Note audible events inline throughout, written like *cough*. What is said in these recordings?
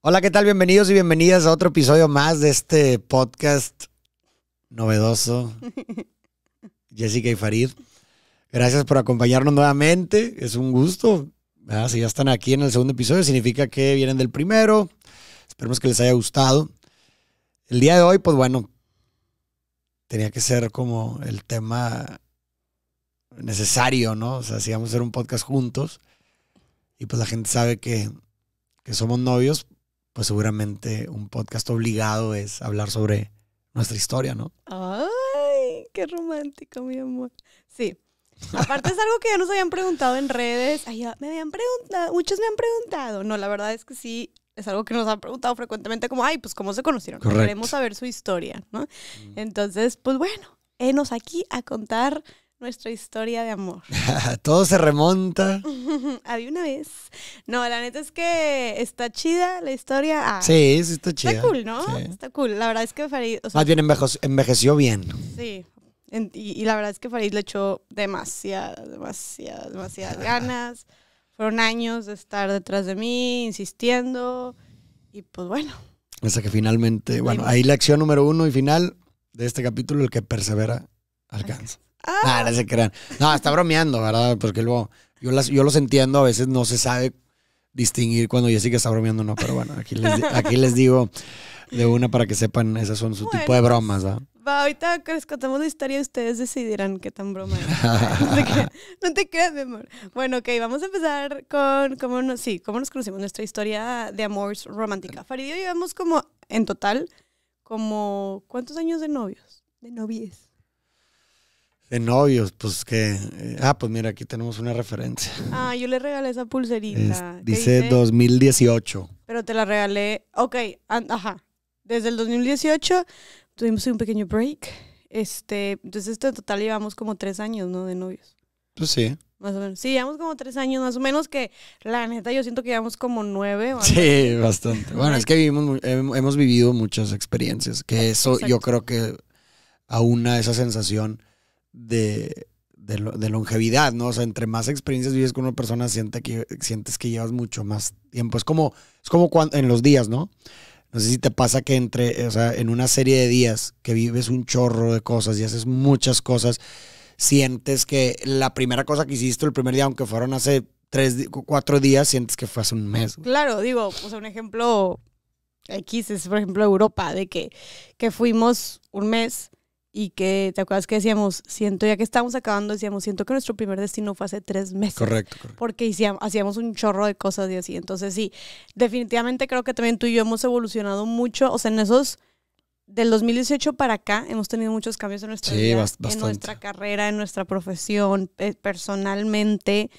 Hola, ¿qué tal? Bienvenidos y bienvenidas a otro episodio más de este podcast novedoso. *laughs* Jessica y Farid, gracias por acompañarnos nuevamente. Es un gusto. si ya están aquí en el segundo episodio, significa que vienen del primero. Esperemos que les haya gustado. El día de hoy, pues bueno, tenía que ser como el tema necesario, ¿no? O sea, si vamos a hacer un podcast juntos y pues la gente sabe que que somos novios, pues seguramente un podcast obligado es hablar sobre nuestra historia, ¿no? Ay, qué romántico, mi amor. Sí. Aparte es algo que ya nos habían preguntado en redes. Ay, me habían preguntado, muchos me han preguntado. No, la verdad es que sí, es algo que nos han preguntado frecuentemente como, ay, pues cómo se conocieron. Queremos saber su historia, ¿no? Entonces, pues bueno, nos aquí a contar nuestra historia de amor. *laughs* Todo se remonta. *laughs* Había una vez. No, la neta es que está chida la historia. Ah, sí, sí está chida. Está cool, ¿no? Está cool. La verdad es que Farid... Más bien envejeció, bien. Sí. y, la verdad es que Farid le echó demasiadas, demasiadas, demasiadas ganas. *laughs* Fueron años de estar detrás de mí, insistiendo. Y pues bueno. Hasta que finalmente, bueno, ahí la acción número uno y final de este capítulo, el que persevera, alcanza. Ah, no se crean. No, está bromeando, ¿verdad? Porque luego yo, las, yo los entiendo, a veces no se sabe distinguir cuando Jessica está bromeando o no, pero bueno, aquí les, aquí les digo de una para que sepan, esas son su tipo de bromas, ¿verdad? Va, ahorita que les contamos la historia, ustedes decidirán qué tan broma es. *laughs* no te creas, mi amor. Bueno, ok, vamos a empezar con cómo nos, sí, cómo nos conocimos, nuestra historia de amor romántica. Farid y llevamos como, en total, como, ¿cuántos años de novios? De novies. De novios, pues que. Eh, ah, pues mira, aquí tenemos una referencia. Ah, yo le regalé esa pulserita. dice, 2018. Pero te la regalé. Ok, ajá. Desde el 2018 tuvimos un pequeño break. Este, entonces, esto en total llevamos como tres años, ¿no? De novios. Pues sí. Más o menos. Sí, llevamos como tres años, más o menos que la neta, yo siento que llevamos como nueve. sí, bastante. Bueno, es que vivimos, hemos vivido muchas experiencias, que eso yo creo que aúna esa sensación de, de, longevidad, ¿no? O sea, entre más experiencias vives con una persona, siente que, sientes que llevas mucho más tiempo. Es como, es como cuando, en los días, ¿no? No sé si te pasa que entre, eh, o sea, en una serie de días que vives un chorro de cosas y haces muchas cosas, sientes que la primera cosa que hiciste el primer día, aunque fueron hace tres, cuatro días, sientes que fue hace un mes. Claro, digo, o un ejemplo X es, por ejemplo, Europa, de que, que fuimos un mes y que, ¿te acuerdas que decíamos, siento, ya que estamos acabando, decíamos, siento que nuestro primer destino fue hace tres meses. Correcto, correcto. Porque hacíamos un chorro de cosas y así. Entonces, sí, definitivamente creo que también tú y yo hemos evolucionado mucho, o sea, en esos, del 2018 para acá, hemos tenido muchos cambios en nuestra en nuestra carrera, en nuestra profesión, eh, personalmente.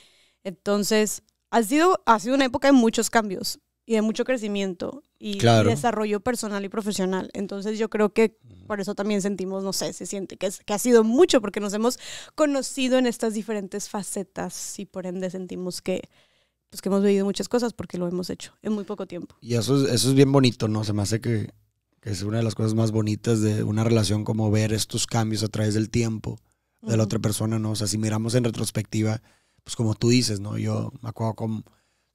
Entonces, ha sido, ha sido una época de muchos cambios, y de mucho crecimiento y, y, desarrollo personal y profesional. Entonces yo creo que por eso también sentimos, no sé, se siente que, es, que ha sido mucho porque nos hemos conocido en estas diferentes facetas y por ende sentimos que, pues, que hemos vivido muchas cosas porque lo hemos hecho en muy poco tiempo. Y eso es, eso es bien bonito, ¿no? Se me hace que, que es una de las cosas más bonitas de una relación como ver estos cambios a través del tiempo de la otra persona, ¿no? O sea, si miramos en retrospectiva, pues como tú dices, ¿no? Yo me acuerdo como,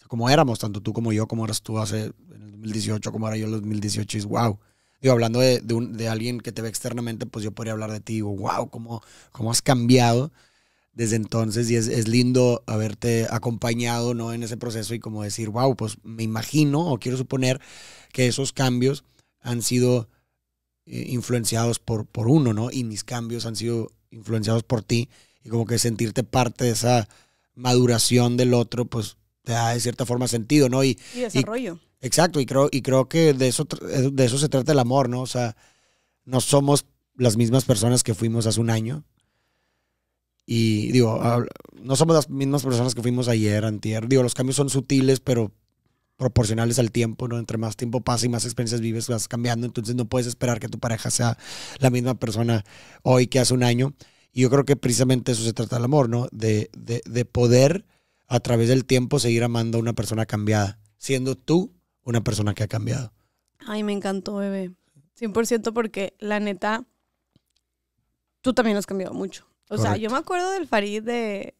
como éramos, tanto tú como yo, como eras tú hace el 2018, como era yo en el 2018, y es wow. Yo hablando de, de, alguien que te ve externamente, pues yo podría hablar de ti, digo, wow, cómo, cómo has cambiado desde entonces y es, lindo haberte acompañado ¿no? en ese proceso y como decir, wow, pues me imagino o quiero suponer que esos cambios han sido eh, influenciados por, por uno, ¿no? Y mis cambios han sido influenciados por ti y como que sentirte parte de esa maduración del otro, pues te da de cierta forma sentido, ¿no? Y, desarrollo. Exacto, y creo, y creo que de eso, eh, de eso se trata el amor, ¿no? O sea, no somos las mismas personas que fuimos hace un año. Y digo, no somos las mismas personas que fuimos ayer, antier. Digo, los cambios son sutiles, pero proporcionales al tiempo, ¿no? Entre más tiempo pasa y más experiencias vives, vas cambiando. Entonces no puedes esperar que tu pareja sea la misma persona hoy que hace un año. Y yo creo que precisamente eso se trata el amor, ¿no? De, de poder a través del tiempo seguir amando a una persona cambiada, siendo tú una persona que ha cambiado. Ay, me encantó, bebé. 100% porque la neta, tú también has cambiado mucho. O sea, yo me acuerdo del Farid de...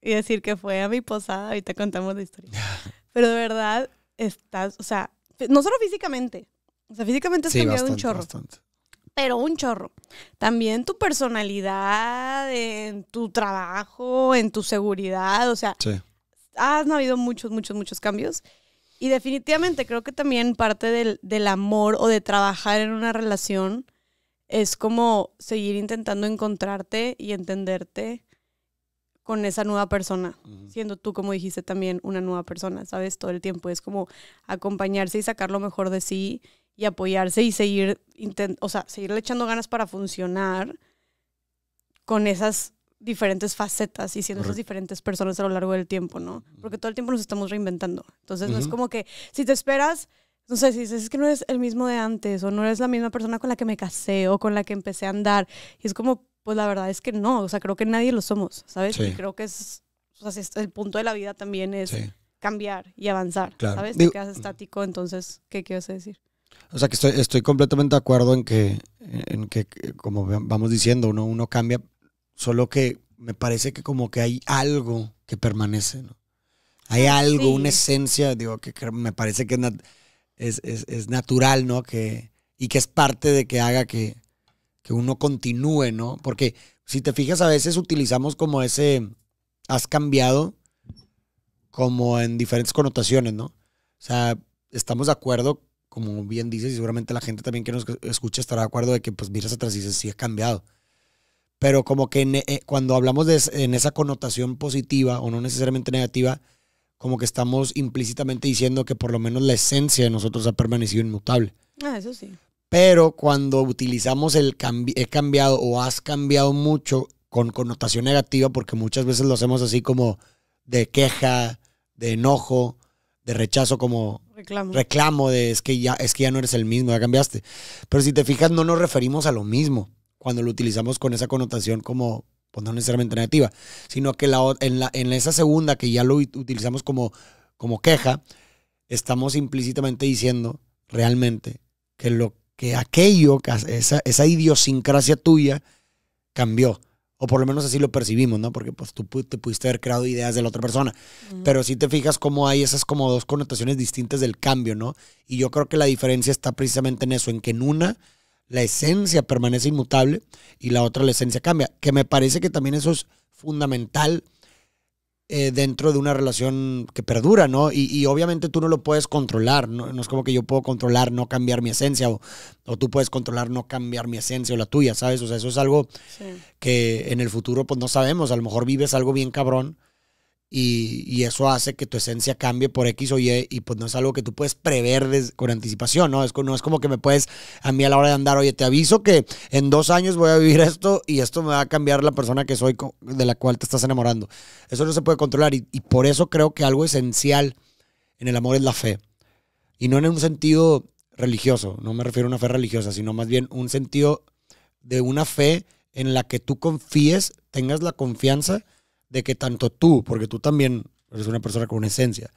Y decir que fue a mi posada, y te contamos la historia. *laughs* Pero de verdad, estás, o sea, no solo físicamente. O sea, físicamente has cambiado un chorro. Pero un chorro. También tu personalidad, en tu trabajo, en tu seguridad, o sea, has has habido muchos, muchos, muchos cambios. Y definitivamente creo que también parte del, del, amor o de trabajar en una relación es como seguir intentando encontrarte y entenderte con esa nueva persona, siendo tú, como dijiste también, una nueva persona, ¿sabes? Todo el tiempo es como acompañarse y sacar lo mejor de sí y apoyarse y seguir, o sea, seguirle echando ganas para funcionar con esas diferentes facetas y siendo esas diferentes personas a lo largo del tiempo, ¿no? Porque todo el tiempo nos estamos reinventando. Entonces, no es como que si te esperas, no sé, si dices es que no eres el mismo de antes o no eres la misma persona con la que me casé o con la que empecé a andar. Y es como, pues la verdad es que no, o sea, creo que nadie lo somos, ¿sabes? Y creo que es, o sea, el punto de la vida también es cambiar y avanzar, ¿sabes? Si te quedas estático, entonces, ¿qué quieres decir? O sea que estoy, estoy completamente de acuerdo en que, en que, como vamos diciendo, uno, uno cambia Solo que me parece que como que hay algo que permanece, ¿no? Hay ah, algo, una esencia, digo, que, me parece que es, es, natural, ¿no? Que, y que es parte de que haga que, que uno continúe, ¿no? Porque si te fijas, a veces utilizamos como ese has cambiado como en diferentes connotaciones, ¿no? O sea, estamos de acuerdo, como bien dices, y seguramente la gente también que nos escucha estará de acuerdo de que pues miras atrás y dices, sí, he cambiado pero como que eh, cuando hablamos de, en esa connotación positiva o no necesariamente negativa, como que estamos implícitamente diciendo que por lo menos la esencia de nosotros ha permanecido inmutable. Ah, eso sí. Pero cuando utilizamos el he cambiado o has cambiado mucho con connotación negativa, porque muchas veces lo hacemos así como de queja, de enojo, de rechazo, como reclamo, de es que, ya, es que ya no eres el mismo, ya cambiaste. Pero si te fijas, no nos referimos a lo mismo cuando lo utilizamos con esa connotación como pues no necesariamente negativa, sino que la, en, la, en esa segunda que ya lo utilizamos como, como queja, estamos implícitamente diciendo realmente que lo que aquello, que esa, esa idiosincrasia tuya cambió. O por lo menos así lo percibimos, ¿no? Porque pues tú te pudiste haber creado ideas de la otra persona. Pero si te fijas cómo hay esas como dos connotaciones distintas del cambio, ¿no? Y yo creo que la diferencia está precisamente en eso, en que en una la esencia permanece inmutable y la otra la esencia cambia. Que me parece que también eso es fundamental eh, dentro de una relación que perdura, ¿no? Y, obviamente tú no lo puedes controlar, ¿no? no es como que yo puedo controlar no cambiar mi esencia o, tú puedes controlar no cambiar mi esencia o la tuya, ¿sabes? O sea, eso es algo que en el futuro pues no sabemos, a lo mejor vives algo bien cabrón y, eso hace que tu esencia cambie por X o Y y pues no es algo que tú puedes prever con anticipación, ¿no? Es, no es como que me puedes a mí a la hora de andar, oye, te aviso que en dos años voy a vivir esto y esto me va a cambiar la persona que soy de la cual te estás enamorando. Eso no se puede controlar y, y por eso creo que algo esencial en el amor es la fe. Y no en un sentido religioso, no me refiero a una fe religiosa, sino más bien un sentido de una fe en la que tú confíes, tengas la confianza de que tanto tú, porque tú también eres una persona con una esencia,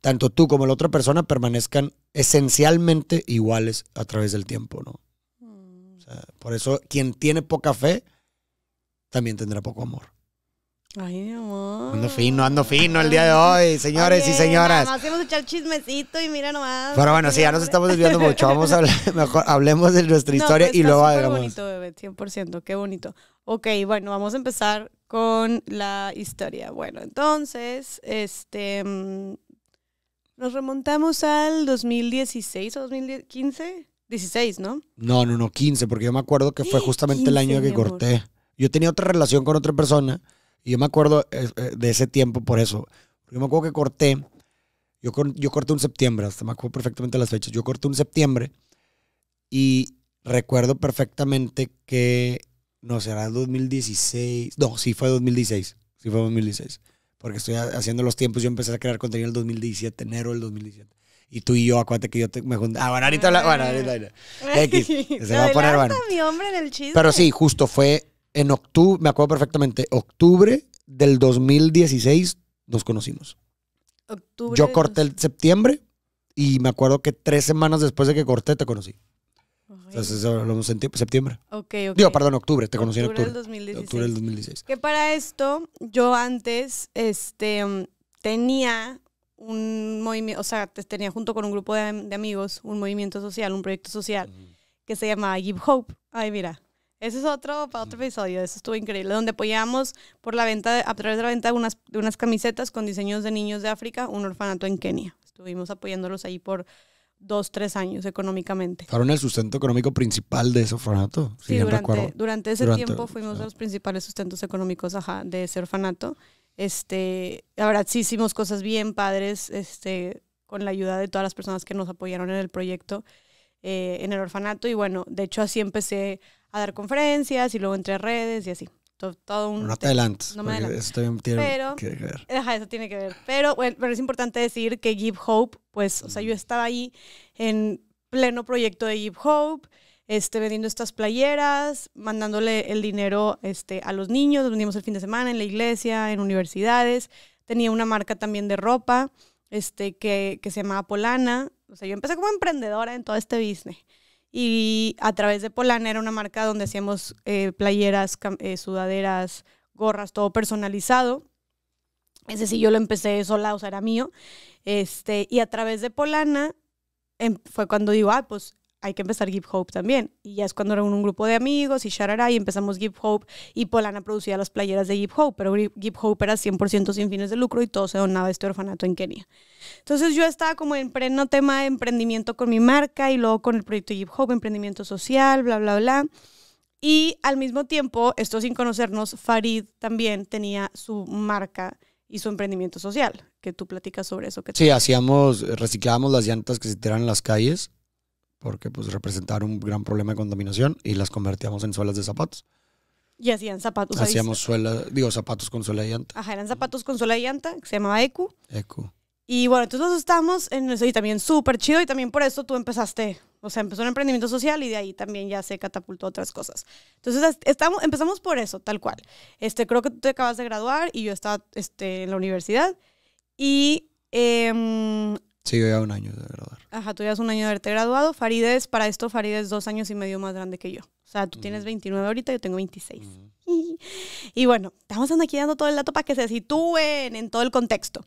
tanto tú como la otra persona permanezcan esencialmente iguales a través del tiempo, ¿no? por eso quien tiene poca fe también tendrá poco amor. Ay, mi amor. Ando fino, ando fino el día de hoy, señores y señoras. Nada más a echar chismecito y mira nomás. Pero bueno, sí, ya nos estamos desviando mucho. Vamos a hablar, *laughs* mejor hablemos de nuestra historia pues y luego hagamos. Qué bonito, bebé, 100%, qué bonito. Ok, bueno, vamos a empezar con la historia. Bueno, entonces, este, mm, nos remontamos al 2016 o 2015. 16, ¿no? No, no, no, 15, porque yo me acuerdo que fue *gasps* justamente el año que corté. Yo tenía otra relación con otra persona y yo me acuerdo eh, eh, de ese tiempo por eso. Yo me acuerdo que corté, yo, yo corté un septiembre, hasta me acuerdo perfectamente las fechas. Yo corté un septiembre y recuerdo perfectamente que no, será 2016. No, sí fue 2016. Sí fue 2016. Porque estoy haciendo los tiempos. Yo empecé a crear contenido el 2017, enero del 2017. Y tú y yo, acuérdate que yo me junté. Ah, bueno, ahorita *laughs* X. Se va a poner bueno. mi hombre el chiste. Pero sí, justo fue en octubre, me acuerdo perfectamente, octubre del 2016 nos conocimos. yo corté el septiembre y me acuerdo que tres semanas después de que corté te conocí. Entonces ahora en septiembre. Ok, ok. Digo, perdón, octubre, te conocí en octubre. Octubre del 2016. Que para esto, yo antes, este, mm, tenía un movimiento, o sea, tenía junto con un grupo de, amigos un movimiento social, un proyecto social, que se llamaba Give Hope. Ay, mira. Ese es otro, para otro episodio, eso estuvo increíble, donde apoyamos por la venta, a través de la venta unas, de unas camisetas con diseños de niños de África, un orfanato en Kenia. Estuvimos apoyándolos ahí por dos, tres años económicamente. Fueron el sustento económico principal de ese orfanato. Sí, durante, durante, ese tiempo fuimos los principales sustentos económicos de ese orfanato. Este, la sí hicimos cosas bien padres, este, con la ayuda de todas las personas que nos apoyaron en el proyecto, eh, en el orfanato. Y bueno, de hecho así empecé a dar conferencias y luego entré a redes y así todo, un... No te adelantes. No me tiene pero, que ver. eso tiene que ver. Pero, bueno, pero es importante decir que Give Hope, pues, o sea, yo mm. estaba ahí en pleno proyecto de Give Hope, este, vendiendo estas playeras, mandándole el dinero este, a los niños, los el fin de semana en la iglesia, en universidades. Tenía una marca también de ropa este, que, que se llamaba Polana. O sea, yo empecé como emprendedora en todo este business. Y a través de Polana era una marca donde hacíamos eh, playeras, eh, sudaderas, gorras, todo personalizado. Ese sí yo lo empecé sola, o sea, era mío. Este, y a través de Polana em, fue cuando digo, ah, pues hay que empezar Give Hope también. Y ya es cuando era un, grupo de amigos y sharara y empezamos Give Hope y Polana producía las playeras de Give Hope, pero Give Hope era 100% sin fines de lucro y todo se donaba a este orfanato en Kenia. Entonces yo estaba como en pleno tema de emprendimiento con mi marca y luego con el proyecto Give Hope, emprendimiento social, bla, bla, bla. Y al mismo tiempo, esto sin conocernos, Farid también tenía su marca y su emprendimiento social, que tú platicas sobre eso. Que sí, hacíamos, reciclábamos las llantas que se tiran en las calles porque pues representaron un gran problema de contaminación y las convertíamos en suelas de zapatos. Y hacían zapatos. Hacíamos suelas, digo, zapatos con suela de llanta. Ajá, eran zapatos con suela de llanta, que se llamaba Ecu Ecu Y bueno, entonces estamos en eso y también súper chido y también por eso tú empezaste, o sea, empezó un emprendimiento social y de ahí también ya se catapultó otras cosas. Entonces estamos, empezamos por eso, tal cual. Este, creo que tú te acabas de graduar y yo estaba este, en la universidad y eh, Sí, yo ya un año de graduar. Ajá, tú ya es un año de haberte graduado. Farides, para esto Farideh es dos años y medio más grande que yo. O sea, tú tienes 29 ahorita, yo tengo 26. *laughs* y bueno, estamos aquí dando todo el dato para que se sitúen en todo el contexto.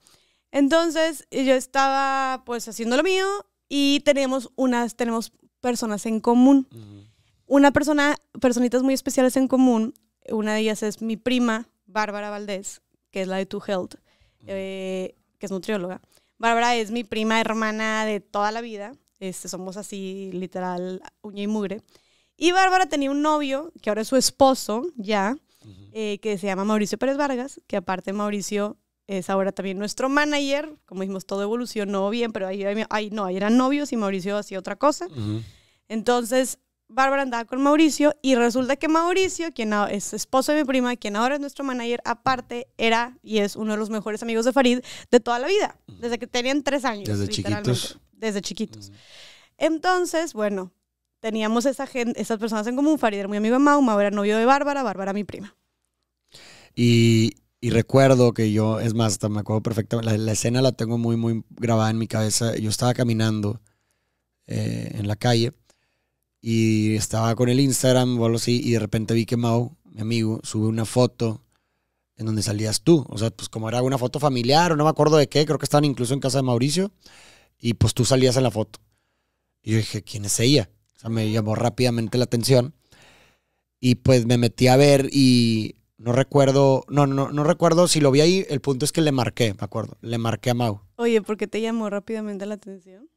Entonces, yo estaba pues haciendo lo mío y tenemos unas, tenemos personas en común. Una persona, personitas muy especiales en común. Una de ellas es mi prima, Bárbara Valdés, que es la de Tu Health, eh, que es nutrióloga. Bárbara es mi prima hermana de toda la vida. Este, somos así, literal, uña y mugre. Y Bárbara tenía un novio, que ahora es su esposo, ya, eh, que se llama Mauricio Pérez Vargas, que aparte Mauricio es ahora también nuestro manager. Como dijimos, todo evolucionó bien, pero ahí, ahí no, ahí eran novios y Mauricio hacía otra cosa. Entonces, Bárbara andaba con Mauricio y resulta que Mauricio, quien es esposo de mi prima, quien ahora es nuestro manager, aparte era y es uno de los mejores amigos de Farid de toda la vida, desde que tenían tres años. Desde chiquitos. Desde chiquitos. Entonces, bueno, teníamos gente, esas personas en común. Farid era muy amigo de Mau, Mau era novio de Bárbara, Bárbara mi prima. Y, recuerdo que yo, es más, me acuerdo perfectamente, la, escena la tengo muy, muy grabada en mi cabeza. Yo estaba caminando eh, en la calle y estaba con el Instagram o algo así y de repente vi que Mau, mi amigo, sube una foto en donde salías tú. O sea, pues como era una foto familiar o no me acuerdo de qué, creo que estaban incluso en casa de Mauricio y pues tú salías en la foto. Y yo dije, ¿quién es ella? O sea, me llamó rápidamente la atención y pues me metí a ver y no recuerdo, no, no, no recuerdo si lo vi ahí, el punto es que le marqué, me acuerdo, le marqué a Mau. Oye, ¿por qué te llamó rápidamente la atención?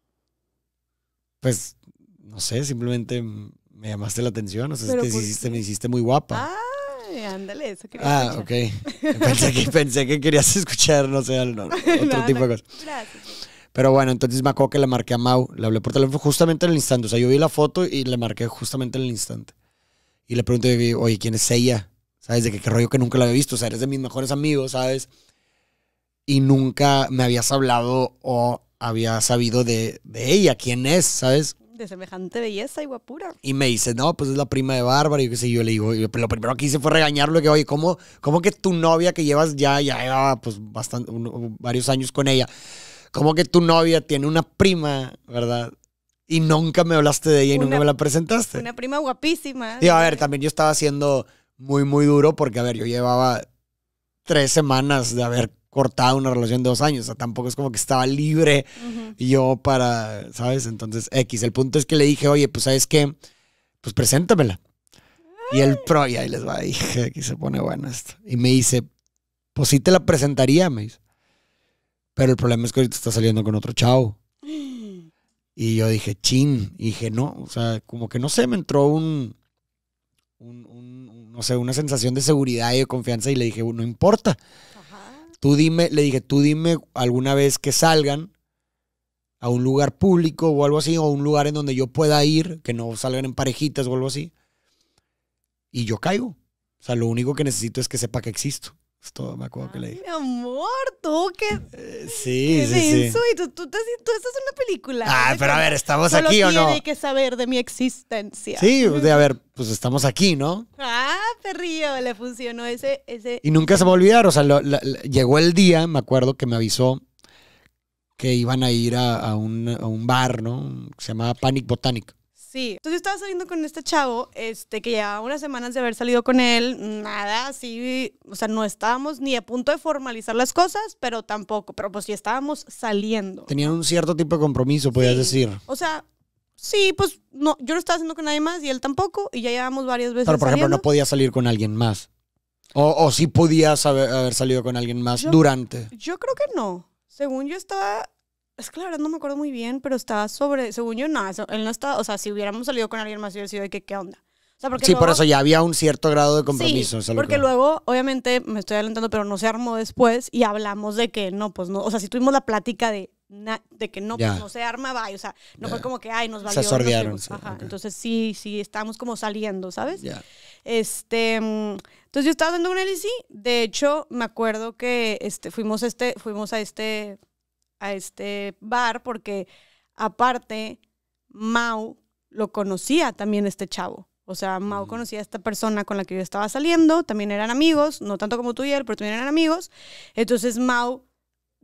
Pues no sé, simplemente me llamaste la atención, o sea, hiciste, me hiciste muy guapa. Ay, ándale, eso quería Ah, ok. Pensé que, pensé que querías escuchar, no sé, *laughs* otro tipo de cosas. Pero bueno, entonces me acuerdo que le marqué a Mau, le hablé por teléfono justamente en el instante. O sea, yo vi la foto y le marqué justamente en el instante. Y le pregunté, oye, ¿quién es ella? ¿Sabes? De qué rollo que nunca la había visto. O sea, eres de mis mejores amigos, ¿sabes? Y nunca me habías hablado o había sabido de, de ella, quién es, ¿sabes? de semejante belleza y guapura. Y me dice, no, pues es la prima de Bárbara. Y yo qué sé, yo le digo, pero lo primero que hice fue regañarlo. Que, oye, ¿cómo, ¿cómo que tu novia que llevas ya, ya pues bastante, varios años con ella, cómo que tu novia tiene una prima, ¿verdad? Y nunca me hablaste de ella y nunca me la presentaste. Una prima guapísima. Y a ver, también yo estaba siendo muy, muy duro porque, a ver, yo llevaba tres semanas de haber cortada una relación de dos años. O sea, tampoco es como que estaba libre yo para, ¿sabes? Entonces, X. El punto es que le dije, oye, pues, ¿sabes qué? Pues preséntamela. Y el pro, y ahí les va, dije, *laughs* aquí se pone bueno esto. Y me dice, pues sí te la presentaría, me dice. Pero el problema es que ahorita está saliendo con otro chavo. Y yo dije, chin. dije, no, o sea, como que no sé, me entró un no sé, una sensación de seguridad y de confianza. Y le dije, no importa. Tú dime, le dije, tú dime alguna vez que salgan a un lugar público o algo así, o un lugar en donde yo pueda ir, que no salgan en parejitas o algo así. Y yo caigo. O sea, lo único que necesito es que sepa que existo. Es todo, me acuerdo que leí. Mi amor, tú que. Eh, sí, sí, sí. tú, tú, estás en una película. Ah, ¿eh? pero a ver, ¿estamos aquí o no? hay que saber de mi existencia. Sí, de a ver, pues estamos aquí, ¿no? Ah, perrillo, le funcionó ese. ese y nunca se me va a olvidar, o sea, llegó el día, me acuerdo que me avisó que iban a ir a, un, un, bar, ¿no? se llamaba Panic Botanic. Sí. Entonces yo estaba saliendo con este chavo, este, que ya unas semanas de haber salido con él, nada, sí, o sea, no estábamos ni a punto de formalizar las cosas, pero tampoco, pero pues sí estábamos saliendo. tenía un cierto tipo de compromiso, podías decir. O sea, sí, pues no, yo no estaba haciendo con nadie más y él tampoco, y ya llevábamos varias veces. Pero por ejemplo, no podía salir con alguien más. O, o sí podías haber, salido con alguien más durante. Yo creo que no. Según yo estaba es que la verdad no me acuerdo muy bien, pero estaba sobre, según yo, nada, no, él no estaba, o sea, si hubiéramos salido con alguien más, hubiera sido de que, ¿qué onda? sí, por eso ya había un cierto grado de compromiso. Sí, porque luego, obviamente, me estoy adelantando, pero no se armó después y hablamos de que no, pues no, o sea, si tuvimos la plática de, que no, pues no se arma, o sea, no fue como que, ay, nos valió. Se sordearon. Sí, Ajá, entonces sí, sí, estábamos como saliendo, ¿sabes? Ya. Este, mm, entonces yo estaba dando un LC, de hecho, me acuerdo que este, fuimos, este, fuimos a este a este bar porque aparte Mau lo conocía también este chavo. O sea, Mau mm. conocía a esta persona con la que yo estaba saliendo, también eran amigos, no tanto como tú y él, pero también eran amigos. Entonces Mau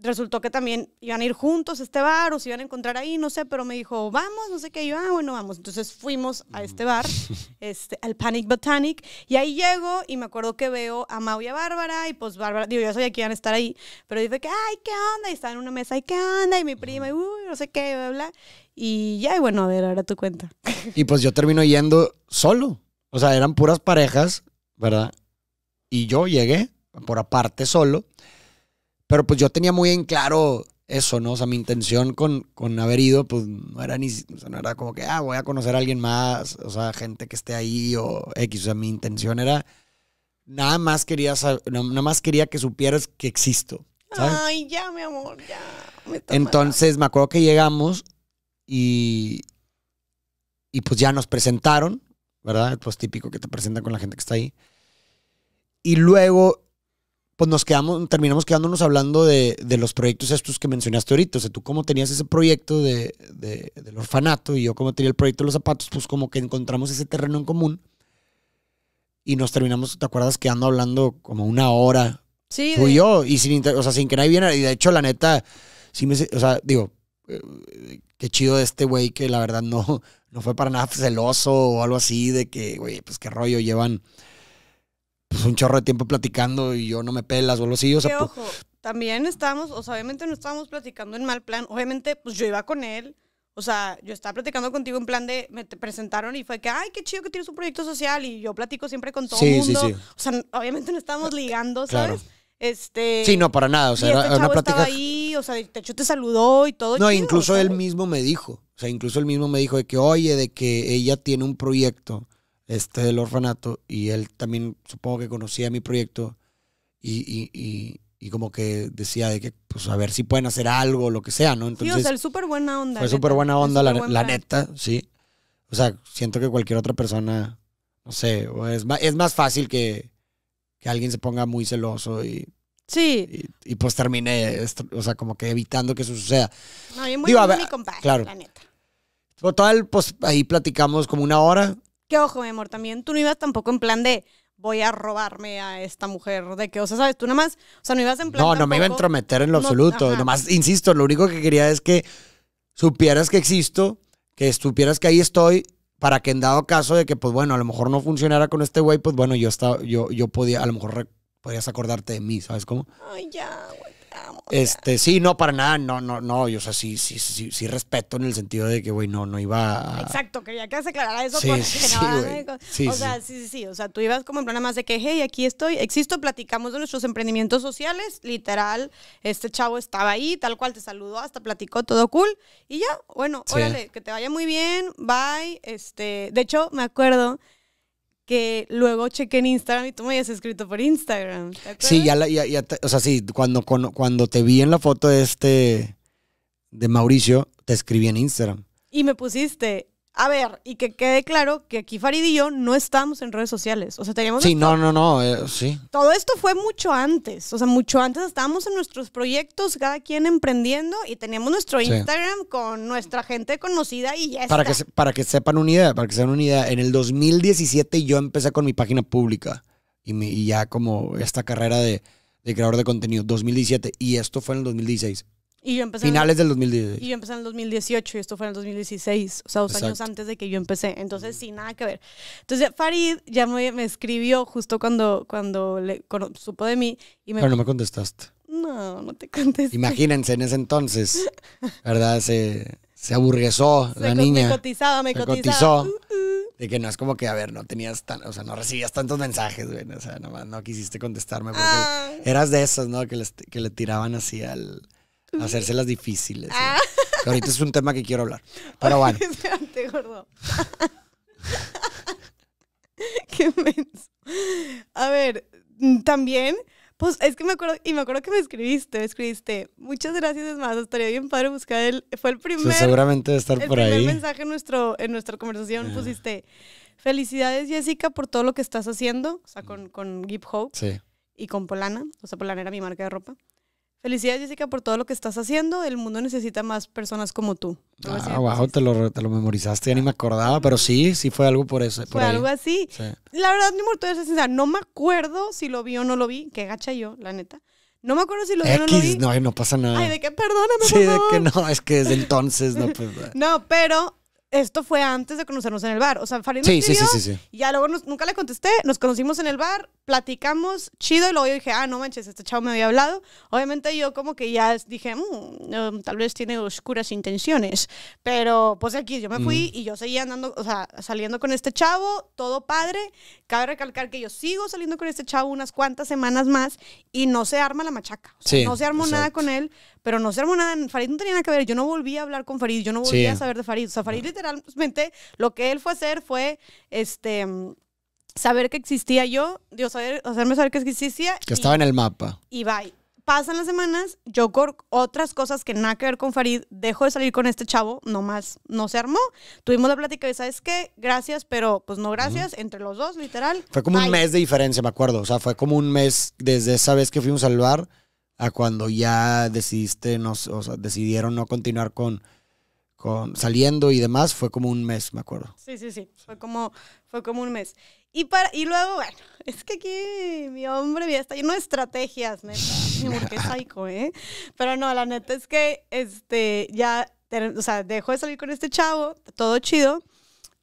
resultó que también iban a ir juntos a este bar o se iban a encontrar ahí, no sé, pero me dijo, vamos, no sé qué, y yo, ah, bueno, vamos. Entonces fuimos a este bar, *laughs* este, al Panic Botanic, y ahí llego y me acuerdo que veo a Mau y a Bárbara, y pues Bárbara, digo, yo sabía que iban a estar ahí, pero dice que, ay, ¿qué onda? Y estaba en una mesa, ay, ¿qué onda? Y mi prima, y uy, no sé qué, bla, bla. Y ya, y bueno, a ver, ahora tu cuenta. *laughs* Y pues yo termino yendo solo. O sea, eran puras parejas, ¿verdad? Y yo llegué por aparte solo. Pero pues yo tenía muy en claro eso, ¿no? O sea, mi intención con, con haber ido, pues no era ni, o sea, no era como que, ah, voy a conocer a alguien más, o sea, gente que esté ahí o X. O sea, mi intención era, nada más quería, saber, nada más quería que supieras que existo. Ay, ya, mi amor, ya. Entonces, me acuerdo que llegamos y, y pues ya nos presentaron, ¿verdad? Pues típico que te presentan con la gente que está ahí. Y luego pues nos quedamos, terminamos quedándonos hablando de, los proyectos estos que mencionaste ahorita. O sea, tú cómo tenías ese proyecto del orfanato y yo como tenía el proyecto de los zapatos, pues como que encontramos ese terreno en común y nos terminamos, ¿te acuerdas? Quedando hablando como una hora. Sí. Tú yo, y sin, o sea, sin que nadie viera. Y de hecho, la neta, sí me, o sea, digo, eh, qué chido de este güey que la verdad no, no fue para nada celoso o algo así de que, güey, pues qué rollo llevan pues, un chorro de tiempo platicando y yo no me pelas o algo O sea, ojo, también estábamos, o sea, obviamente no estábamos platicando en mal plan. Obviamente, pues yo iba con él. O sea, yo estaba platicando contigo en plan de, me presentaron y fue que, ay, qué chido que tienes un proyecto social y yo platico siempre con todo el sí, mundo. Sí, sí. O sea, obviamente no estábamos ah, ligando, ¿sabes? Este, sí, no, para nada. O sea, era este una plática... estaba ahí, o sea, de hecho te saludó y todo. No, incluso él mismo me dijo. O sea, incluso él mismo me dijo de que, oye, de que ella tiene un proyecto este, del orfanato y él también supongo que conocía mi proyecto y, y, y, como que decía de que, pues a ver si pueden hacer algo o lo que sea, ¿no? Entonces, sí, o sea, súper buena onda. Fue súper buena onda, la, neta, sí. O sea, siento que cualquier otra persona, no sé, es más, es más fácil que, que alguien se ponga muy celoso y Sí. Y, pues terminé, o sea, como que evitando que eso suceda. No, a mi compadre, claro. la neta. Total, pues ahí platicamos como una hora que ojo, mi amor, también tú no ibas tampoco en plan de voy a robarme a esta mujer, de que, o sea, sabes, tú nada más, o sea, no ibas en plan No, no me iba a entrometer en lo absoluto, nomás, insisto, lo único que quería es que supieras que existo, que supieras que ahí estoy, para que en dado caso de que, pues bueno, a lo mejor no funcionara con este güey, pues bueno, yo, estaba, yo, yo podía, a lo mejor podrías acordarte de mí, ¿sabes cómo? Ay, ya, este, sí, no, para nada, no, no, no, yo, o sea, sí, sí, sí, sí respeto en el sentido de que, güey, no, no iba Exacto, quería que se aclarara eso sí, porque no, o sea, sí, sí, sí, o sea, tú ibas como en plan más de que, hey, aquí estoy, existo, platicamos de nuestros emprendimientos sociales, literal, este chavo estaba ahí, tal cual, te saludó, hasta platicó, todo cool, y ya, bueno, órale, que te vaya muy bien, bye, este, de hecho, me acuerdo que luego chequé en Instagram y tú me habías escrito por Instagram. sí, ya, ya, o sea, sí, cuando, cuando, cuando, te vi en la foto de este, de Mauricio, te escribí en Instagram. Y me pusiste, a ver, y que quede claro que aquí Farid y yo no estamos en redes sociales. O sea, teníamos. Sí, no, no, no, eh, sí. Todo esto fue mucho antes. O sea, mucho antes estábamos en nuestros proyectos, cada quien emprendiendo, y teníamos nuestro Instagram con nuestra gente conocida y ya para Que, para que sepan una idea, para que sepan una idea, en el 2017 yo empecé con mi página pública y, ya como esta carrera de, de creador de contenido, 2017, y esto fue en el 2016. Y yo empecé Finales del 2018. Y yo empecé en el 2018 y esto fue en el 2016, o sea, dos años antes de que yo empecé. Entonces, mm. sin nada que ver. Entonces, Farid ya me, escribió justo cuando, cuando, le, supo de mí. Y me Pero no me contestaste. No, no te contesté. Imagínense, en ese entonces, *laughs* ¿verdad? Se, se aburguesó la niña. Me cotizaba, me se Cotizó. Uh-uh. De que no es como que, a ver, no tenías tan, o sea, no recibías tantos mensajes, güey. O sea, nomás no quisiste contestarme porque ah. eras de esas, ¿no? Que, que le tiraban así al, Hacérselas difíciles. Ah. ahorita es un tema que quiero hablar. Pero bueno. gordo. *laughs* Qué menso. A ver, también, pues es que me acuerdo, y me acuerdo que me escribiste, me escribiste, muchas gracias, es más, estaría bien padre buscar él. fue el pues, primer. seguramente de estar por ahí. mensaje en, nuestro, en nuestra conversación, pusiste, felicidades Jessica por todo lo que estás haciendo, o sea, con, con Gip Hope y con Polana, o sea, Polana era mi marca de ropa. Felicidades, Jessica, por todo lo que estás haciendo. El mundo necesita más personas como tú. Ah, wow, te lo, te lo memorizaste, ya ni me acordaba, pero sí, sí fue algo por eso. Por fue algo así. La verdad, mi muerto es sincera, no me acuerdo si lo vi o no lo vi, Qué gacha yo, la neta. No me acuerdo si lo vi o no lo vi. No, no pasa nada. Ay, de qué perdóname, Sí, de que no, es que desde entonces no. Pues, *laughs* no, pero esto fue antes de conocernos en el bar. O sea, Farid nos sí, y sí, sí, ya luego nunca le contesté, nos conocimos en el bar, platicamos, chido, y luego yo dije, ah, no manches, este chavo me había hablado. Obviamente yo como que ya dije, mm, tal vez tiene oscuras intenciones, pero pues aquí yo me fui mm. y yo seguía andando, o sea, saliendo con este chavo, todo padre. Cabe recalcar que yo sigo saliendo con este chavo unas cuantas semanas más y no se arma la machaca. O no se armó nada con él, pero no se armó nada, Farid no tenía nada que ver, yo no volví a hablar con Farid, yo no volví a saber de Farid, o sea, Farid literalmente lo que él fue a hacer fue, este, saber que existía yo, Dios, saber, hacerme saber que existía. Que estaba en el mapa. Y bye. Pasan las semanas, yo con otras cosas que nada que ver con Farid, dejo de salir con este chavo, nomás no se armó. Tuvimos la plática y, ¿sabes qué? Gracias, pero pues no gracias, entre los dos, literal. Fue como un mes de diferencia, me acuerdo. O sea, fue como un mes desde esa vez que fuimos al bar a cuando ya decidiste, no, decidieron no continuar con, con saliendo y demás, fue como un mes, me acuerdo. Sí, sí, sí, fue como, fue como un mes. Y, para, y luego, bueno, *laughs* es que aquí mi hombre ya está lleno estrategias, neta. *laughs* porque es ¿eh? Pero no, la neta es que este, ya, o sea, dejó de salir con este chavo, todo chido.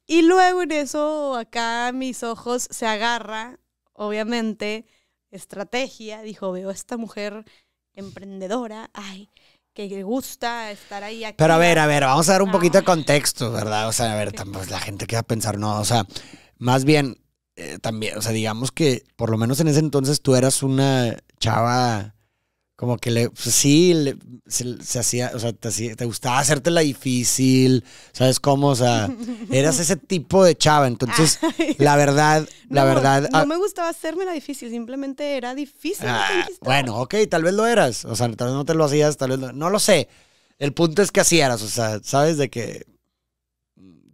Y luego en eso, acá mis ojos se agarra, obviamente, estrategia. Dijo, veo a esta mujer emprendedora, ay, que le gusta estar ahí. Pero a ver, a ver, vamos a dar un poquito de contexto, ¿verdad? O sea, a ver, pues la gente que va a pensar, no, o sea, más bien, eh, también, o sea, digamos que por lo menos en ese entonces tú eras una chava como que le, pues sí, se, hacía, o sea, te, te, gustaba la difícil, ¿sabes cómo? O sea, *laughs* eras ese tipo de chava. Entonces, la verdad, *laughs* la verdad. No ah me gustaba hacerme la difícil, simplemente era difícil. Ah, bueno, ok, tal vez lo eras. O sea, tal vez no te lo hacías, tal vez no lo sé. El punto es que así eras, o sea, ¿sabes? De que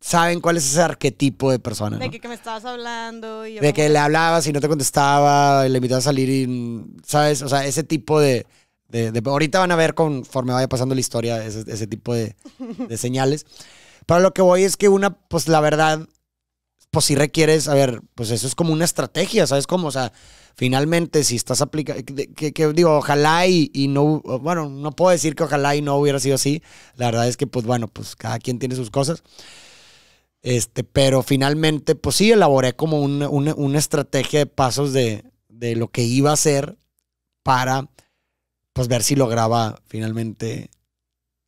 saben cuál es ese arquetipo de persona. De que, que, me estabas hablando. Y yo de que le hablabas y no te contestaba, le invitaba a salir y, ¿sabes? O sea, ese tipo de, de, ahorita van a ver conforme vaya pasando la historia ese, tipo de, *laughs* señales. Pero lo que voy es que una, pues la verdad, pues si requieres, a ver, pues eso es como una estrategia, ¿sabes cómo? O sea, finalmente si estás aplicando, que, digo, ojalá y, y, no, bueno, no puedo decir que ojalá y no hubiera sido así, la verdad es que pues bueno, pues cada quien tiene sus cosas, este, pero finalmente, pues sí, elaboré como un, una estrategia de pasos de, lo que iba a hacer para, pues, ver si lograba finalmente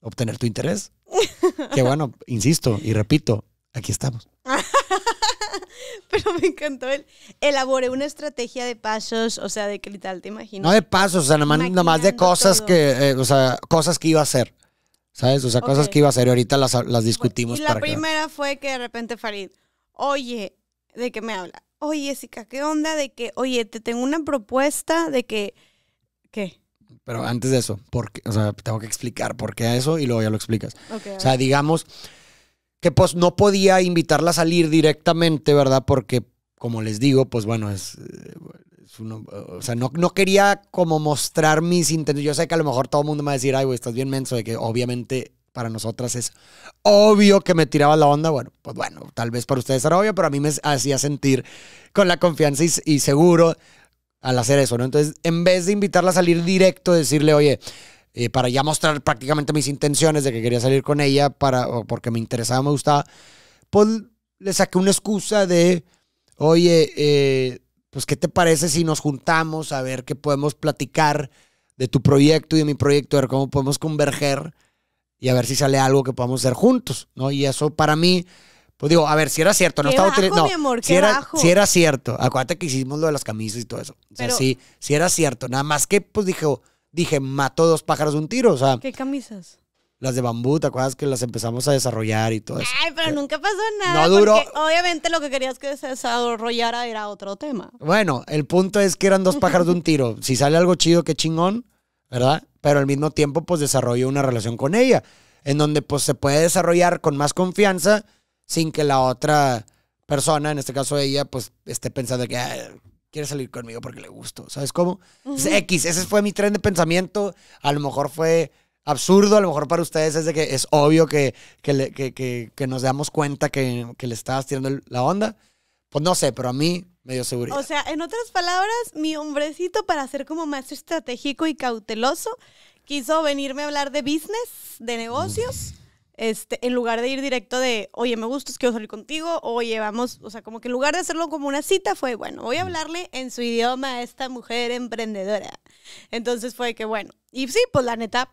obtener tu interés. *laughs* que bueno, insisto y repito, aquí estamos. *laughs* pero me encantó él. elaboré una estrategia de pasos, o sea, de qué tal te imaginas No de pasos, o sea, nada más, de cosas que, eh, cosas que iba a hacer. ¿Sabes? O sea, cosas que iba a hacer y ahorita las, discutimos. Y la primera fue que de repente Farid, oye, ¿de qué me habla? Oye, Jessica, ¿qué onda? De que, oye, te tengo una propuesta de que, ¿qué? Pero antes de eso, porque, o sea, tengo que explicar por qué a eso y luego ya lo explicas. o sea, digamos que pues no podía invitarla a salir directamente, ¿verdad? Porque, como les digo, pues bueno, es, eh, o sea, no, no, quería como mostrar mis intenciones, Yo sé que a lo mejor todo el mundo me va a decir, ay, güey, estás bien menso, de que obviamente para nosotras es obvio que me tiraba la onda. Bueno, pues bueno, tal vez para ustedes era obvio, pero a mí me hacía sentir con la confianza y, seguro al hacer eso, Entonces, en vez de invitarla a salir directo, decirle, oye, eh, para ya mostrar prácticamente mis intenciones de que quería salir con ella, para, o porque me interesaba, me gustaba, pues le saqué una excusa de, oye, eh, pues, ¿qué te parece si nos juntamos a ver qué podemos platicar de tu proyecto y de mi proyecto, a ver cómo podemos converger y a ver si sale algo que podamos hacer juntos, ¿no? Y eso para mí, pues digo, a ver, si era cierto, no estaba No, si, era, si era cierto. Acuérdate que hicimos lo de las camisas y todo eso. O sea, sí, si era cierto. Nada más que, pues dije, dije, mató dos pájaros de un tiro. O sea. ¿Qué camisas? las de bambú, ¿te acuerdas que las empezamos a desarrollar y todo eso? Ay, pero eh, nunca pasó nada. No duró. Obviamente lo que querías que se desarrollara era otro tema. Bueno, el punto es que eran dos pájaros de un tiro. Si sale algo chido, qué chingón, ¿verdad? Pero al mismo tiempo, pues desarrolló una relación con ella, en donde pues se puede desarrollar con más confianza sin que la otra persona, en este caso ella, pues esté pensando que quiere salir conmigo porque le gusto. ¿Sabes cómo? X, ese fue mi tren de pensamiento. A lo mejor fue absurdo, a lo mejor para ustedes es de que es obvio que, que, nos damos cuenta que, le estabas tirando la onda. Pues no sé, pero a mí me dio seguridad. O sea, en otras palabras, mi hombrecito para ser como más estratégico y cauteloso quiso venirme a hablar de business, de negocios. Este, en lugar de ir directo de, oye, me gustas, quiero salir contigo, oye, vamos, o sea, como que en lugar de hacerlo como una cita, fue, bueno, voy a hablarle en su idioma a esta mujer emprendedora. Entonces fue que, bueno, y sí, pues la neta,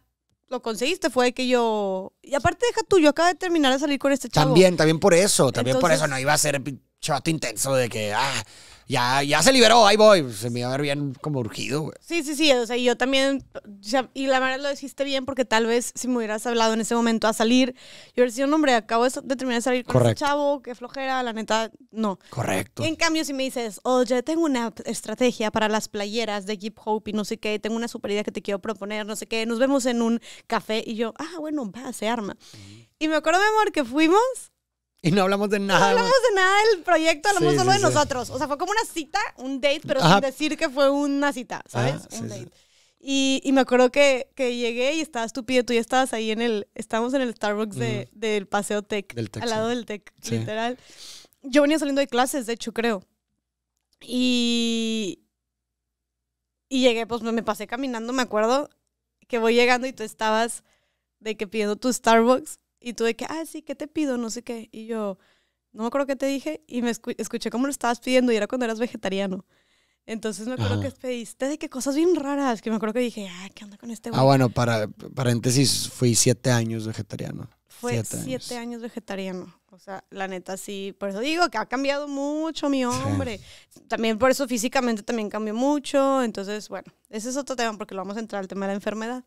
lo conseguiste fue que yo. Y aparte, deja tuyo yo acabo de terminar de salir con este chavo. También, también por eso, también por eso no iba a ser chato intenso de que, ah, ya, ya se liberó, ahí voy. Se me iba a ver bien como urgido, güey. Sí, sí, sí. O sea, yo también. y la verdad lo dijiste bien porque tal vez si me hubieras hablado en ese momento a salir, yo hubiera sido, un hombre, acabo de terminar de salir con ese chavo, qué flojera, la neta, no. Correcto. En cambio, si me dices, oye, oh, tengo una estrategia para las playeras de Hip Hop y no sé qué, tengo una super idea que te quiero proponer, no sé qué, nos vemos en un café. Y yo, ah, bueno, va, se arma. Y me acuerdo, mi amor, que fuimos *laughs* Y no hablamos de nada. No hablamos de nada del proyecto, hablamos solo de nosotros. O sea, fue como una cita, un date, pero sin decir que fue una cita, ah, ¿sabes? un date. Y, y, me acuerdo que, que llegué y estaba estúpido. Tú ya estabas ahí en el. Estábamos en el Starbucks de, del Paseo Tech. al lado del Tech, literal. Yo venía saliendo de clases, de hecho, creo. Y. Y llegué, pues me pasé caminando, me acuerdo que voy llegando y tú estabas de que pidiendo tu Starbucks y tú de que, ah, sí, ¿qué te pido? No sé qué. Y yo, no me acuerdo qué te dije. Y me escuché cómo lo estabas pidiendo y era cuando eras vegetariano. Entonces me acuerdo que pediste de que cosas bien raras, que me acuerdo que dije, ah, ¿qué onda con este ah, güey? Ah, bueno, para paréntesis, fui siete años vegetariano. Fue siete, años. vegetariano. O sea, la neta sí, por eso digo que ha cambiado mucho mi hombre. También por eso físicamente también cambió mucho. Entonces, bueno, ese es otro tema porque lo vamos a entrar al tema de la enfermedad.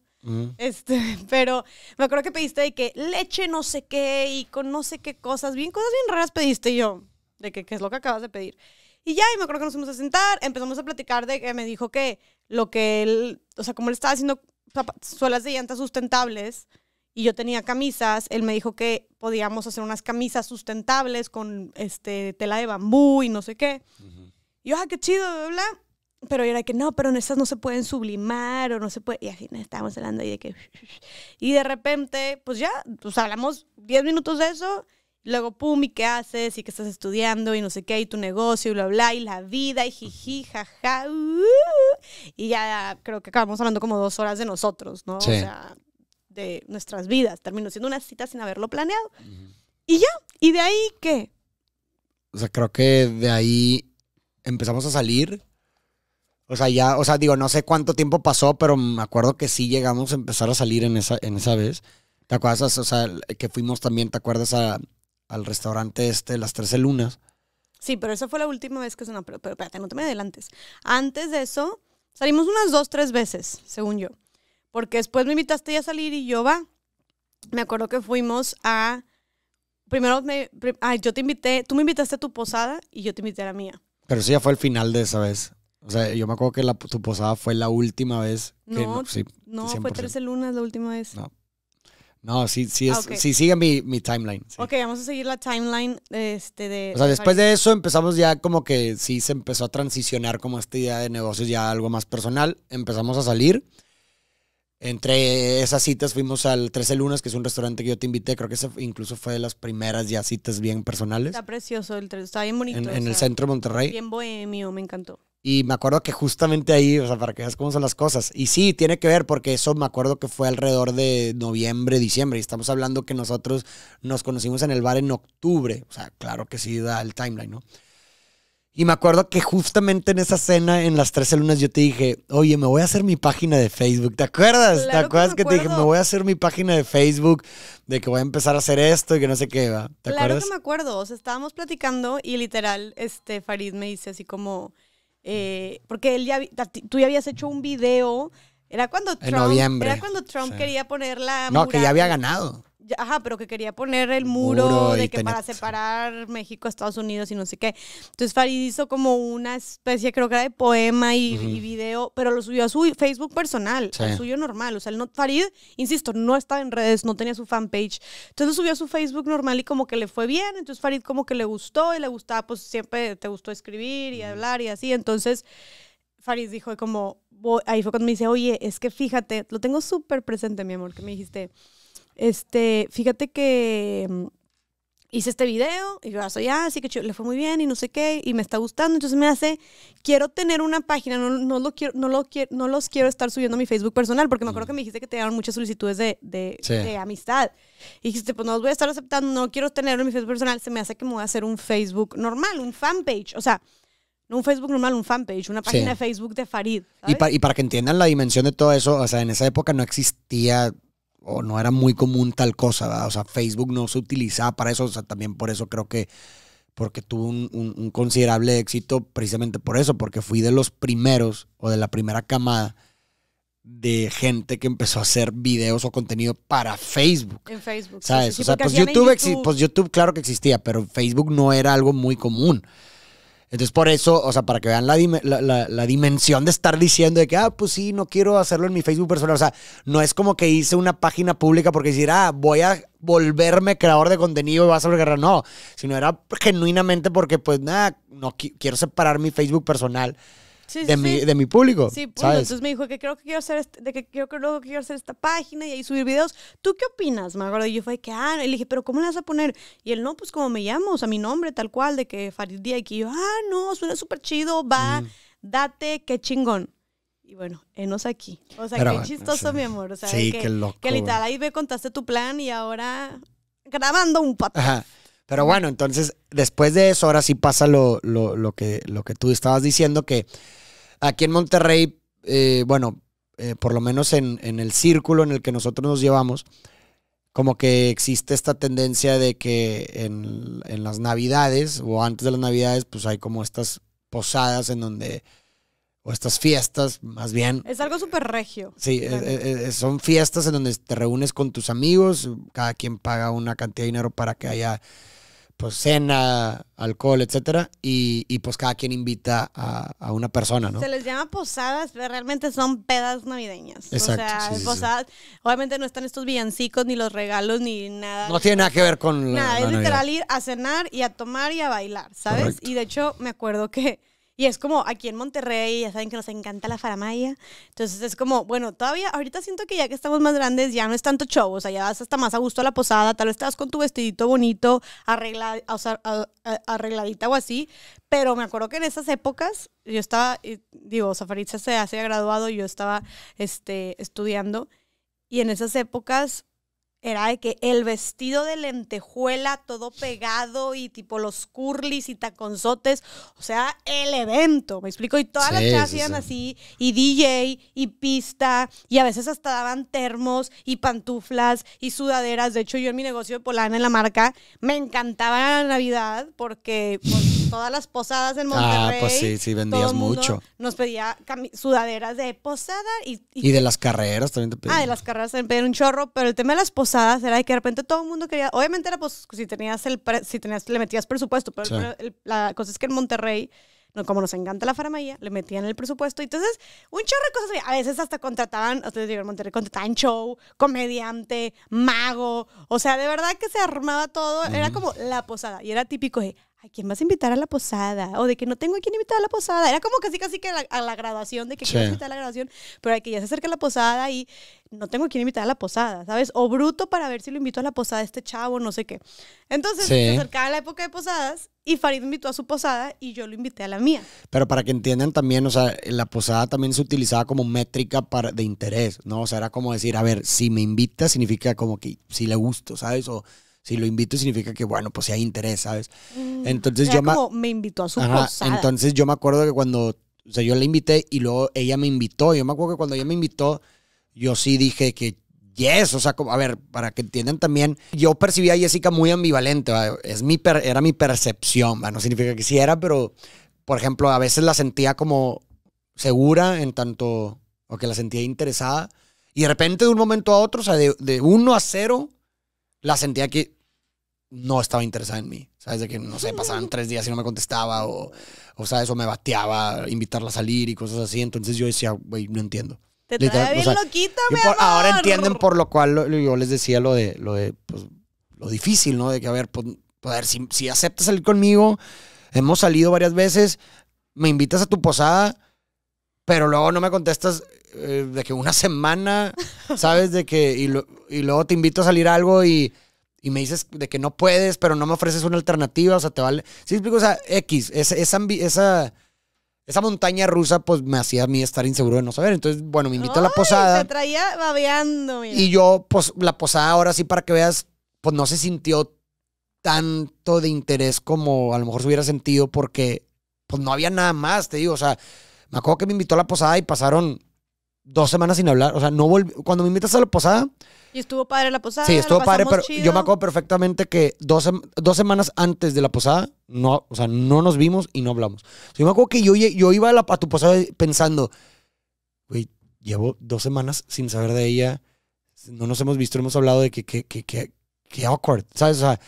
Este, *laughs* pero me acuerdo que pediste de que leche no sé qué y con no sé qué cosas, bien cosas bien raras pediste yo, de que qué es lo que acabas de pedir. Y ya, y me acuerdo que nos fuimos a sentar, empezamos a platicar de que me dijo que lo que él, o sea, como él estaba haciendo suelas de llantas sustentables y yo tenía camisas, él me dijo que podíamos hacer unas camisas sustentables con este tela de bambú y no sé qué. Y yo, ah, qué chido, bla, bla pero era que no, pero en esas no se pueden sublimar o no se puede. Y así, estábamos hablando ahí de que. Y de repente, pues ya, pues hablamos 10 minutos de eso. luego, pum, ¿y qué haces? ¿Y qué estás estudiando? Y no sé qué, y tu negocio, y bla, bla, y la vida, y jiji, jaja. Uh, y ya creo que acabamos hablando como dos horas de nosotros, ¿no? O sea, de nuestras vidas. Terminó siendo una cita sin haberlo planeado. Y ya, ¿y de ahí qué? O sea, creo que de ahí empezamos a salir o sea, ya, o sea, digo, no sé cuánto tiempo pasó, pero me acuerdo que sí llegamos a empezar a salir en esa, en esa vez. ¿Te acuerdas? O sea, que fuimos también, ¿te acuerdas? al restaurante este, Las Trece Lunas. Sí, pero esa fue la última vez que se... No, pero, espérate, no te me adelantes. Antes de eso, salimos unas dos, tres veces, según yo. Porque después me invitaste ya a salir y yo va. Me acuerdo que fuimos a... Primero, me, yo te invité, tú me invitaste a tu posada y yo te invité a la mía. Pero eso ya fue el final de esa vez. O sea, yo me acuerdo que la, tu posada fue la última vez. Que, no, sí, no fue 13 lunas la última vez. No. No, sí, sí, es, ah, sí sigue mi, timeline. Ok, vamos a seguir la timeline este, de... O sea, después de eso empezamos ya como que sí se empezó a transicionar como esta idea de negocios ya algo más personal. Empezamos a salir. Entre esas citas fuimos al 13 Lunas, que es un restaurante que yo te invité. Creo que ese incluso fue de las primeras ya citas bien personales. Está precioso el 13, está bien bonito. En, en el centro de Monterrey. Bien bohemio, me encantó. Y me acuerdo que justamente ahí, o sea, para que veas cómo son las cosas. Y sí, tiene que ver, porque eso me acuerdo que fue alrededor de noviembre, diciembre. Y estamos hablando que nosotros nos conocimos en el bar en octubre. O sea, claro que sí da el timeline, ¿no? Y me acuerdo que justamente en esa cena, en las 13 lunas, yo te dije, oye, me voy a hacer mi página de Facebook. ¿Te acuerdas? ¿Te acuerdas que, te dije, me voy a hacer mi página de Facebook, de que voy a empezar a hacer esto y que no sé qué va? ¿Te claro que me acuerdo. O sea, estábamos platicando y literal, este, Farid me dice así como, eh, porque él ya, tú ya habías hecho un video, era cuando Trump, noviembre. Era cuando Trump quería poner la... No, que ya había ganado ajá, pero que quería poner el muro, de que para separar México, a Estados Unidos y no sé qué. Entonces Farid hizo como una especie, creo que era de poema y, video, pero lo subió a su Facebook personal, suyo normal. O sea, el no, Farid, insisto, no estaba en redes, no tenía su fanpage. Entonces lo subió a su Facebook normal y como que le fue bien. Entonces Farid como que le gustó y le gustaba, pues siempre te gustó escribir y hablar y así. Entonces... Farid dijo como, ahí fue cuando me dice, oye, es que fíjate, lo tengo súper presente, mi amor, que me dijiste, este, fíjate que mm, hice este video y yo ya ah, soy así que le fue muy bien y no sé qué y me está gustando entonces me hace quiero tener una página no, lo quiero no lo quiero no los quiero estar subiendo a mi Facebook personal porque me acuerdo que me dijiste que te dieron muchas solicitudes de, amistad y dijiste pues no los voy a estar aceptando no quiero tener en mi Facebook personal se me hace que me voy a hacer un Facebook normal un fanpage o sea no un Facebook normal, un fanpage, una página de Facebook de Farid. Y, y para que entiendan la dimensión de todo eso, o sea, en esa época no existía o no era muy común tal cosa, O sea, Facebook no se utilizaba para eso, o sea, también por eso creo que, porque tuvo un, considerable éxito precisamente por eso, porque fui de los primeros o de la primera camada de gente que empezó a hacer videos o contenido para Facebook. En Facebook. o sea, pues YouTube, pues YouTube claro que existía, pero Facebook no era algo muy común. Entonces, por eso, o sea, para que vean la, dimensión de estar diciendo de que, ah, pues sí, no quiero hacerlo en mi Facebook personal. O sea, no es como que hice una página pública porque decir, ah, voy a volverme creador de contenido y vas a guerra. No, sino era genuinamente porque, pues, nada, no quiero separar mi Facebook personal de, mi, de mi público. Sí, entonces me dijo que creo que quiero hacer, este, de que creo que luego quiero hacer esta página y ahí subir videos. ¿Tú qué opinas? Me acuerdo, y yo fue que, ah, y le dije, pero ¿cómo le vas a poner? Y él, no, pues como me llamo, o sea, mi nombre tal cual, de que Farid Díaz, y yo, ah, no, suena súper chido, va, mm. date, qué chingón. Y bueno, enos aquí. O sea, qué chistoso, mi amor. O sea, sí, que, qué loco. literal ahí me contaste tu plan y ahora grabando un papá pero bueno, entonces, después de eso, ahora sí pasa lo, lo, lo que, lo que tú estabas diciendo, que aquí en Monterrey, eh, bueno, eh, por lo menos en, el círculo en el que nosotros nos llevamos, como que existe esta tendencia de que en, en las navidades o antes de las navidades, pues hay como estas posadas en donde o estas fiestas, más bien. Es algo súper regio. Sí, eh, son fiestas en donde te reúnes con tus amigos, cada quien paga una cantidad de dinero para que haya pues cena, alcohol, etcétera, y, y pues cada quien invita a, una persona, ¿no? Se les llama posadas, pero realmente son pedas navideñas. O sea, posadas, obviamente no están estos villancicos, ni los regalos, ni nada. No tiene nada que ver con Nada, es literal ir a cenar y a tomar y a bailar, ¿sabes? Y de hecho, me acuerdo que y es como aquí en Monterrey, ya saben que nos encanta la faramaya. Entonces es como, bueno, todavía ahorita siento que ya que estamos más grandes ya no es tanto show, o sea, ya vas hasta más a gusto a la posada, tal vez estás con tu vestidito bonito, arregla, o sea, arregladita o así, pero me acuerdo que en esas épocas yo estaba, digo, Safaritza se ha graduado, yo estaba este, estudiando y en esas épocas era de que el vestido de lentejuela todo pegado y tipo los curlis y taconzotes, o sea, el evento, me explico, y todas las chicas iban así, y DJ, y pista, y a veces hasta daban termos y pantuflas y sudaderas, de hecho yo en mi negocio de Polana, en la marca, me encantaba la Navidad porque... Pues, todas las posadas en ah, Monterrey. Ah, pues sí, sí, vendías mucho. Nos pedía sudaderas de posada y, y, de las carreras también te pedían. Ah, de las carreras también pedían un chorro, pero el tema de las posadas era de que de repente todo el mundo quería... Obviamente era pues si tenías el... si tenías, le metías presupuesto, pero la cosa es que en Monterrey... No, como nos encanta la faramaya, le metían el presupuesto. Y Entonces, un chorro de cosas. A veces hasta contrataban, hasta digo, Monterrey, contrataban show, comediante, mago. O sea, de verdad que se armaba todo. Era como la posada. Y era típico de, ¿a ¿quién vas a invitar a la posada? O de que no tengo a quién invitar a la posada. Era como casi casi que a la graduación, de que quiero invitar a la graduación, pero hay que ya se acerca la posada y no tengo a quién invitar a la posada, ¿sabes? O bruto para ver si lo invito a la posada este chavo, no sé qué. Entonces, se acercaba la época de posadas y Farid invitó a su posada y yo lo invité a la mía. Pero para que entiendan también, o sea, la posada también se utilizaba como métrica para, de interés, ¿no? O sea, era como decir, a ver, si me invita significa como que si le gusto, ¿sabes? O si lo invito significa que, bueno, pues si hay interés, ¿sabes? Mm, entonces yo me... invitó a su Ajá, Entonces yo me acuerdo que cuando, o sea, yo la invité y luego ella me invitó. Yo me acuerdo que cuando ella me invitó, yo sí dije que yes, o sea, a ver, para que entiendan también, yo percibía a Jessica muy ambivalente, es mi era mi percepción, no significa que sí era, pero, por ejemplo, a veces la sentía como segura en tanto, o que la sentía interesada, y de repente de un momento a otro, o sea, de, de uno a cero, la sentía que no estaba interesada en mí. ¿Sabes? De que, no sé, pasaban tres días y no me contestaba o, o ¿sabes? O me bateaba, invitarla a salir y cosas así. Entonces yo decía, güey, no entiendo. Te trae bien Ahora entienden por lo cual yo les decía lo de, lo pues, lo difícil, ¿no? De que, a ver, pues, si, aceptas salir conmigo, hemos salido varias veces, me invitas a tu posada, pero luego no me contestas eh, de que una semana, *laughs* ¿sabes? De que, y, y luego te invito a salir algo y y me dices de que no puedes, pero no me ofreces una alternativa, o sea, te vale. Sí, explico, o sea, X, esa, esa, montaña rusa, pues me hacía a mí estar inseguro de no saber. Entonces, bueno, me invitó a la posada. Te traía babeando, Y yo, pues, la posada ahora sí, para que veas, pues no se sintió tanto de interés como a lo mejor se hubiera sentido, porque, pues, no había nada más, te digo, o sea, me acuerdo que me invitó a la posada y pasaron dos semanas sin hablar. O sea, no volví. Cuando me invitas a la posada y estuvo padre la posada. Sí, estuvo padre, pero yo me acuerdo perfectamente que dos, dos, semanas antes de la posada, no, o sea, no nos vimos y no hablamos. yo me acuerdo que yo, yo iba a, la, tu posada pensando, güey, llevo dos semanas sin saber de ella, no nos hemos visto, hemos hablado de que, que, que, awkward, ¿sabes? O sea,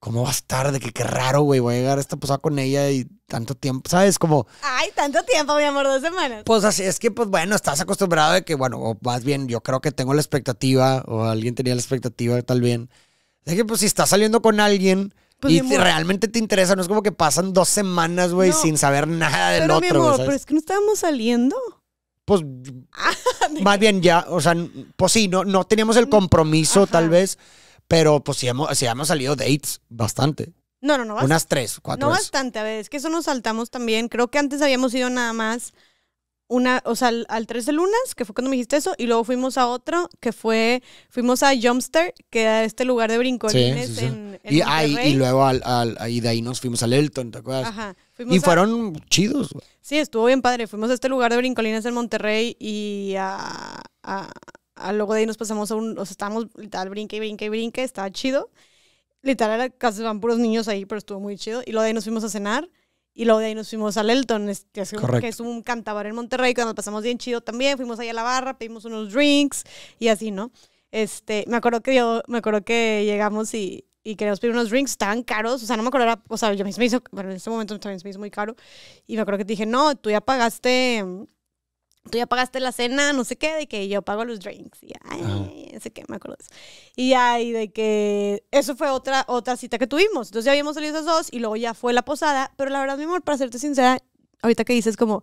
¿Cómo vas tarde? Que qué raro, güey. Voy a llegar a esta posada con ella y tanto tiempo, ¿sabes? Como. Ay, tanto tiempo, mi amor, dos semanas. Pues así es que, pues bueno, estás acostumbrado de que, bueno, o más bien, yo creo que tengo la expectativa, o alguien tenía la expectativa, tal bien. de que, pues si estás saliendo con alguien, pues, y realmente te interesa, no es como que pasan dos semanas, güey, sin saber nada del pero, otro. Mi amor, pero es que no estábamos saliendo. Pues *laughs* ah, más bien ya, o sea, pues sí, no, no teníamos el compromiso, tal vez. Pero pues si hemos, hemos salido dates bastante. No, no, no. Unas tres, cuatro. No bastante, a veces que eso nos saltamos también. Creo que antes habíamos ido nada más una, o sea, al, tres de lunas, que fue cuando me dijiste eso, y luego fuimos a otro, que fue, fuimos a Jumpster, que era este lugar de brincolines En, y, luego al, y de ahí nos fuimos al Elton, ¿te acuerdas? Ajá. y fueron chidos. Sí, estuvo bien padre. Fuimos a este lugar de brincolines en Monterrey y a luego de ahí nos pasamos a un, o sea, estábamos literal brinque y brinque y brinque, estaba chido. Literal, casi van puros niños ahí, pero estuvo muy chido. Y luego de ahí nos fuimos a cenar. Y luego de ahí nos fuimos a Elton, que es, un cantabar en Monterrey, cuando pasamos bien chido también. Fuimos ahí a la barra, pedimos unos drinks y así, ¿no? Este, me acuerdo que yo, me acuerdo que llegamos y, y queríamos pedir unos drinks, tan caros, o sea, no me acuerdo, o sea, yo me hizo, bueno, en ese momento también se me hizo muy caro. Y me acuerdo que dije, no, tú ya pagaste tú ya pagaste la cena, no sé qué, de que yo pago los drinks. Y ay, no sé qué, me acuerdo Y ay de que eso fue otra, otra cita que tuvimos. Entonces ya habíamos salido esas dos y luego ya fue la posada. Pero la verdad, mi amor, para serte sincera, ahorita que dices como,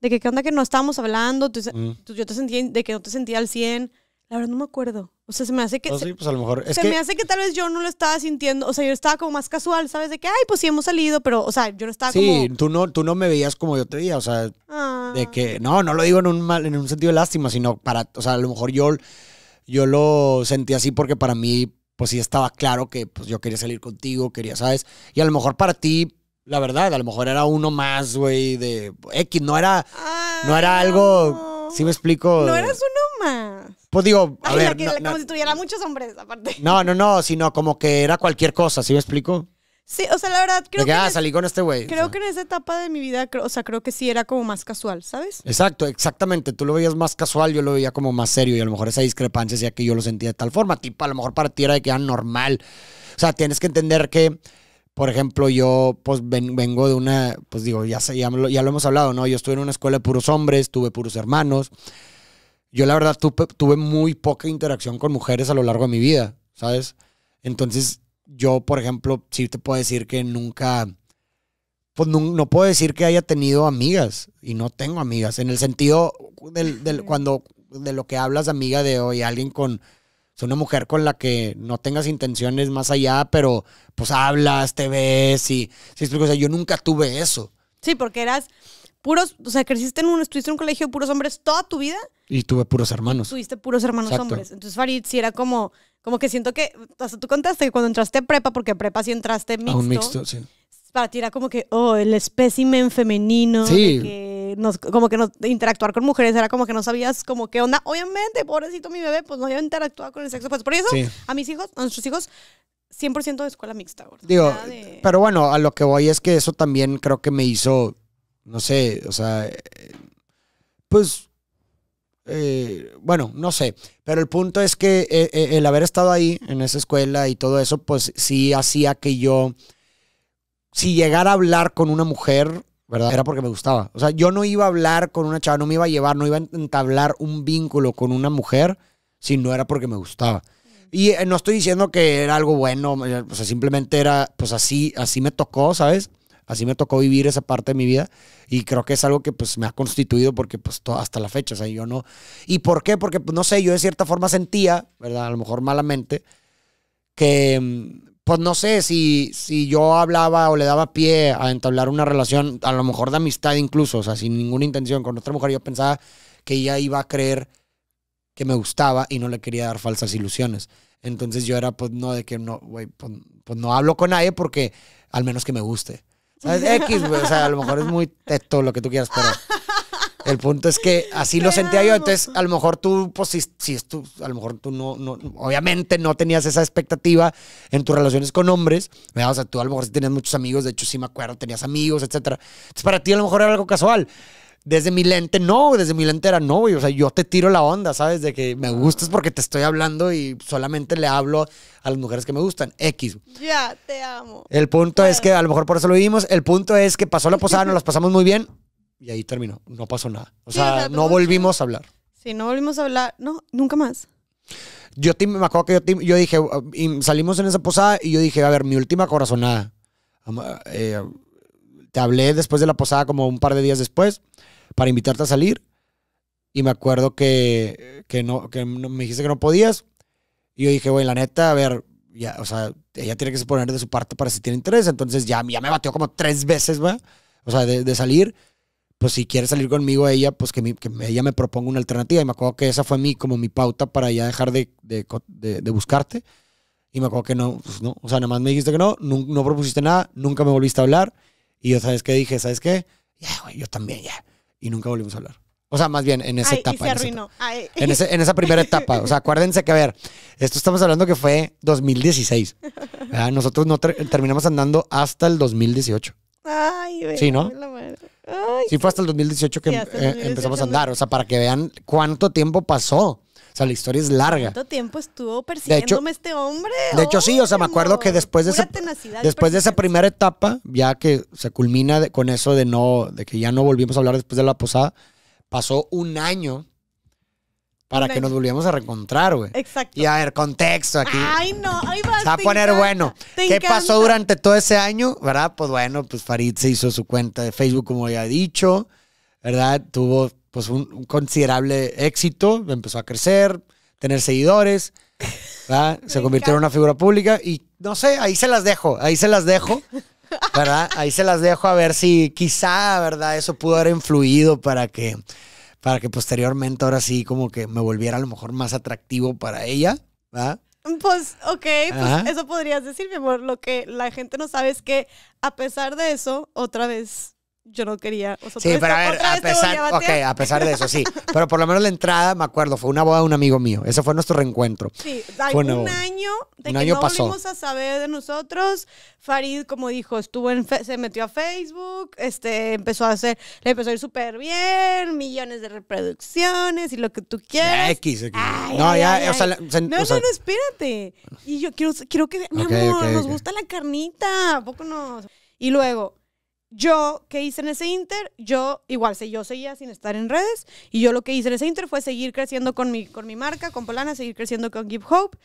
de que qué onda que no estábamos hablando, tú, mm. pues, yo te sentí de que no te sentía al 100. La verdad no me acuerdo. O sea, se me hace que... Pues lo mejor... me hace que tal vez yo no lo estaba sintiendo. O sea, yo estaba como más casual, ¿sabes? De que, ay, pues sí hemos salido, pero, o sea, yo no estaba sí, como... Sí, tú no, tú no me veías como yo te veía, o sea, ah. de que... No, no lo digo en un, mal, en un sentido de lástima, sino para... O sea, a lo mejor yo, yo lo sentí así porque para mí, pues sí estaba claro que pues, yo quería salir contigo, quería, ¿sabes? Y a lo mejor para ti, la verdad, a lo mejor era uno más, güey, de X, no era... no era algo... si me explico? No eras uno más. Pues digo, a como no, si tuviera muchos hombres, aparte. No, no, no, sino como que era cualquier cosa, ¿sí me explico? Sí, o sea, la verdad, creo que. Ah, salí con este güey. Creo que en esa etapa de mi vida, o sea, creo que sí era como más casual, ¿sabes? Exacto, exactamente. Tú lo veías más casual, yo lo veía como más serio y a lo mejor esa discrepancia hacía que yo lo sentía de tal forma. Tipo, a lo mejor para ti era de que era normal. O sea, tienes que entender que. Por ejemplo, yo pues vengo de una, pues digo, ya, ya lo hemos hablado, ¿no? Yo estuve en una escuela de puros hombres, tuve puros hermanos. Yo la verdad tuve muy poca interacción con mujeres a lo largo de mi vida, ¿sabes? Entonces yo, por ejemplo, sí te puedo decir que nunca, pues no, puedo decir que haya tenido amigas y no tengo amigas, en el sentido del, del cuando, de lo que hablas, amiga, de hoy, alguien con, es una mujer con la que no tengas intenciones más allá, pero pues hablas, te ves y, ¿sí? o sea, yo nunca tuve eso. Sí, porque eras puros, o sea, creciste en un, estuviste en un colegio de puros hombres toda tu vida. Y tuve puros hermanos. Tuviste puros hermanos hombres. Entonces Farid sí era como, como que siento que, hasta tú contaste que cuando entraste a prepa, porque prepa sí entraste mixto. A un mixto, sí. Para ti era como que, oh, el espécimen femenino. Sí. que como que no interactuar con mujeres era como que no sabías como qué onda. Obviamente, pobrecito mi bebé, pues no había interactuado con el sexo. Pues por eso, a mis hijos, a nuestros hijos, 100% de escuela mixta. Digo, pero bueno, a lo que voy es que eso también creo que me hizo no sé, o sea, eh, pues, eh, bueno, no sé, pero el punto es que eh, el haber estado ahí en esa escuela y todo eso, pues sí hacía que yo, si llegara a hablar con una mujer, ¿verdad? Era porque me gustaba. O sea, yo no iba a hablar con una chava, no me iba a llevar, no iba a entablar un vínculo con una mujer si no era porque me gustaba. Y no estoy diciendo que era algo bueno, o sea, simplemente era, pues así, así me tocó, ¿sabes? Así me tocó vivir esa parte de mi vida y creo que es algo que pues me ha constituido porque pues hasta la fecha, o sea, yo no... ¿Y por qué? Porque pues, no sé, yo de cierta forma sentía, ¿verdad? A lo mejor malamente, que mm, pues no sé si, si yo hablaba o le daba pie a entablar una relación, a lo mejor de amistad incluso, o sea, sin ninguna intención con otra mujer, yo pensaba que ella iba a creer que me gustaba y no le quería dar falsas ilusiones. Entonces yo era pues no de que no, güey, pues, pues no hablo con nadie porque al menos que me guste. X, O sea, a lo mejor es muy todo lo que tú quieras, pero. El punto es que así lo sentía yo. Entonces, a lo mejor tú, pues, si, si tú, a lo mejor tú no, obviamente no tenías esa expectativa en tus relaciones con hombres. O sea, tú a lo mejor sí tenías muchos amigos, de hecho, sí me acuerdo, tenías amigos, etcétera. Entonces, para ti a lo mejor era algo casual desde mi lente, no, desde mi lente era no, O sea, yo te tiro la onda, ¿sabes? De que me gustas porque te estoy hablando y solamente le hablo a las mujeres que me gustan. X. Ya, te amo. El punto es que a lo mejor por eso lo vivimos. El punto es que pasó la posada, nos las *laughs* pasamos muy bien y ahí terminó. No pasó nada. O sea, no volvimos a hablar. Sí, no volvimos a hablar. No, nunca más. Yo te, me acuerdo que yo, yo dije, y salimos en esa posada y yo dije, a ver, mi última corazonada. Eh, te hablé después de la posada como un par de días después para invitarte a salir. Y me acuerdo que, que no, que me dijiste que no podías. Y yo dije, güey, la neta, a ver, ya, o sea, ella tiene que poner de su parte para si tiene interés. Entonces ya, ya me bateó como tres veces, va. O sea, de, salir. Pues si quiere salir conmigo ella, pues que, que, ella me proponga una alternativa. Y me acuerdo que esa fue mi, como mi pauta para ya dejar de, de, de buscarte. Y me acuerdo que no, pues no. O sea, nada más me dijiste que no, no, no propusiste nada, nunca me volviste a hablar. Y yo, ¿sabes qué? Dije, ¿sabes qué? Ya, güey, yo también, ya. Y nunca volvimos a hablar. O sea, más bien en esa etapa. En, esa, esa primera etapa. O sea, acuérdense que, a ver, esto estamos hablando que fue 2016. Nosotros no terminamos andando hasta el 2018. Ay, güey. Sí, ¿no? sí, fue hasta el 2018 que em, eh, empezamos a andar. O sea, para que vean cuánto tiempo pasó sea, la historia es larga. ¿Cuánto tiempo estuvo persiguiéndome este hombre? De hecho, sí, o sea, me acuerdo que después de esa, después de esa primera etapa, ya que se culmina con eso de no, de que ya no volvimos a hablar después de la posada, pasó un año para que nos volviéramos a reencontrar, güey. Exacto. Y a ver, contexto aquí. Ay, no, ahí va. Se va a poner bueno. ¿Qué pasó durante todo ese año? ¿Verdad? Pues bueno, pues Farid se hizo su cuenta de Facebook, como ya he dicho. ¿Verdad? Tuvo pues un, considerable éxito, empezó a crecer, tener seguidores, ¿verdad? *laughs* se convirtió en una figura pública y no sé, ahí se las dejo, ahí se las dejo, ¿verdad? Ahí se las dejo a ver si quizá, ¿verdad? Eso pudo haber influido para que, para que posteriormente ahora sí como que me volviera a lo mejor más atractivo para ella, ¿verdad? Pues, ok, pues eso podrías decir, mi amor. Lo que la gente no sabe es que, a pesar de eso, otra vez yo no quería. sí, pero a ver, a pesar, okay, a pesar de eso, sí. Pero por lo menos la entrada, me acuerdo, fue una boda de un amigo mío. Ese fue nuestro reencuentro. Sí, fue un, año de que no volvimos a saber de nosotros. Farid, como dijo, estuvo en se metió a Facebook, este, empezó a hacer, le empezó a ir súper bien, millones de reproducciones y lo que tú quieras. X, X. no, ya, o sea, no, no, espérate. Y yo quiero, quiero que, okay, mi amor, nos gusta la carnita, poco no? Y luego, yo, ¿qué hice en ese inter? Yo, igual, si yo seguía sin estar en redes y yo lo que hice en ese inter fue seguir creciendo con mi, con mi marca, con Polana, seguir creciendo con Give Hope.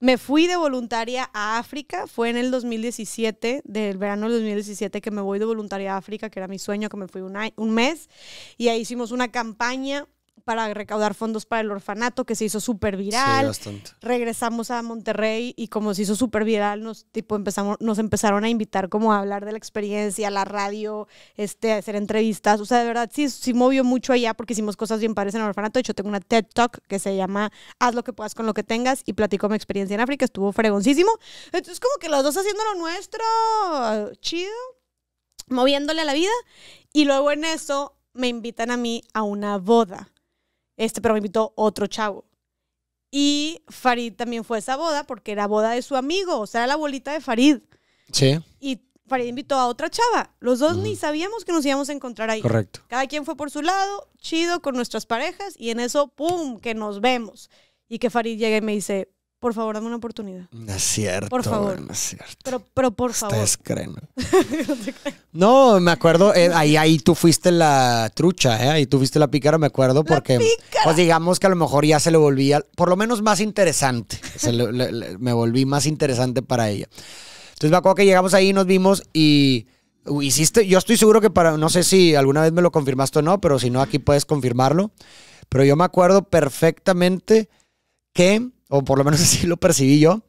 Me fui de voluntaria a África, fue en el 2017, del verano del 2017 que me voy de voluntaria a África, que era mi sueño, que me fui un, un mes, y ahí hicimos una campaña para recaudar fondos para el orfanato, que se hizo súper viral. Sí, Regresamos a Monterrey y como se hizo súper viral, nos, tipo, empezamos, nos empezaron a invitar como a hablar de la experiencia, la radio, este, a hacer entrevistas. O sea, de verdad, sí, sí movió mucho allá porque hicimos cosas bien padres en el orfanato. De hecho, tengo una TED Talk que se llama Haz lo que puedas con lo que tengas y platico mi experiencia en África. Estuvo fregoncísimo. Entonces, como que los dos haciendo lo nuestro, chido, moviéndole a la vida. Y luego en eso me invitan a mí a una boda este, pero me invitó otro chavo. Y Farid también fue a esa boda porque era boda de su amigo, o sea, era la abuelita de Farid. Sí. Y Farid invitó a otra chava. Los dos ni sabíamos que nos íbamos a encontrar ahí. Correcto. Cada quien fue por su lado, chido con nuestras parejas, y en eso, ¡pum!, que nos vemos. Y que Farid llega y me dice, por favor, dame una oportunidad. No es cierto. Por favor. No es cierto. Pero, pero por favor. creen. *laughs* no, me acuerdo, eh, ahí, ahí tú fuiste la trucha, ¿eh? Ahí tú fuiste la pícara, me acuerdo, porque. pues digamos que a lo mejor ya se le volvía, por lo menos más interesante. me volví más interesante para ella. Entonces me acuerdo que llegamos ahí, nos vimos y. Uh, hiciste, yo estoy seguro que para, no sé si alguna vez me lo confirmaste o no, pero si no, aquí puedes confirmarlo. Pero yo me acuerdo perfectamente que o por lo menos *laughs* así lo percibí yo,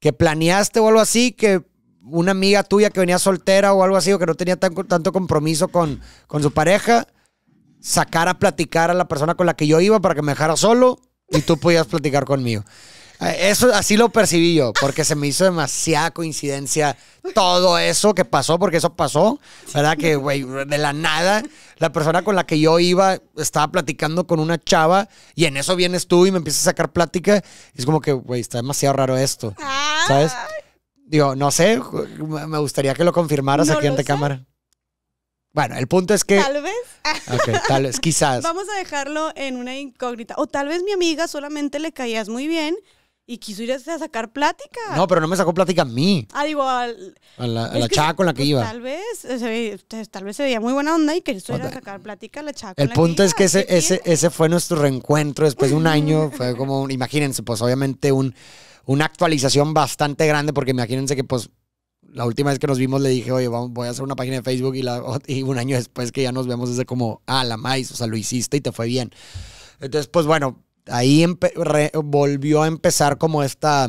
que planeaste o algo así, que una amiga tuya que venía soltera o algo así, o que no tenía tanto compromiso con, con su pareja, sacara a platicar a la persona con la que yo iba para que me dejara solo y tú podías platicar conmigo. Eso así lo percibí yo, porque se me hizo demasiada coincidencia todo eso que pasó, porque eso pasó, ¿verdad? Que, güey, de la nada, la persona con la que yo iba estaba platicando con una chava y en eso vienes tú y me empiezas a sacar plática. es como que, güey, está demasiado raro esto, ¿sabes? Digo, no sé, me gustaría que lo confirmaras aquí ante cámara. Bueno, el punto es que. Tal vez. Ok, tal vez, quizás. *laughs* Vamos a dejarlo en una incógnita. O tal vez mi amiga solamente le caías muy bien y quiso ir a sacar plática. No, pero no me sacó plática a mí. Ah, digo, a la, a la chava con la que pues, iba. Tal vez, eh, tal vez se veía muy buena onda y quiso ir a sacar plática a la chava. El con punto la que es que ese, ese, ese fue nuestro reencuentro después de un año. *laughs* Fue como, imagínense, pues obviamente un, una actualización bastante grande, porque imagínense que pues la última vez que nos vimos le dije, oye, voy a hacer una página de Facebook y, la, y un año después que ya nos vemos es de como, ah, la maíz, o sea, lo hiciste y te fue bien. Entonces, pues bueno, ahí volvió a empezar como esta,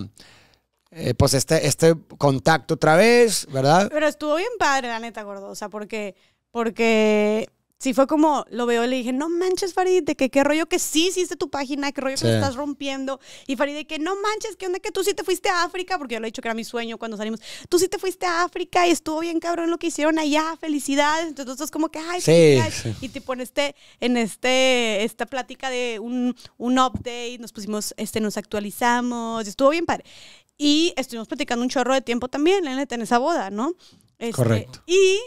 eh, pues este, este contacto otra vez, ¿verdad? Pero estuvo bien padre, la neta, gordo, o sea, porque, porque sí fue como, lo veo y le dije, no manches, Farid, de que qué rollo que sí hiciste tu página, qué rollo que estás rompiendo. Y Farid, de que no manches, qué onda que tú sí te fuiste a África, porque yo le he dicho que era mi sueño cuando salimos. Tú sí te fuiste a África y estuvo bien cabrón lo que hicieron allá, felicidades. Entonces, es como que, ay, sí, Y te este, pones en este, esta plática de un, update, nos pusimos, este, nos actualizamos, estuvo bien padre. Y estuvimos platicando un chorro de tiempo también, en esa boda, ¿no? Este, Correcto. Y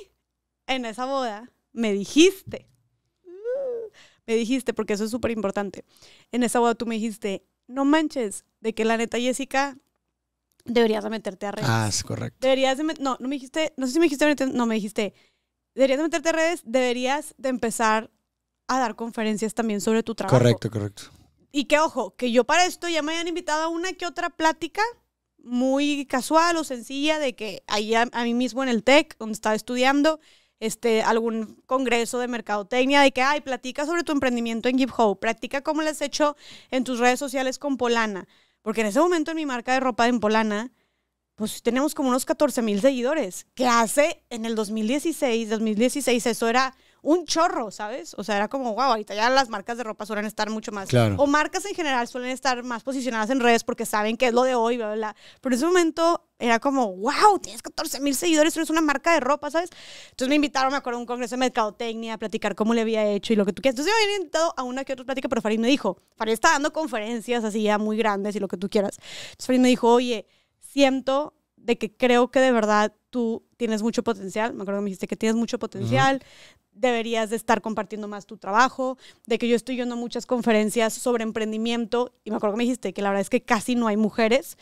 en esa boda me dijiste. Mm, me dijiste, porque eso es súper importante. En esa boda tú me dijiste, no manches, de que la neta Jessica deberías de meterte a redes. Ah, es correcto. Deberías de no, no me dijiste, no sé si me dijiste, no me dijiste, deberías meterte a redes, deberías de empezar a dar conferencias también sobre tu trabajo. Correcto, correcto. Y que ojo, que yo para esto ya me habían invitado a una que otra plática muy casual o sencilla de que allá a mí mismo en el TEC, donde estaba estudiando, este, algún congreso de mercadotecnia, de que, ay, platica sobre tu emprendimiento en GitHub, practica cómo lo has hecho en tus redes sociales con Polana. Porque en ese momento en mi marca de ropa en Polana, pues tenemos como unos 14 mil seguidores. ¿Qué hace en el 2016? 2016 eso era un chorro, ¿sabes? O sea, era como, wow, ahorita ya las marcas de ropa suelen estar mucho más. O marcas en general suelen estar más posicionadas en redes porque saben que es lo de hoy, bla, bla, Pero en ese momento era como, wow, tienes 14 mil seguidores, eres una marca de ropa, ¿sabes? Entonces me invitaron, me acuerdo, a un congreso de mercadotecnia, a platicar cómo le había hecho y lo que tú quieras. Entonces me habían invitado a una que otra plática, pero Farid me dijo, Farid está dando conferencias así ya muy grandes y lo que tú quieras. Entonces Farid me dijo, oye, siento de que creo que de verdad tú tienes mucho potencial. Me acuerdo que me dijiste que tienes mucho potencial. Deberías de estar compartiendo más tu trabajo, de que yo estoy yendo muchas conferencias sobre emprendimiento y me acuerdo que me dijiste que la verdad es que casi no hay mujeres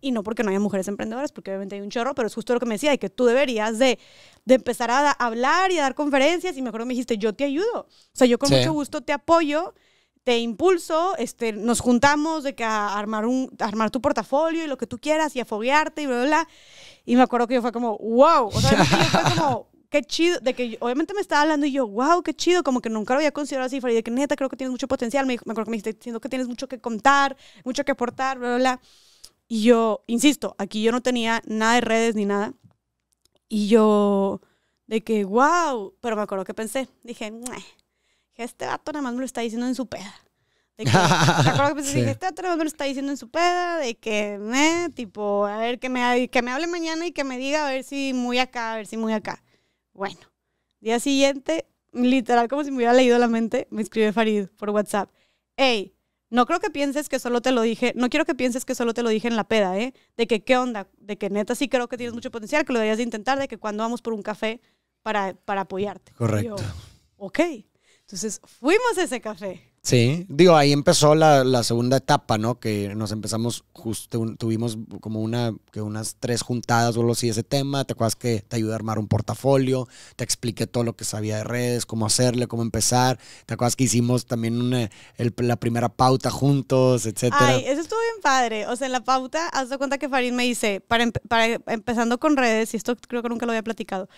y no porque no haya mujeres emprendedoras, porque obviamente hay un chorro, pero es justo lo que me decía, de que tú deberías de, empezar a hablar y a dar conferencias y me acuerdo que me dijiste, yo te ayudo, o sea, yo con mucho gusto te apoyo, te impulso, este, nos juntamos de que a armar, un, armar tu portafolio y lo que tú quieras y a y bla, bla, bla. Y me acuerdo que yo fue como, wow. O sea, yo *laughs* fue como, qué chido. De que obviamente me estaba hablando y yo, wow, qué chido. Como que nunca lo había considerado así. Y de que neta, creo que tienes mucho potencial. Me, acuerdo que me dijiste, siento que tienes mucho que contar, mucho que aportar, bla, bla, Y yo, insisto, aquí yo no tenía nada de redes ni nada. Y yo, de que, wow. Pero me acuerdo que pensé, dije, Mueh este vato nada más me lo está diciendo en su peda. De que, *laughs* que dije, este vato nada más me lo está diciendo en su peda, de que, me tipo, a ver, que me, que me hable mañana y que me diga, a ver si muy acá, a ver si muy acá. Bueno, día siguiente, literal, como si me hubiera leído la mente, me escribe Farid por WhatsApp. Hey, no creo que pienses que solo te lo dije, no quiero que pienses que solo te lo dije en la peda, ¿eh? De que, ¿qué onda? De que neta sí creo que tienes mucho potencial, que lo deberías de intentar, de que cuando vamos por un café para, para apoyarte. Correcto. ok. Entonces fuimos a ese café. Sí, digo, ahí empezó la, segunda etapa, ¿no? Que nos empezamos, justo tuvimos como una, que unas tres juntadas o algo ese tema, te acuerdas que te ayudé a armar un portafolio, te expliqué todo lo que sabía de redes, cómo hacerle, cómo empezar, te acuerdas que hicimos también una, la primera pauta juntos, etcétera. Ay, eso estuvo bien padre, o sea, en la pauta, haz cuenta que Farid me dice, para, para empezando con redes, y esto creo que nunca lo había platicado,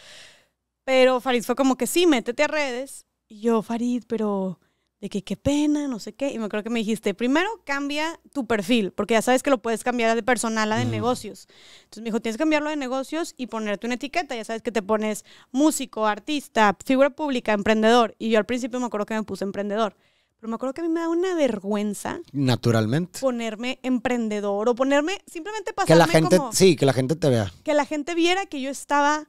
pero Farid fue como que sí, métete a redes, y yo, Farid, pero de que qué pena, no sé qué. Y me acuerdo que me dijiste, primero cambia tu perfil, porque ya sabes que lo puedes cambiar de personal a de negocios. Entonces me dijo, tienes que cambiarlo de negocios y ponerte una etiqueta. Ya sabes que te pones músico, artista, figura pública, emprendedor. Y yo al principio me acuerdo que me puse emprendedor. Pero me acuerdo que a mí me da una vergüenza. Naturalmente. Ponerme emprendedor o ponerme simplemente pasarme que la gente, Sí, que la gente te vea. Que la gente viera que yo estaba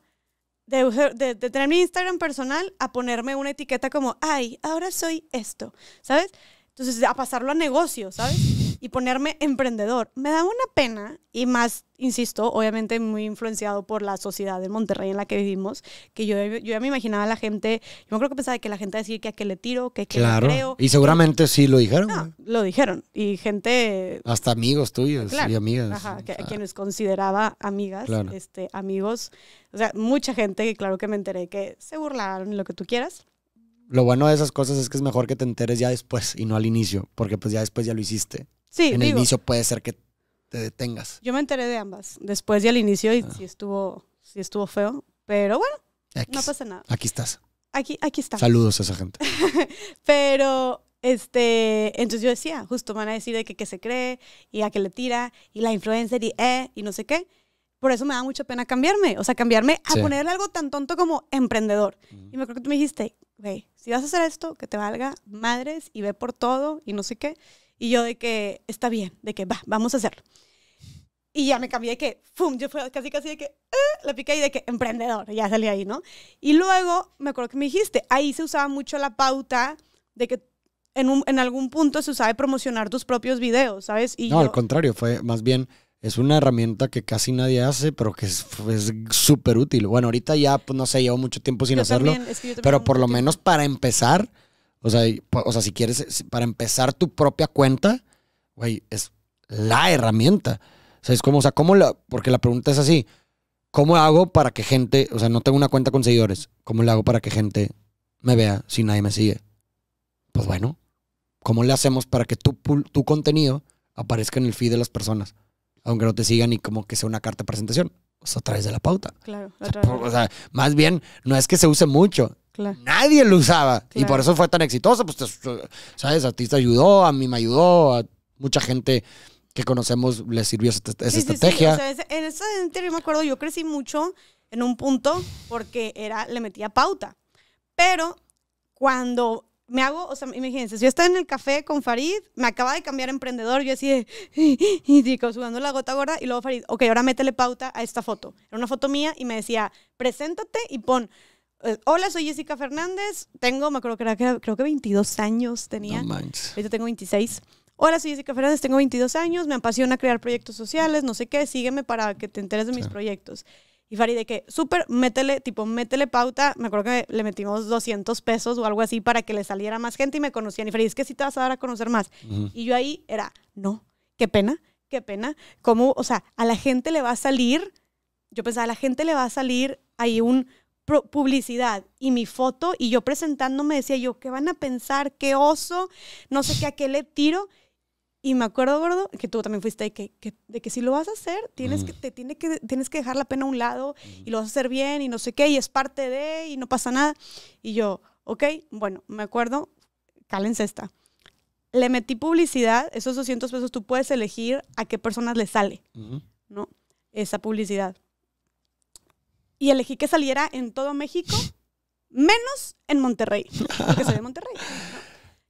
de, tener mi Instagram personal a ponerme una etiqueta como, ay, ahora soy esto, ¿sabes? Entonces, a pasarlo a negocio, ¿sabes? Y ponerme emprendedor. Me da una pena, y más, insisto, obviamente muy influenciado por la sociedad de Monterrey en la que vivimos, que yo, yo ya me imaginaba la gente, yo creo que pensaba que la gente decía que a qué le tiro, que a qué claro. creo. Y seguramente sí lo dijeron. No, lo dijeron. Y gente... Hasta amigos tuyos y amigas. Ajá, a quienes consideraba amigas, este, amigos. O sea, mucha gente, claro que me enteré que se burlaron, lo que tú quieras lo bueno de esas cosas es que es mejor que te enteres ya después y no al inicio, porque pues ya después ya lo hiciste. Sí, en el inicio puede ser que te detengas. Yo me enteré de ambas, después y al inicio, y ah. estuvo, estuvo feo, pero bueno, no pasa nada. Aquí estás. Aquí, aquí está. Saludos a esa gente. *laughs* pero, este, entonces yo decía, justo van a decir de que, se cree y a que le tira y la influencer y eh, y no sé qué. Por eso me da mucha pena cambiarme. O sea, cambiarme a ponerle algo tan tonto como emprendedor. Y me creo que tú me dijiste, güey, si vas a hacer esto, que te valga madres y ve por todo y no sé qué. Y yo de que está bien, de que va, vamos a hacerlo. Y ya me cambié de que, ¡fum! Yo fue casi, casi de que, ¡eh! la pica y de que, emprendedor, ya salí ahí, ¿no? Y luego, me acuerdo que me dijiste, ahí se usaba mucho la pauta de que en, en algún punto se usaba de promocionar tus propios videos, ¿sabes? Y no, al contrario, fue más bien es una herramienta que casi nadie hace, pero que es súper útil. Bueno, ahorita ya, pues no sé, llevo mucho tiempo sin hacerlo, pero por lo menos para empezar, o sea, o sea, si quieres, para empezar tu propia cuenta, güey, es la herramienta. O sea, es como, o sea, ¿cómo la, porque la pregunta es así, ¿cómo hago para que gente, o sea, no tengo una cuenta con seguidores, ¿cómo le hago para que gente me vea si nadie me sigue? Pues bueno, ¿cómo le hacemos para que tu, tu contenido aparezca en el feed de las personas? aunque no te sigan y como que sea una carta de presentación. O a través de la pauta. Claro, o sea, más bien, no es que se use mucho. Claro. Nadie lo usaba. Y por eso fue tan exitoso. Pues, ¿sabes? A ti te ayudó, a mí me ayudó, a mucha gente que conocemos le sirvió esa, sí, estrategia. Sí, sí. en ese sentido, yo me acuerdo, yo crecí mucho en un punto porque era, le metía pauta. Pero cuando me hago, o sea, imagínense, yo estaba en el café con Farid, me acaba de cambiar emprendedor, yo así de, *laughs* y digo, sudando la gota gorda, y luego Farid, ok, ahora métele pauta a esta foto. Era una foto mía y me decía, preséntate y pon, eh, hola, soy Jessica Fernández, tengo, me acuerdo que era, creo que 22 años tenía. No Ahorita tengo 26. Hola, soy Jessica Fernández, tengo 22 años, me apasiona crear proyectos sociales, no sé qué, sígueme para que te enteres de mis proyectos. Y Farid de que, súper, métele, tipo, métele pauta. Me acuerdo que le metimos 200 pesos o algo así para que le saliera más gente y me conocían. Y Farid, es que sí te vas a dar a conocer más. Y yo ahí era, no, qué pena, qué pena. ¿Cómo, o sea, a la gente le va a salir, yo pensaba, a la gente le va a salir ahí un publicidad y mi foto y yo presentándome decía yo, ¿qué van a pensar? ¿Qué oso? No sé qué, a qué le tiro. Y me acuerdo, gordo, que tú también fuiste de que, de que si lo vas a hacer, tienes, mm. que, te, tiene que, tienes que dejar la pena a un lado y lo mm. vas a hacer bien y no sé qué, y es parte de, y no pasa nada. Y yo, ok, bueno, me acuerdo, Calen cesta Le metí publicidad, esos 200 pesos tú puedes elegir a qué personas le sale, ¿no? Esa publicidad. Y elegí que saliera en todo México, *laughs* menos en Monterrey, porque soy de Monterrey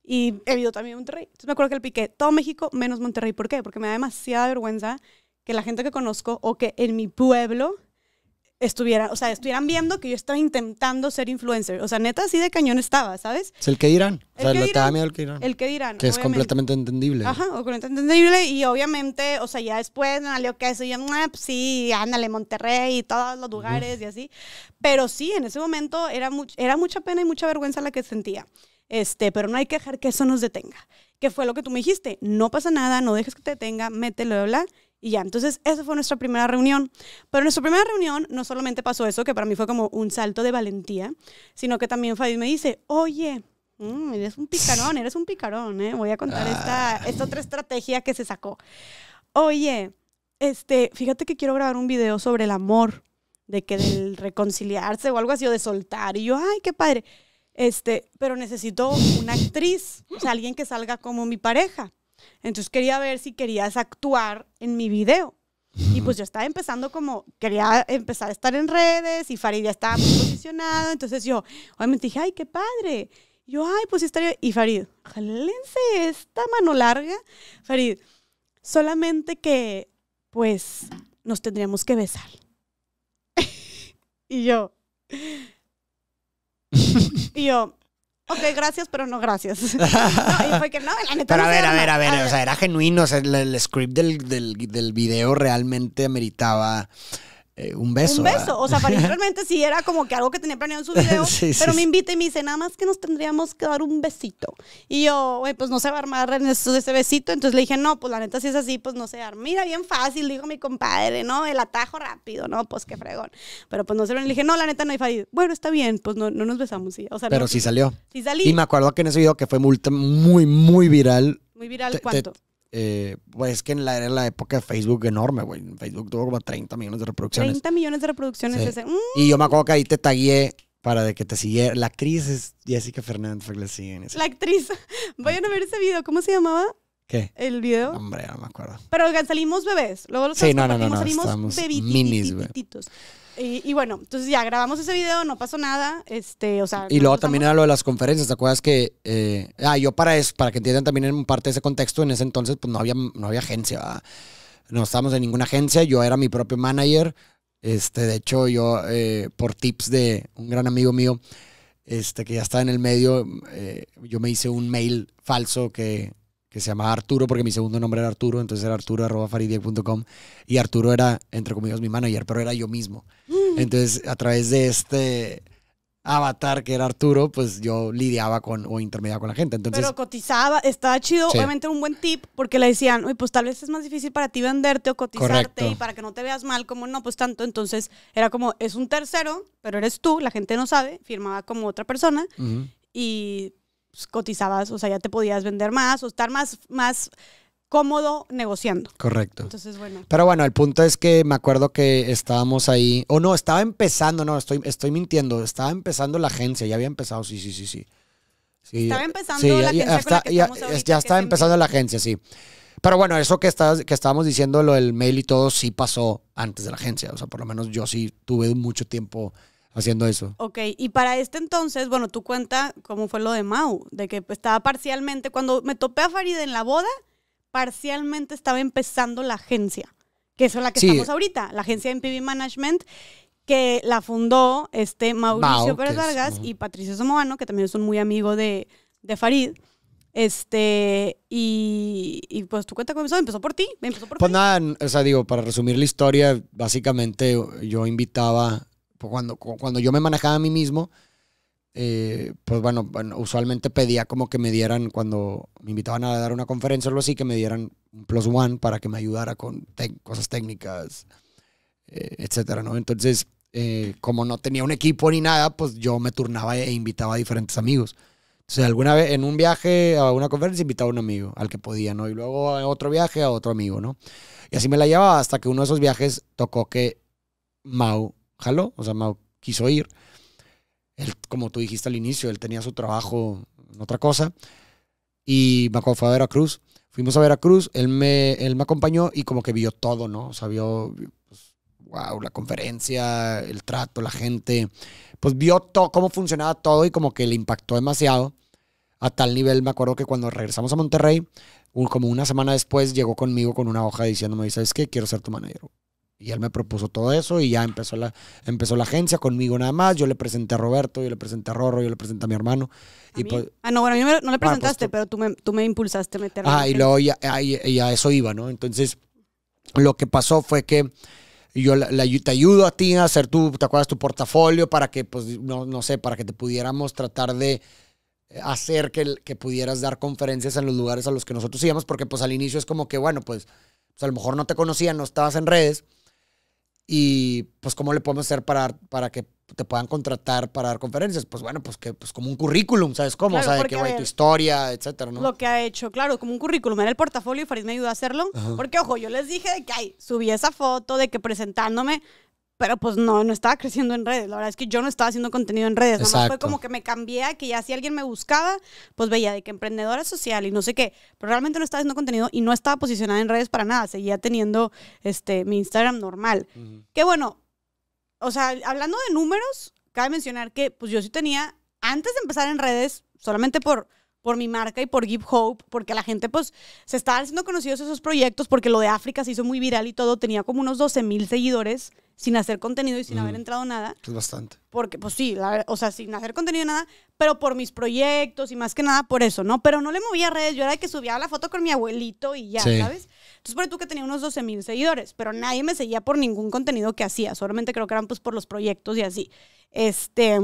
y he vivido también Monterrey. Entonces me acuerdo que el piqué todo México menos Monterrey. ¿Por qué? Porque me da demasiada vergüenza que la gente que conozco o que en mi pueblo estuviera, o sea, estuvieran viendo que yo estaba intentando ser influencer. O sea, neta, así de cañón estaba, ¿sabes? Es el que dirán. O sea, el que dirán, miedo el que dirán. El que dirán. Que es completamente entendible. Ajá, completamente entendible. Y obviamente, o sea, ya después me que eso, y yo, ah, pues sí, ándale, Monterrey y todos los lugares y así. Pero sí, en ese momento era, era mucha pena y mucha vergüenza la que sentía. Este, pero no hay que dejar que eso nos detenga. Que fue lo que tú me dijiste, no pasa nada, no dejes que te detenga, mételo, bla, bla. Y ya, entonces esa fue nuestra primera reunión. Pero nuestra primera reunión no solamente pasó eso, que para mí fue como un salto de valentía, sino que también Fabi me dice, oye, mm, eres un picarón, eres un picarón, ¿eh? voy a contar ah. esta, otra estrategia que se sacó. Oye, este, fíjate que quiero grabar un video sobre el amor, de que del reconciliarse o algo así, o de soltar. Y yo, ay, qué padre. Este, pero necesito una actriz, o sea, alguien que salga como mi pareja. Entonces quería ver si querías actuar en mi video. Y pues yo estaba empezando como, quería empezar a estar en redes y Farid ya estaba muy posicionado. Entonces yo, obviamente dije, ay, qué padre. yo, ay, pues estaría. Y Farid, jalense esta mano larga. Farid, solamente que, pues, nos tendríamos que besar. *laughs* y yo. Y yo, ok, gracias, pero no gracias. *laughs* fue que no, la neta Pero a, ver, a ver, a ver, o sea, era genuino, o sea, el, script del, del, del video realmente meritaba... Eh, un beso. Un beso. O sea, para realmente sí era como que algo que tenía planeado en su *laughs* video. pero me invita y me dice, nada más que nos tendríamos que dar un besito. Y yo, güey, pues no se va a armar en ese besito. Entonces le dije, no, pues la neta, si es así, pues no se va armar. Mira, bien fácil, dijo mi compadre, ¿no? El atajo rápido, ¿no? Pues qué fregón. Pero pues no se lo. Le dije, no, la neta no hay fallido. Bueno, está bien, pues no, no nos besamos. Sí. pero sí salió. Y me acuerdo que en ese video que fue muy, muy viral. Muy viral, ¿cuánto? Eh, pues que en la, era la época de Facebook enorme, güey. Facebook tuvo como 30 millones de reproducciones. 30 millones de reproducciones. Ese. Mm. Y yo me acuerdo que ahí te tagué para de que te siguiera. La actriz es Jessica Fernández. La, siguen, la actriz. *laughs* Vayan a ver ese video. ¿Cómo se llamaba? ¿Qué? El video. Hombre, no me acuerdo. Pero salimos bebés. Luego los sí, no, no, no, salimos Salimos y, bueno, entonces ya grabamos ese video, no pasó nada. Este, o y luego también era lo de las conferencias, ¿te acuerdas que? Eh, ah, yo para eso, para que entiendan también en parte de ese contexto, en ese entonces pues no había, no había agencia, no estábamos en ninguna agencia, yo era mi propio manager. Este, de hecho, yo eh, por tips de un gran amigo mío, este, que ya está en el medio, eh, yo me hice un mail falso que que se llamaba Arturo, porque mi segundo nombre era Arturo, entonces era arturo y Arturo era, entre comillas, mi manager, pero era yo mismo. Mm. Entonces, a través de este avatar que era Arturo, pues yo lidiaba con o intermediaba con la gente. Entonces, pero cotizaba, estaba chido, obviamente un buen tip, porque le decían, Uy, pues tal vez es más difícil para ti venderte o cotizarte y para que no te veas mal, como no, pues tanto. Entonces era como, es un tercero, pero eres tú, la gente no sabe, firmaba como otra persona y pues, cotizabas, o sea, ya te podías vender más o estar más, más cómodo negociando. Correcto. Entonces, bueno. Pero bueno, el punto es que me acuerdo que estábamos ahí, o no, estaba empezando, no, estoy, estoy mintiendo, estaba empezando la agencia, ya había empezado, sí, sí, sí, sí. estaba empezando la agencia. Ya, ya, estaba empezando la agencia, sí. Pero bueno, eso que, que estábamos diciendo, lo del mail y todo, sí pasó antes de la agencia. O sea, por lo menos yo sí tuve mucho tiempo haciendo eso. Ok, y para este entonces, bueno, tú cuenta cómo fue lo de Mau, de que estaba parcialmente, cuando me topé a Farid en la boda, parcialmente estaba empezando la agencia, que es la que estamos ahorita, la agencia de MPB Management, que la fundó este Mauricio Pérez Vargas y Patricio Somoano, que también son muy amigos de, de Farid. Este, y, pues tú cuenta cómo empezó ¿Empezó por ti, empezó por Pues nada, o sea, digo, para resumir la historia, básicamente yo invitaba pues, cuando, cuando yo me manejaba a mí mismo, eh, pues bueno, usualmente pedía como que me dieran, cuando me invitaban a dar una conferencia o algo así, que me dieran un plus one para que me ayudara con cosas técnicas, eh, etcétera, ¿no? Entonces, eh, como no tenía un equipo ni nada, pues yo me turnaba e invitaba a diferentes amigos. Entonces, alguna vez en un viaje a una conferencia invitaba a un amigo, al que podía, ¿no? Y luego a otro viaje a otro amigo, ¿no? Y así me la llevaba hasta que uno de esos viajes tocó que Mau jaló, o sea, Mau quiso ir. Él, como tú dijiste al inicio, él tenía su trabajo en otra cosa. Y me acuerdo, fue a Veracruz. Fuimos a Veracruz, él me, él me acompañó y como que vio todo, ¿no? O sea, vio, wow, pues, la conferencia, el trato, la gente. Pues vio todo, cómo funcionaba todo y como que le impactó demasiado. A tal nivel, me acuerdo que cuando regresamos a Monterrey, como una semana después, llegó conmigo con una hoja diciéndome, ¿sabes qué? Quiero ser tu manager. Y él me propuso todo eso y ya empezó la, empezó la agencia conmigo nada más. Yo le presenté a Roberto, yo le presenté a Rorro, yo le presenté a mi hermano. y Pues, ah, no, bueno, a mí no le ah, pues presentaste, pero tú me, tú me impulsaste a meterme. Ah, y luego ya, eso iba, ¿no? Entonces, lo que pasó fue que yo la, te ayudo a ti a hacer tu, ¿te acuerdas? Tu portafolio para que, pues, no, no sé, para que te pudiéramos tratar de eh, hacer que, que pudieras dar conferencias en los lugares a los que nosotros íbamos, porque pues al inicio es como que, bueno, pues, pues a lo mejor no te conocían, no estabas en redes, y pues, ¿cómo le podemos hacer para, para que te puedan contratar para dar conferencias? Pues bueno, pues que pues como un currículum, ¿sabes cómo? sabes o sea, de tu historia, etcétera, ¿no? Lo que ha hecho, claro, como un currículum. Era el portafolio y Farid me ayudó a hacerlo. Porque, ojo, yo les dije que, ay, subí esa foto de que presentándome, pero pues no, no estaba creciendo en redes. La verdad es que yo no estaba haciendo contenido en redes. fue como que me cambié que ya si alguien me buscaba, pues veía de que emprendedora social y no sé qué. Pero realmente no estaba haciendo contenido y no estaba posicionada en redes para nada. Seguía teniendo este, mi Instagram normal. Qué Que bueno, o sea, hablando de números, cabe mencionar que pues yo sí tenía, antes de empezar en redes, solamente por por mi marca y por Give Hope, porque la gente pues se estaba haciendo conocidos esos proyectos, porque lo de África se hizo muy viral y todo, tenía como unos 12 mil seguidores sin hacer contenido y sin haber entrado nada. Es bastante. Porque, pues sí, o sea, sin hacer contenido nada, pero por mis proyectos y más que nada por eso, ¿no? Pero no le movía redes, yo era de que subía la foto con mi abuelito y ya, ¿sabes? Entonces, por tú que tenía unos 12 mil seguidores, pero nadie me seguía por ningún contenido que hacía, solamente creo que eran pues por los proyectos y así. Este,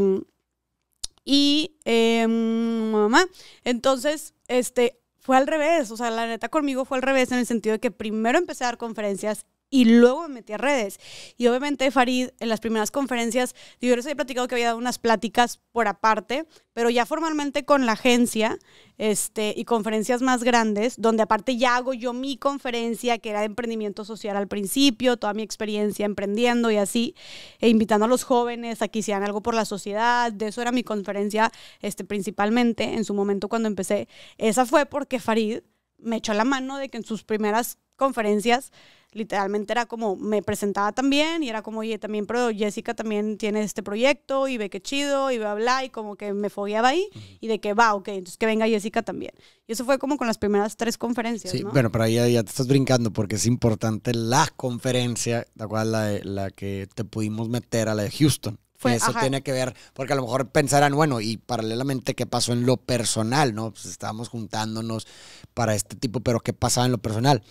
y em, mamá, entonces, este, fue al revés, o sea, la neta conmigo fue al revés en el sentido de que primero empecé a dar conferencias y luego me metí a redes. Y obviamente Farid, en las primeras conferencias, yo les había platicado que había dado unas pláticas por aparte, pero ya formalmente con la agencia este, y conferencias más grandes, donde aparte ya hago yo mi conferencia, que era de emprendimiento social al principio, toda mi experiencia emprendiendo y así, e invitando a los jóvenes a que hicieran algo por la sociedad, de eso era mi conferencia este, principalmente en su momento cuando empecé. Esa fue porque Farid me echó la mano de que en sus primeras conferencias literalmente era como, me presentaba también y era como, oye, también, pero Jessica también tiene este proyecto y ve que chido y a hablar, y como que me fogueaba ahí y de que va, ok, entonces que venga Jessica también. Y eso fue como con las primeras tres conferencias. Sí, bueno, pero ahí ya, te estás brincando porque es importante la conferencia, la cual la, la que te pudimos meter a la de Houston. eso tiene que ver, porque a lo mejor pensarán, bueno, y paralelamente, ¿qué pasó en lo personal? ¿No? Pues estábamos juntándonos para este tipo, pero ¿qué pasaba en lo personal?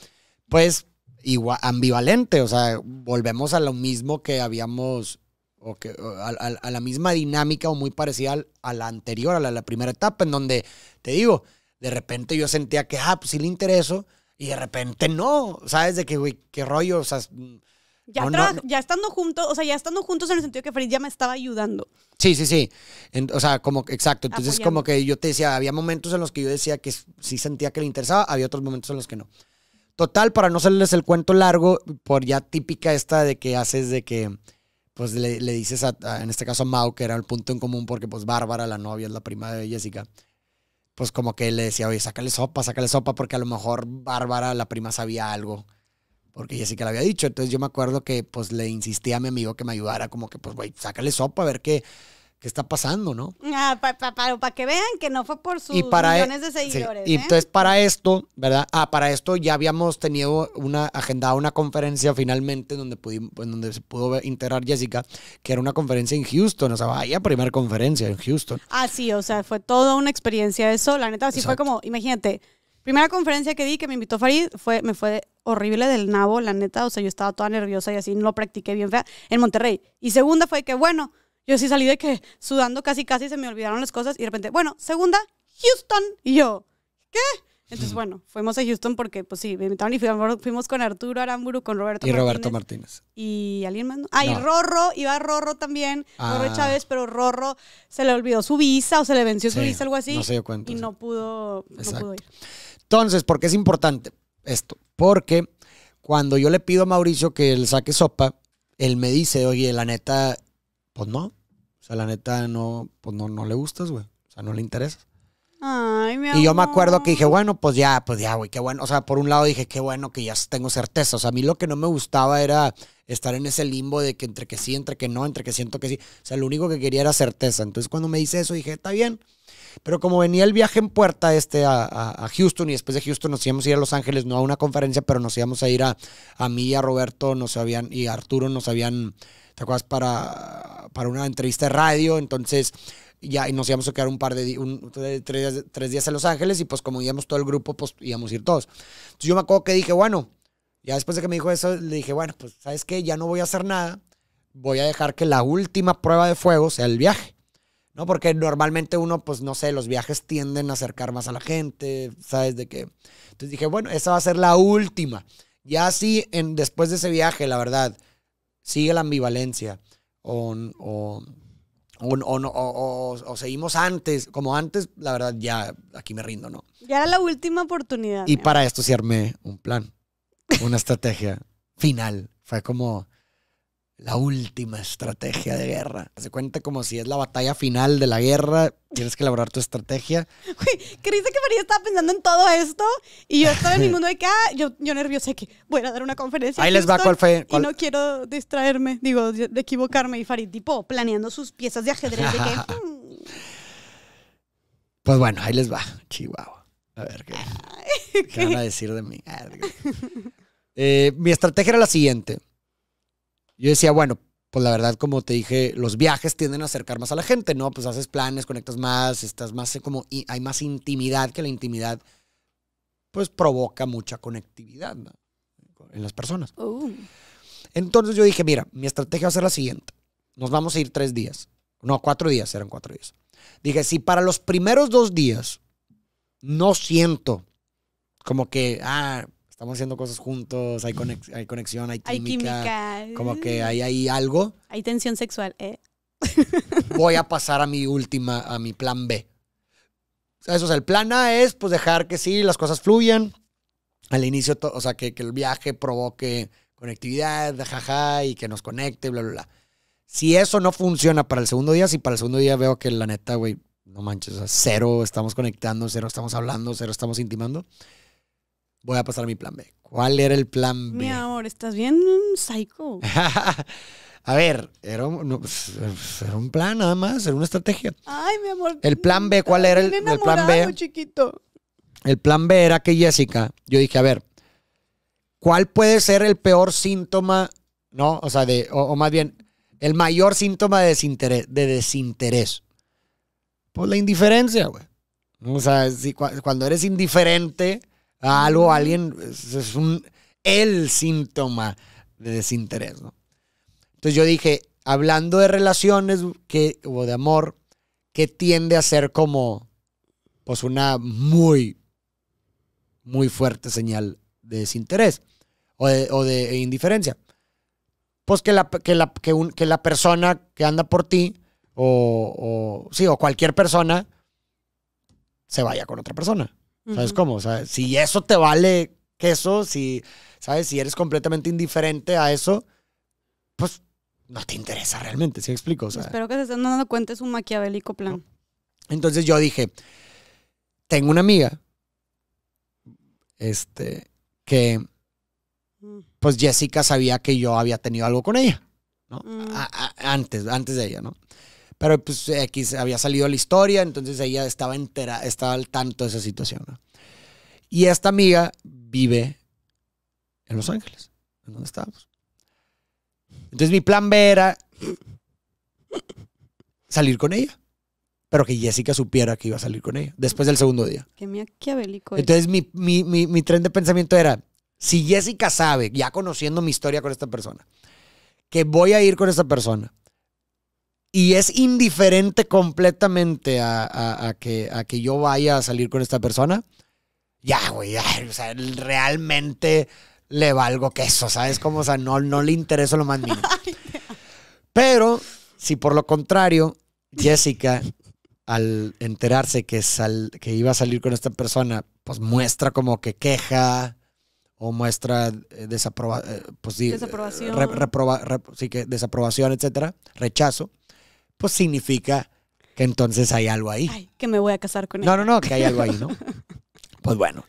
Pues igual, ambivalente. O sea, volvemos a lo mismo que habíamos, o que, a, la misma dinámica o muy parecida a la anterior, a la, primera etapa, en donde, te digo, de repente yo sentía que, ah, pues sí le intereso, y de repente no, ¿sabes? De que, güey, qué rollo, o sea... Ya, estando juntos, o sea, ya estando juntos en el sentido que Fritz ya me estaba ayudando. Sí, sí, sí. o sea, como, exacto. Entonces, como que yo te decía, había momentos en los que yo decía que sí sentía que le interesaba, había otros momentos en los que no. Total, para no hacerles el cuento largo, por ya típica esta de que haces de que, pues le, dices, en este caso a Mau, que era el punto en común, porque pues Bárbara, la novia, es la prima de Jessica, pues como que le decía, oye, sácale sopa, sácale sopa, porque a lo mejor Bárbara, la prima, sabía algo, porque Jessica la había dicho. Entonces yo me acuerdo que pues le insistí a mi amigo que me ayudara, como que pues, güey, sácale sopa, a ver qué ¿Qué está pasando, ¿no? Ah, para que vean que no fue por sus e- millones de seguidores. Y ¿eh? entonces para esto, ¿verdad? Ah, para esto ya habíamos tenido una agendada, una conferencia finalmente donde, donde se pudo integrar Jessica, que era una conferencia en Houston, o sea, vaya primera conferencia en Houston. Ah, sí, o sea, fue toda una experiencia eso, la neta, así fue como, imagínate, primera conferencia que di que me invitó Farid fue, me fue horrible del nabo, la neta, o sea, yo estaba toda nerviosa y así no practiqué bien fea en Monterrey. Y segunda fue que, bueno, yo sí salí de que sudando casi casi se me olvidaron las cosas y de repente, bueno, segunda, Houston. Y yo, ¿qué? Entonces, bueno, fuimos a Houston porque, pues sí, me invitaron y fuimos, con Arturo Aramburu, con Roberto Martínez. Y Roberto Martínez. Y alguien más. Ah, y Rorro, iba Rorro también, Rorro ah. Chávez, pero Rorro se le olvidó su visa o se le venció su visa, algo así. No Y no, pudo, no pudo ir. Entonces, ¿por qué es importante esto? Porque cuando yo le pido a Mauricio que él saque sopa, él me dice, oye, la neta, pues no, sea, la neta, no, pues no, no le gustas, güey. O sea, no le interesas. Ay, mi Y yo me acuerdo que dije, bueno, pues ya, pues ya, güey, qué bueno. O sea, por un lado dije, qué bueno que ya tengo certeza. O sea, a mí lo que no me gustaba era estar en ese limbo de que entre que sí, entre que no, entre que siento que sí. O sea, lo único que quería era certeza. Entonces, cuando me dice eso, dije, está bien. Pero como venía el viaje en puerta este a, Houston y después de Houston nos íbamos a ir a Los Ángeles, no a una conferencia, pero nos íbamos a ir a, a mí y a Roberto nos habían, y a Arturo nos habían, ¿te acuerdas? Para, para una entrevista de radio. Entonces ya y nos íbamos a quedar un par de un, tres, tres, días a Los Ángeles y pues como íbamos todo el grupo, pues íbamos a ir todos. Entonces yo me acuerdo que dije, bueno, ya después de que me dijo eso, le dije, bueno, pues sabes qué, ya no voy a hacer nada, voy a dejar que la última prueba de fuego sea el viaje. ¿no? Porque normalmente uno, pues no sé, los viajes tienden a acercar más a la gente, ¿sabes de qué? Entonces dije, bueno, esa va a ser la última. Ya si después de ese viaje, la verdad, sigue la ambivalencia o, o, seguimos antes, como antes, la verdad, ya aquí me rindo, ¿no? Ya era la última oportunidad. Y para esto sí armé un plan, una estrategia final. Fue como, la última estrategia de guerra. Se cuenta como si es la batalla final de la guerra, tienes que elaborar tu estrategia. Güey, que María estaba pensando en todo esto y yo estaba en mi mundo de acá ah, yo, yo sé que voy a dar una conferencia. Ahí les va fue. Y no quiero distraerme, digo, de equivocarme y Farid, tipo, planeando sus piezas de ajedrez *laughs* hmm". Pues bueno, ahí les va, Chihuahua. A ver qué, van a decir de mí. Eh, mi estrategia era la siguiente yo decía, bueno, pues la verdad, como te dije, los viajes tienden a acercar más a la gente, ¿no? Pues haces planes, conectas más, estás más eh, como, hay más intimidad que la intimidad, pues provoca mucha conectividad en las personas. Oh. Entonces yo dije, mira, mi estrategia va a ser la siguiente. Nos vamos a ir tres días. No, cuatro días, eran cuatro días. Dije, si para los primeros dos días no siento como que, ah, estamos haciendo cosas juntos, hay, conexión, hay química, Como que hay, hay algo. Hay tensión sexual, ¿eh? Voy a *laughs* pasar a mi última, a mi plan B. Eso, o sea, el plan A es pues dejar que sí, las cosas fluyan. Al inicio, o sea, que, que, el viaje provoque conectividad, jaja, y que nos conecte, bla, bla, bla. Si eso no funciona para el segundo día, si para el segundo día veo que la neta, güey, no manches, o sea, cero estamos conectando, cero estamos hablando, cero estamos intimando, voy a pasar mi plan B. ¿Cuál era el plan B? Mi amor, estás bien psycho. *laughs* a ver, pues, era un, plan nada más, era una estrategia. Ay, mi amor. El plan B, ¿cuál era el, plan B? chiquito. El plan B era que Jessica, yo dije, a ver, ¿cuál puede ser el peor síntoma, no? O sea, de, o, más bien, el mayor síntoma de desinterés, de desinterés. Pues la indiferencia, güey. O sea, cuando eres indiferente, algo, alguien, es un, el síntoma de desinterés, ¿no? Entonces yo dije, hablando de relaciones que, o de amor, que tiende a ser como, pues una muy, muy fuerte señal de desinterés o de, indiferencia. Pues que la, que, la, persona que anda por ti, o, sí, o cualquier persona, se vaya con otra persona. ¿Sabes cómo? si eso te vale queso, si, ¿sabes? Si eres completamente indiferente a eso, pues no te interesa realmente, ¿sí explico? Espero que se estén dando cuenta, un maquiavélico plan. Entonces yo dije, tengo una amiga, este, que, mm. pues Jessica sabía que yo había tenido algo con ella, ¿no? Mm. antes, antes de ella, ¿no? Pero pues X había salido la historia, entonces ella estaba entera, estaba al tanto de esa situación. Y esta amiga vive en Los Ángeles, en donde estábamos. Entonces mi plan B era salir con ella, pero que Jessica supiera que iba a salir con ella después del segundo día. Qué Entonces mi, mi tren de pensamiento era, si Jessica sabe, ya conociendo mi historia con esta persona, que voy a ir con esta persona y es indiferente completamente a, que, a que yo vaya a salir con esta persona, ya, güey, o sea, realmente le valgo queso, ¿sabes? Como, o sea, no, no le interesa lo más mínimo. *laughs* Pero, si por lo contrario, Jessica, al enterarse que, que iba a salir con esta persona, pues muestra como que queja o muestra eh, eh, pues desaprobación, sí, que desaprobación, etcétera, rechazo pues significa que entonces hay algo ahí. Ay, que me voy a casar con él. No, no, no, que hay algo ahí, ¿no? *laughs* pues bueno.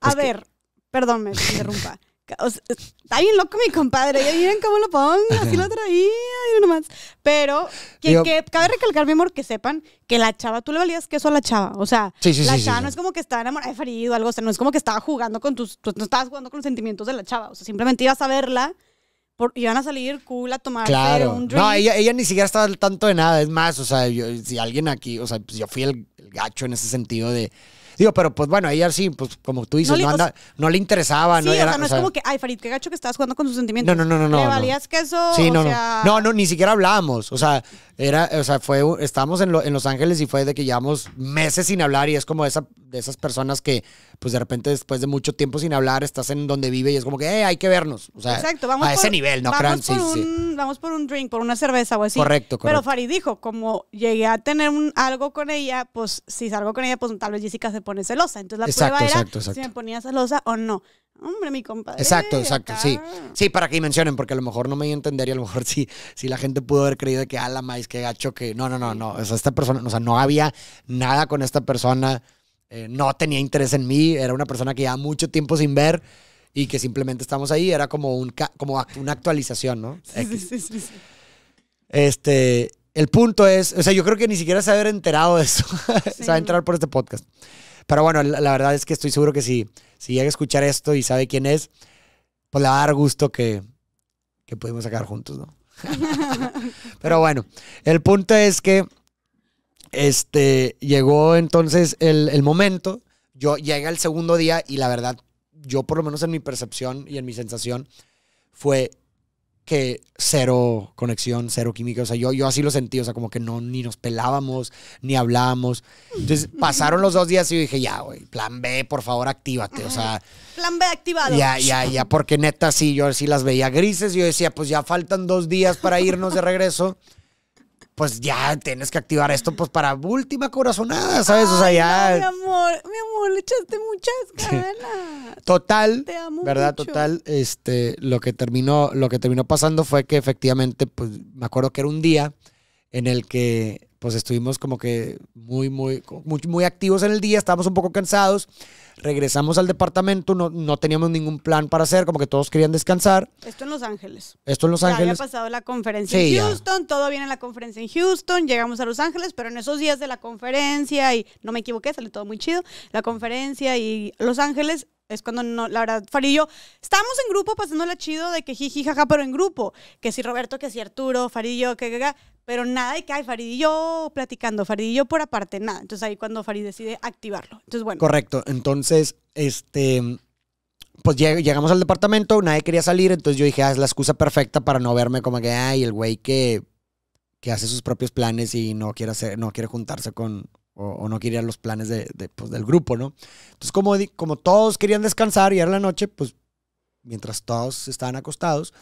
a pues ver, perdón, me interrumpa. está bien loco mi compadre, ya miren cómo lo pongo, así lo traía, miren nomás. Pero que, cabe recalcar, mi amor, que sepan que la chava, tú le valías queso a la chava. O sea, la chava no es como que estaba enamorada de Farid o algo, o sea, no es como que estaba jugando con tus, pues, no estabas jugando con los sentimientos de la chava. O sea, simplemente ibas a verla iban a salir cool a tomar un drink. No, ella, ella, ni siquiera estaba al tanto de nada. Es más, o sea, yo, si alguien aquí, o sea, pues yo fui el, gacho en ese sentido de. Digo, pero pues bueno, ella sí, pues como tú dices, no le, no, anda, no le interesaba. Sí, no, o no es como que, ay, Farid, qué gacho que estabas jugando con sus sentimientos. No, no, no, no. ¿Le no, valías queso? Sí, no, no. No, no, ni siquiera hablábamos. O sea, era, o sea, fue, estábamos en, en, Los Ángeles y fue de que llevamos meses sin hablar y es como esa, de esas personas que, pues de repente, después de mucho tiempo sin hablar, estás en donde vive y es como que, eh, hay que vernos. O sea, vamos a ese nivel, ¿no? Vamos, un, vamos por un drink, por una cerveza o así. Correcto, Pero Farid dijo, como llegué a tener algo con ella, pues si salgo con ella, pues tal vez Jessica se pone celosa. Entonces la exacto, prueba era si me ponía celosa o no. Hombre, mi compadre. Exacto, exacto, sí. Sí, para que mencionen, porque a lo mejor no me iba a entender y a lo mejor *laughs* sí, la gente pudo haber creído que, ¡ala, la que que gacho, que no, no, no, no. O sea, esta persona, o sea, no había nada con esta persona, eh, no tenía interés en mí, era una persona que ya mucho tiempo sin ver y que simplemente estamos ahí, era como, un, como una actualización, ¿no? Sí, sí, sí, Este, el punto es, o sea, yo creo que ni siquiera se haber enterado de eso, *laughs* se va a entrar por este podcast. Pero bueno, la, verdad es que estoy seguro que si, si llega a escuchar esto y sabe quién es, pues le va a dar gusto que, que pudimos sacar juntos, ¿no? *laughs* Pero bueno, el punto es que este, llegó entonces el, el momento. Yo llegué al segundo día y la verdad, yo por lo menos en mi percepción y en mi sensación, fue que cero conexión, cero química. O sea, yo, yo así lo sentí, o sea, como que no, ni nos pelábamos, ni hablábamos. Entonces pasaron los dos días y yo dije, ya, güey, plan B, por favor, actívate. O sea, plan B activado. Ya, ya, ya, porque neta, sí, yo sí las veía grises. y Yo decía, pues ya faltan dos días para irnos de regreso pues ya tienes que activar esto pues para última corazonada, ¿sabes? o sea, ya... mi amor, mi amor, le echaste muchas *laughs* ganas. Total, Te amo ¿verdad? Total, este, lo que terminó, lo que terminó pasando fue que efectivamente, pues me acuerdo que era un día en el que pues estuvimos como que muy, muy, muy, activos en el día, estábamos un poco cansados, regresamos al departamento, no, no teníamos ningún plan para hacer, como que todos querían descansar. Esto en Los Ángeles. Esto en Los ya Ángeles. Había pasado la conferencia en Houston, todo viene en la conferencia en Houston, llegamos a Los Ángeles, pero en esos días de la conferencia, y no me equivoqué, sale todo muy chido, la conferencia y Los Ángeles, es cuando no, la verdad, Farillo, estábamos en grupo pasándola chido de que jiji, jaja, pero en grupo. Que si Roberto, que si Arturo, Farillo, que, que, pero nada de que, hay Farid y yo platicando, Farid y yo por aparte, nada. Entonces ahí cuando Farid decide activarlo. Entonces, bueno. Correcto. Entonces, este, pues llegamos al departamento, nadie quería salir, entonces yo dije, ah, es la excusa perfecta para no verme como que, ay, el güey que, que hace sus propios planes y no quiere, hacer, no quiere juntarse con, o, no quería los planes de, pues, del grupo, ¿no? Entonces, como, como todos querían descansar y era la noche, pues mientras todos estaban acostados,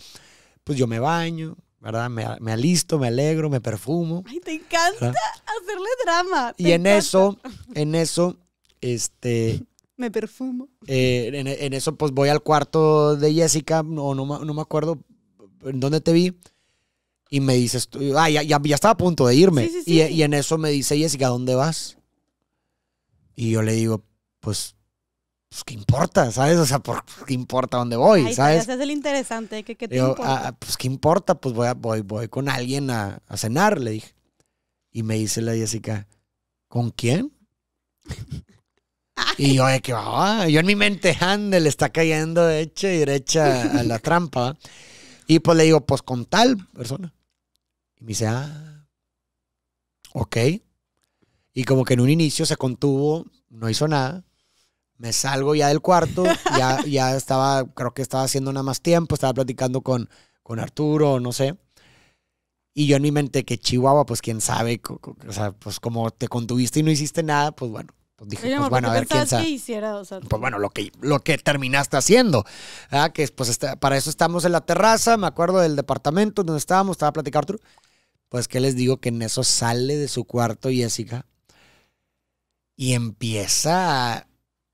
pues yo me baño, ¿verdad? Me, me, alisto, me alegro, me perfumo. Ay, te encanta hacerle drama. Y en eso, en eso, este... *laughs* me perfumo. Eh, en, eso, pues voy al cuarto de Jessica, no, no, me acuerdo en dónde te vi. Y me dices, ah, ya, ya, estaba a punto de irme. Y, y en eso me dice Jessica, ¿dónde vas? Y yo le digo, pues pues, ¿qué importa? ¿Sabes? O sea, ¿qué importa dónde voy? ¿Sabes? Ese es el interesante, ¿qué, ah, pues, ¿qué importa? Pues voy, voy, voy con alguien a, cenar, le dije. Y me dice la Jessica, ¿con quién? y yo, ¿qué va? Ah", yo en mi mente, ande, le está cayendo de y derecha a la *laughs* trampa. Y pues le digo, pues con tal persona. Y me dice, ah, ok. Y como que en un inicio se contuvo, no hizo nada me salgo ya del cuarto, ya, ya estaba, creo que estaba haciendo nada más tiempo, estaba platicando con, con Arturo, no sé. Y yo en mi mente que Chihuahua, pues quién sabe, o sea, pues como te contuviste y no hiciste nada, pues bueno, pues, dije, pues bueno, a ver quién sabe. pues bueno, lo que, lo que terminaste haciendo, ah que pues para eso estamos en la terraza, me acuerdo del departamento donde estábamos, estaba platicando Arturo. Pues que les digo que en eso sale de su cuarto Jessica y empieza a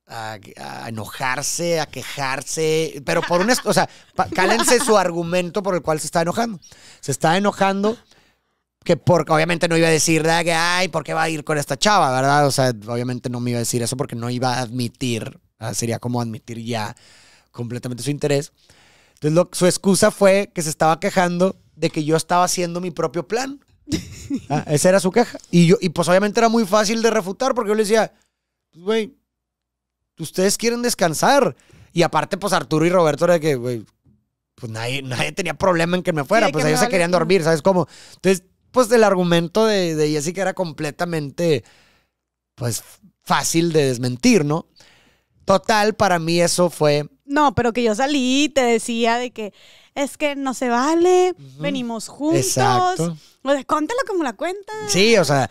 a, enojarse, a quejarse, pero por un... O sea, cálense su argumento por el cual se está enojando. Se está enojando que porque obviamente no iba a decir ¿verdad? que, ay, ¿por qué va a ir con esta chava, verdad? O sea, obviamente no me iba a decir eso porque no iba a admitir, sería como admitir ya completamente su interés. Entonces su excusa fue que se estaba quejando de que yo estaba haciendo mi propio plan. Ah, esa era su queja. Y, yo, y pues obviamente era muy fácil de refutar porque yo le decía, pues, güey, ustedes quieren descansar. Y aparte, pues Arturo y Roberto era que, pues *laughs* nadie, tenía problema en que me fuera, pues ellos se querían dormir, ¿sabes cómo? Entonces, pues el argumento de, de Jessica era completamente, pues, fácil de desmentir, ¿no? Total, para mí eso fue... No, pero que yo salí y te decía de que es que no se vale, venimos juntos. Exacto. O cuéntalo como la cuenta. Sí, o sea,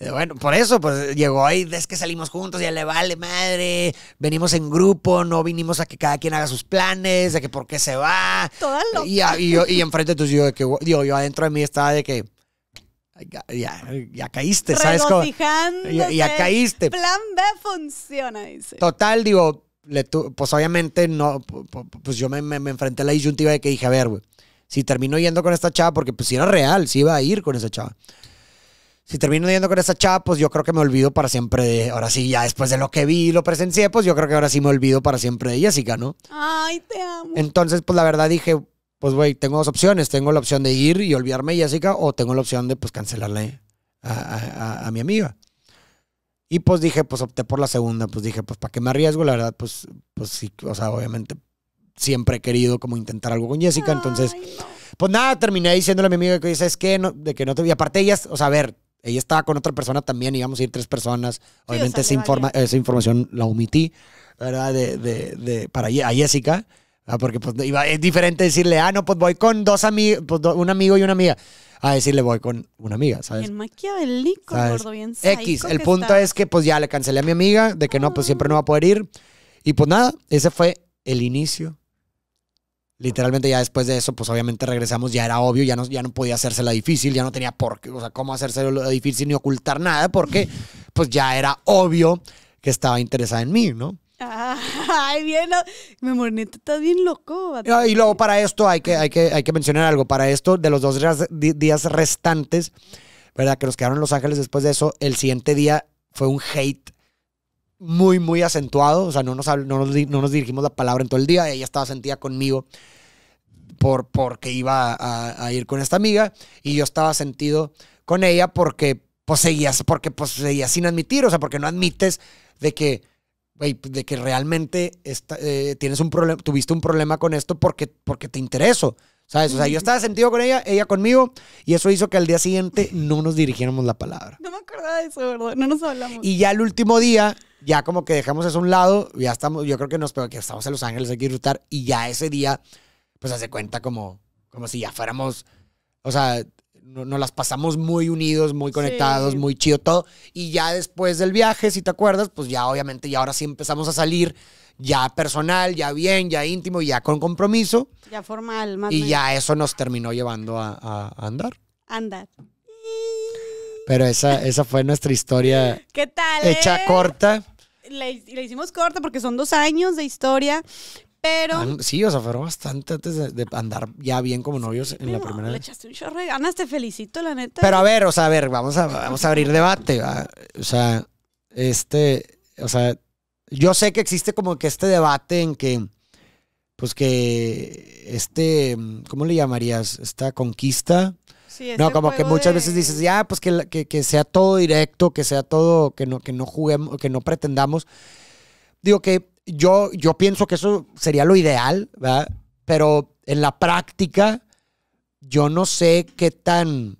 eh, bueno, por eso, pues llegó ahí, es que salimos juntos, ya le vale madre, venimos en grupo, no vinimos a que cada quien haga sus planes, de que por qué se va. Toda Y, y, y enfrente entonces yo, de que, yo, yo adentro de mí estaba de que, ya, ya, ya, caíste, ¿sabes cómo? Ya, ya caíste. Plan B funciona, dice. Total, digo, pues obviamente no, pues yo me, me, me, enfrenté a la disyuntiva de que dije, a ver, güey, si termino yendo con esta chava, porque pues si era real, si iba a ir con esa chava si termino yendo con esa chava, pues yo creo que me olvido para siempre de. Ahora sí, ya después de lo que vi y lo presencié, pues yo creo que ahora sí me olvido para siempre de Jessica, ¿no? Ay, te amo. Entonces, pues la verdad dije, pues güey, tengo dos opciones. Tengo la opción de ir y olvidarme de Jessica, o tengo la opción de pues cancelarle a, mi amiga. Y pues dije, pues opté por la segunda, pues dije, pues para qué me arriesgo, la verdad, pues, pues sí, o sea, obviamente siempre he querido como intentar algo con Jessica, entonces, pues nada, terminé diciéndole a mi amiga que dice, es que no, de que no te vi, aparte ellas, o sea, a ver, ella estaba con otra persona también, íbamos a ir tres personas. Obviamente esa, informa esa información la omití, ¿verdad? De, de, para a Jessica, porque pues, iba, es diferente decirle, ah, no, pues voy con dos amigos, pues, un amigo y una amiga. A decirle voy con una amiga, ¿sabes? El maquiavelico, gordo, X, el punto es que pues ya le cancelé a mi amiga de que no, pues siempre no va a poder ir. Y pues nada, ese fue el inicio literalmente ya después de eso, pues obviamente regresamos, ya era obvio, ya no, ya no podía hacerse la difícil, ya no tenía por qué, o sea, cómo hacerse la difícil ni ocultar nada, porque pues ya era obvio que estaba interesada en mí, ¿no? Ay, bien, mi morí, está bien loco. Ah, y luego para esto hay que, hay, que, hay que mencionar algo, para esto de los dos días restantes, ¿verdad? Que nos quedaron en Los Ángeles después de eso, el siguiente día fue un hate muy, muy acentuado. O sea, no nos, no nos, no nos dirigimos la palabra en todo el día. Ella estaba sentida conmigo por, porque iba a, ir con esta amiga y yo estaba sentido con ella porque pues porque pues, sin admitir, o sea, porque no admites de que, pues, de que realmente eh, tienes un problema, tuviste un problema con esto porque, porque te intereso. ¿Sabes? O sea, yo estaba sentido con ella, ella conmigo, y eso hizo que al día siguiente no nos dirigiéramos la palabra. No me acordaba de eso, ¿verdad? No nos hablamos. Y ya el último día, ya como que dejamos eso a un lado, ya estamos, yo creo que nos, pero que estamos en Los Ángeles, hay que disfrutar, y ya ese día, pues hace cuenta como, como si ya fuéramos, o sea, no, nos las pasamos muy unidos, muy conectados, muy chido todo, y ya después del viaje, si te acuerdas, pues ya obviamente, y ahora sí empezamos a salir, ya personal, ya bien, ya íntimo, ya con compromiso. Ya formal, más Y ya eso nos terminó llevando a, a andar. Andar. Pero esa, esa fue nuestra historia. *laughs* ¿Qué tal? Hecha eh? corta. Le, le, hicimos corta porque son dos años de historia. Pero. Ah, sí, o sea, fueron bastante antes de, andar ya bien como novios en la primera. Le echaste un chorro de felicito, la neta. Pero a ver, o sea, a ver, vamos a, vamos a abrir debate. O sea, este. O sea, yo sé que existe como que este debate en que. Pues que. Este. ¿Cómo le llamarías? Esta conquista no, como que muchas veces dices, ya, pues que, sea todo directo, que sea todo, que no, que no juguemos, que no pretendamos. Digo que yo, yo pienso que eso sería lo ideal, ¿verdad? Pero en la práctica, yo no sé qué tan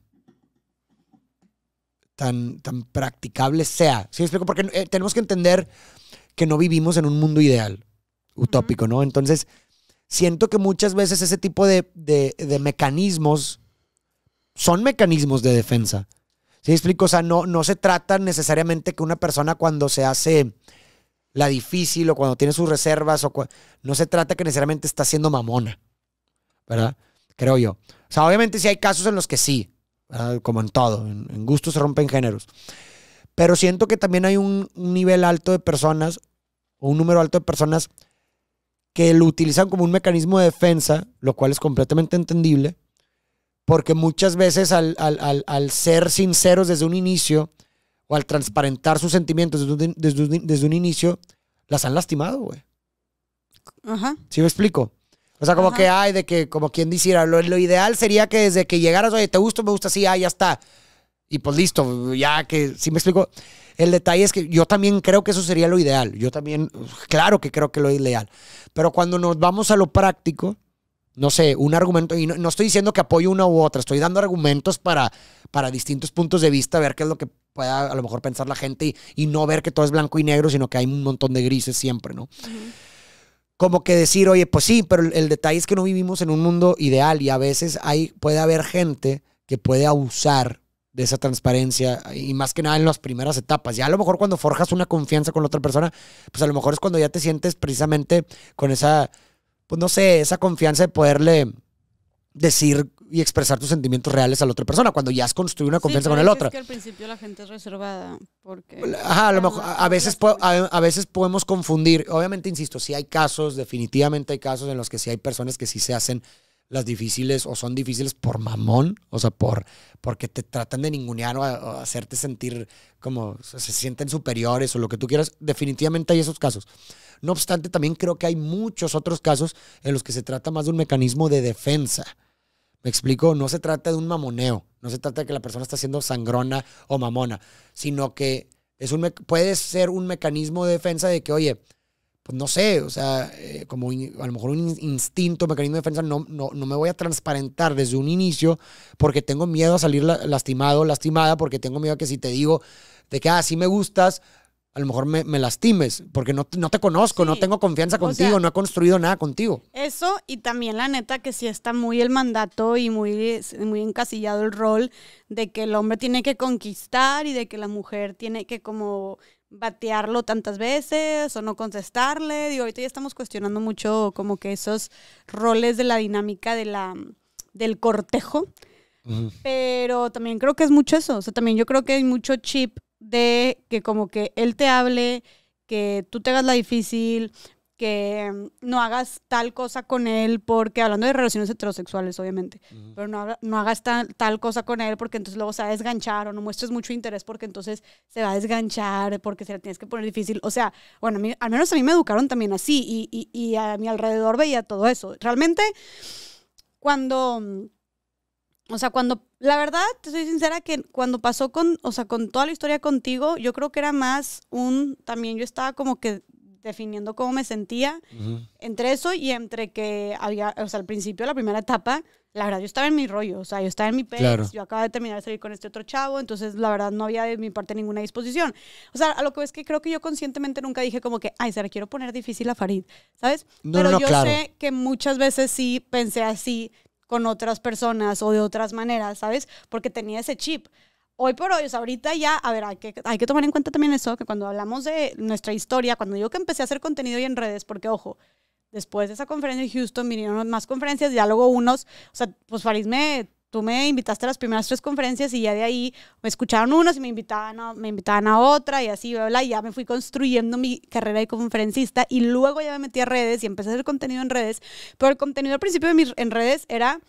tan, tan practicable sea. ¿Sí me explico? Porque eh, tenemos que entender que no vivimos en un mundo ideal, utópico, ¿no? Entonces, siento que muchas veces ese tipo de, de mecanismos son mecanismos de defensa. ¿Sí explico? O sea, no, no se trata necesariamente que una persona cuando se hace la difícil o cuando tiene sus reservas, o no se trata que necesariamente está siendo mamona, ¿verdad? Creo yo. O sea, obviamente sí hay casos en los que sí, como en todo, en, gusto gustos se rompen géneros. Pero siento que también hay un nivel alto de personas, o un número alto de personas que lo utilizan como un mecanismo de defensa, lo cual es completamente entendible, porque muchas veces al, ser sinceros desde un inicio o al transparentar sus sentimientos desde un, inicio, las han lastimado, güey. Ajá. ¿Sí me explico? O sea, como que, hay de que, como quien dijera, lo, ideal sería que desde que llegaras, oye, te gusta, me gusta, sí, ah, ya está. Y pues listo, ya que, ¿sí me explico? El detalle es que yo también creo que eso sería lo ideal. Yo también, claro que creo que lo ideal. Pero cuando nos vamos a lo práctico, no sé, un argumento, y no, estoy diciendo que apoyo una u otra, estoy dando argumentos para, para distintos puntos de vista, ver qué es lo que pueda a lo mejor pensar la gente y, no ver que todo es blanco y negro, sino que hay un montón de grises siempre, ¿no? Como que decir, oye, pues sí, pero el, detalle es que no vivimos en un mundo ideal y a veces hay, puede haber gente que puede abusar de esa transparencia y más que nada en las primeras etapas. Ya a lo mejor cuando forjas una confianza con la otra persona, pues a lo mejor es cuando ya te sientes precisamente con esa pues no sé, esa confianza de poderle decir y expresar tus sentimientos reales a la otra persona cuando ya has construido una confianza con el otro. Es que al principio la gente es reservada porque pues, Ajá, a lo mejor a veces a, veces podemos confundir. Obviamente insisto, sí hay casos, definitivamente hay casos en los que sí hay personas que sí se hacen las difíciles o son difíciles por mamón, o sea, por porque te tratan de ningunear o, hacerte sentir como se sienten superiores o lo que tú quieras. Definitivamente hay esos casos. No obstante, también creo que hay muchos otros casos en los que se trata más de un mecanismo de defensa. Me explico, no se trata de un mamoneo, no se trata de que la persona está siendo sangrona o mamona, sino que es un puede ser un mecanismo de defensa de que, oye, pues no sé, o sea, eh, como a lo mejor un instinto, mecanismo de defensa, no, no, me voy a transparentar desde un inicio porque tengo miedo a salir lastimado, lastimada, porque tengo miedo a que si te digo de que, así ah, me gustas, a lo mejor me, lastimes, porque no, te conozco, no tengo confianza contigo, no he construido nada contigo. Eso, y también la neta que sí está muy el mandato y muy, muy encasillado el rol de que el hombre tiene que conquistar y de que la mujer tiene que como batearlo tantas veces o no contestarle. Digo, ahorita ya estamos cuestionando mucho como que esos roles de la dinámica de la, del cortejo. Pero también creo que es mucho eso. O sea, también yo creo que hay mucho chip de que como que él te hable, que tú te hagas la difícil, que mm, no hagas tal cosa con él, porque hablando de relaciones heterosexuales, obviamente, pero no, hagas tal, cosa con él porque entonces luego se va a desganchar o no muestres mucho interés porque entonces se va a desganchar, porque se la tienes que poner difícil. O sea, bueno, mí, al menos a mí me educaron también así y, y a mi alrededor veía todo eso. Realmente, cuando mm, o sea, cuando, la verdad, te soy sincera que cuando pasó con, o sea, con toda la historia contigo, yo creo que era más un, también yo estaba como que definiendo cómo me sentía entre eso y entre que había, o sea, al principio, la primera etapa, la verdad, yo estaba en mi rollo, o sea, yo estaba en mi pez, yo acababa de terminar de salir con este otro chavo, entonces la verdad no había de mi parte ninguna disposición. O sea, a lo que es que creo que yo conscientemente nunca dije como que, ay, se la quiero poner difícil a Farid, ¿sabes? No, Pero Pero yo sé que muchas veces sí pensé así, con otras personas o de otras maneras, ¿sabes? Porque tenía ese chip. Hoy por hoy, o sea, ahorita ya, a ver, hay que, hay que tomar en cuenta también eso, que cuando hablamos de nuestra historia, cuando yo que empecé a hacer contenido y en redes, porque ojo, después de esa conferencia en Houston vinieron más conferencias, diálogo unos, o sea, pues Farid me tú me invitaste a las primeras tres conferencias y ya de ahí me escucharon unas y me invitaban a, me invitaban a otra y así, bla, y ya me fui construyendo mi carrera de conferencista y luego ya me metí a redes y empecé a hacer contenido en redes, pero el contenido al principio de en redes era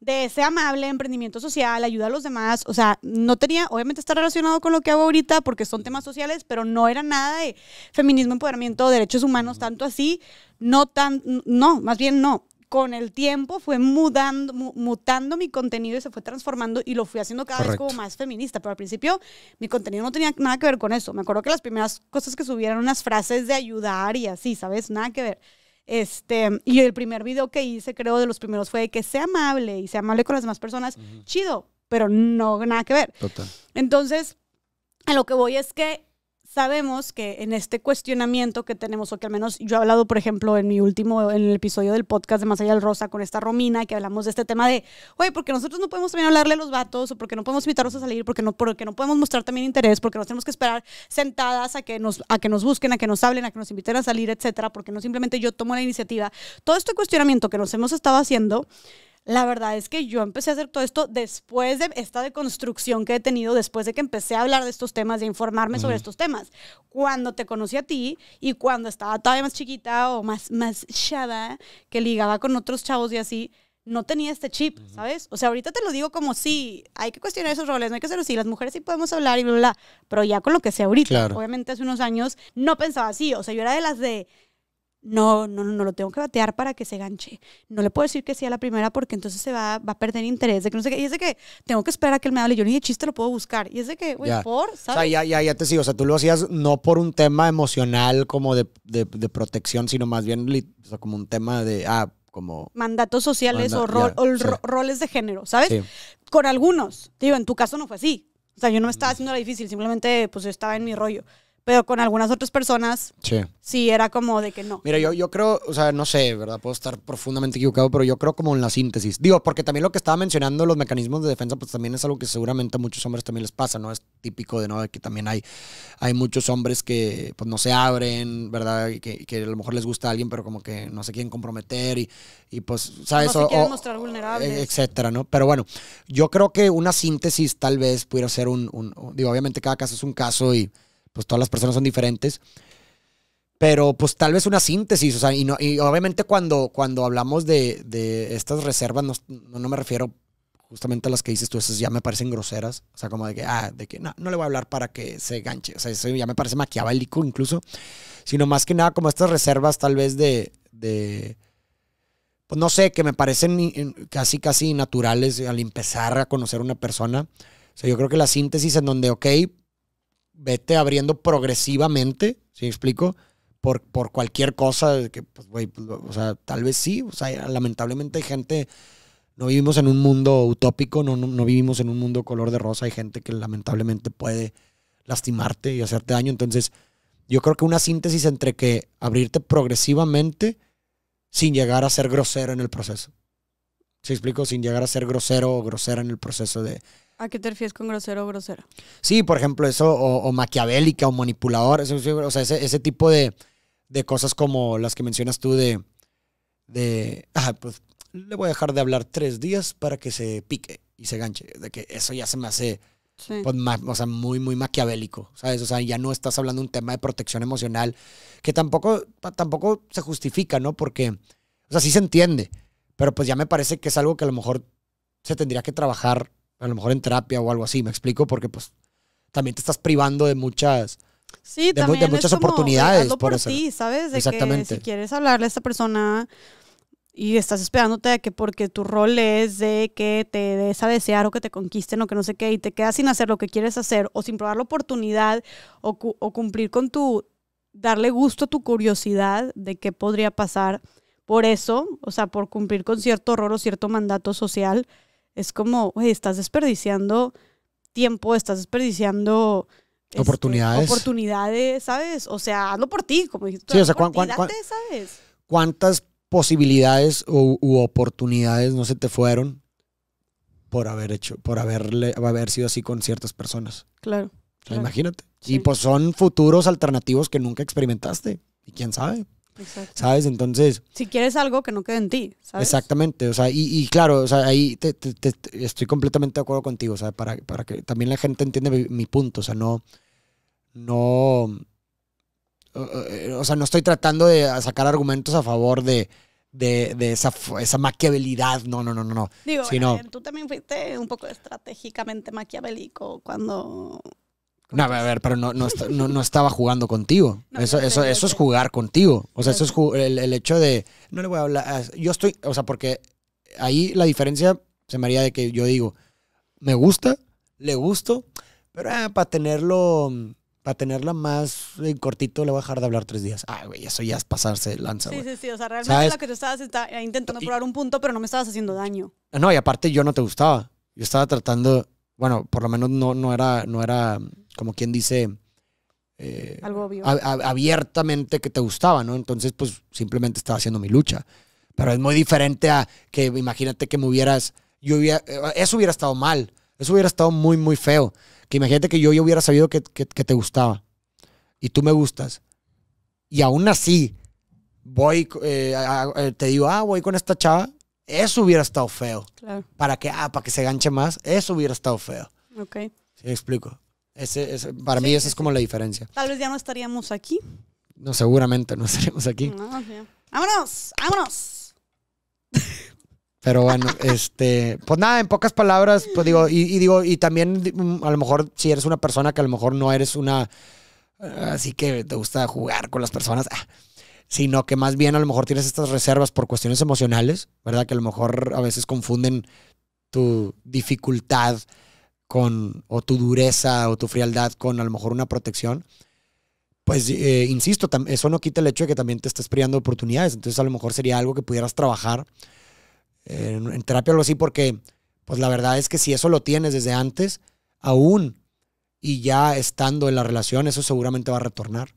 de ser amable, emprendimiento social, ayuda a los demás. O sea, no tenía, obviamente está relacionado con lo que hago ahorita porque son temas sociales, pero no era nada de feminismo, empoderamiento, derechos humanos, tanto así. No tan, no, más bien no con el tiempo fue mudando, mutando mi contenido y se fue transformando y lo fui haciendo cada vez como más feminista. Pero al principio mi contenido no tenía nada que ver con eso. Me acuerdo que las primeras cosas que subieron unas frases de ayudar y así, ¿sabes? Nada que ver. Este, y el primer video que hice, creo, de los primeros fue de que sea amable y sea amable con las demás personas. Chido, pero no nada que ver. Total. Entonces, a lo que voy es que sabemos que en este cuestionamiento que tenemos, o que al menos yo he hablado, por ejemplo, en mi último, en el episodio del podcast de Más allá del Rosa con esta Romina, que hablamos de este tema de, oye, porque nosotros no podemos también hablarle a los vatos, o porque no podemos invitarlos a salir, porque no, porque no podemos mostrar también interés, porque nos tenemos que esperar sentadas a que, nos, a que nos busquen, a que nos hablen, a que nos inviten a salir, etcétera, porque no simplemente yo tomo la iniciativa. Todo este cuestionamiento que nos hemos estado haciendo, la verdad es que yo empecé a hacer todo esto después de esta deconstrucción que he tenido, después de que empecé a hablar de estos temas, y a informarme sobre estos temas. Cuando te conocí a ti y cuando estaba todavía más chiquita o más, más que ligaba con otros chavos y así, no tenía este chip, ¿sabes? O sea, ahorita te lo digo como sí, hay que cuestionar esos roles, no hay que hacerlo así, las mujeres sí podemos hablar y bla, bla, pero ya con lo que sé ahorita, obviamente hace unos años no pensaba así, o sea, yo era de las de, no, no, no lo tengo que batear para que se ganche. No le puedo decir que sí a la primera porque entonces se va, va a perder interés. De que no sé Y es de que tengo que esperar a que él me hable. Yo ni de chiste lo puedo buscar. Y es de que, güey, por, ¿sabes? O sea, ya, ya, te sigo. O sea, tú lo hacías no por un tema emocional como de, de, de protección, sino más bien como un tema de, ah, como... Mandatos sociales o, roles de género, ¿sabes? Sí. Con algunos. Digo, en tu caso no fue así. O sea, yo no me estaba mm. haciendo la difícil, simplemente pues yo estaba en mi rollo pero con algunas otras personas sí, era como de que no. Mira, yo, yo creo, o sea, no sé, ¿verdad? Puedo estar profundamente equivocado, pero yo creo como en la síntesis. Digo, porque también lo que estaba mencionando, los mecanismos de defensa, pues también es algo que seguramente a muchos hombres también les pasa, ¿no? Es típico de, ¿no? que también hay, hay muchos hombres que pues no se abren, ¿verdad? Y que, que, a lo mejor les gusta alguien, pero como que no se quieren comprometer y, y pues, ¿sabes? No se quieren mostrar vulnerables. E, etcétera, ¿no? Pero bueno, yo creo que una síntesis tal vez pudiera ser un digo, obviamente cada caso es un caso y pues todas las personas son diferentes. Pero pues tal vez una síntesis, o sea, y, obviamente cuando, cuando hablamos de, de estas reservas, no, no, me refiero justamente a las que dices tú, esas ya me parecen groseras, o sea, como de que, ah, de que no, no le voy a hablar para que se ganche, o sea, eso ya me parece maquiavélico incluso, sino más que nada como estas reservas tal vez de, de pues no sé, que me parecen casi, casi naturales al empezar a conocer a una persona. O sea, yo creo que la síntesis en donde, ok, vete abriendo progresivamente, ¿sí explico? Por, por cualquier cosa, que, pues, güey, pues, o sea, tal vez sí, o sea, lamentablemente hay gente, no vivimos en un mundo utópico, no, vivimos en un mundo color de rosa, hay gente que lamentablemente puede lastimarte y hacerte daño, entonces yo creo que una síntesis entre que abrirte progresivamente sin llegar a ser grosero en el proceso. ¿Se ¿Sí explico? Sin llegar a ser grosero o grosera en el proceso de, ¿A qué te refieres con grosero o grosera? Sí, por ejemplo, eso, o, maquiavélica, o manipulador, o sea, ese, tipo de, cosas como las que mencionas tú de, de, pues le voy a dejar de hablar tres días para que se pique y se ganche, de que eso ya se me hace, pues, o sea, muy, muy maquiavélico, ¿sabes? O sea, ya no estás hablando un tema de protección emocional, que tampoco, tampoco se justifica, ¿no? Porque, o sea, sí se entiende, pero pues ya me parece que es algo que a lo mejor se tendría que trabajar a lo mejor en terapia o algo así, me explico, porque pues también te estás privando de muchas... Sí, también de muchas oportunidades. por, ¿sabes? Exactamente. si quieres hablarle a esta persona y estás esperándote a que porque tu rol es de que te des a desear o que te conquisten o que no sé qué y te quedas sin hacer lo que quieres hacer o sin probar la oportunidad o, o cumplir con tu, darle gusto a tu curiosidad de qué podría pasar por eso, o sea, por cumplir con cierto rol o cierto mandato social, es como, estás desperdiciando tiempo, estás desperdiciando... Este, oportunidades. ¿sabes? O sea, hazlo por ti, como dijiste. Sí, o sea, ¿sabes? ¿Cuántas posibilidades u, oportunidades no se te fueron por haber hecho, por haberle, haber sido así con ciertas personas? Claro. Imagínate. Y pues son futuros alternativos que nunca experimentaste. Y quién sabe. Exacto. ¿Sabes? Entonces... Si quieres algo que no quede en ti, ¿sabes? Exactamente, o sea, y, claro, o sea, ahí te, estoy completamente de acuerdo contigo, o sea, para, para que también la gente entienda mi, punto, o sea, no... No... O sea, no estoy tratando de sacar argumentos a favor de, de, esa, esa No, no, no, no. Digo, tú también fuiste un poco estratégicamente maquiavélico cuando no, a ver, pero no, no, no, estaba jugando contigo. eso, eso, eso es jugar contigo. O sea, eso es el, el, hecho de. No le voy a hablar. Ah, yo estoy. O sea, porque ahí la diferencia se me haría de que yo digo, me gusta, le gusto, pero ah, para tenerlo. Para tenerla más eh, cortito, le voy a dejar de hablar tres días. Ah, güey, eso ya es pasarse lanza. Sí, sí, sí. O sea, realmente lo que tú estabas está, eh, intentando probar un punto, pero no me estabas haciendo daño. No, y aparte yo no te gustaba. Yo estaba tratando. Bueno, por lo menos no, no era. No era como quien dice, eh, abiertamente que te gustaba, ¿no? Entonces, pues simplemente estaba haciendo mi lucha. Pero es muy diferente a que, imagínate que me hubieras, yo hubiera, eh, eso hubiera estado mal, eso hubiera estado muy, muy feo. Que imagínate que yo, yo hubiera sabido que, te gustaba y tú me gustas. Y aún así, voy, eh, te digo, ah, voy con esta chava, eso hubiera estado feo. Claro. Para que, ah, para que se ganche más, eso hubiera estado feo. Ok. ¿Sí explico? para mí esa es como la diferencia. Tal vez ya no estaríamos aquí. No, seguramente no *laughs* estaríamos aquí. Vámonos, vámonos. Pero bueno, *laughs* este, pues nada, en pocas palabras, pues digo, y, digo, y también mm, a lo mejor si eres una persona que a lo mejor no eres una, eh, así que te gusta jugar con las personas, ah, sino que más bien a lo mejor tienes estas reservas por cuestiones emocionales, ¿verdad? Que a lo mejor a veces confunden tu dificultad o tu dureza o tu frialdad con a lo mejor una protección, pues eh, insisto, eso no quita el hecho de que también te estés privando oportunidades. Entonces a lo mejor sería algo que pudieras trabajar eh, en, terapia o algo así, porque pues la verdad es que si eso lo tienes desde antes, aún y ya estando en la relación, eso seguramente va a retornar.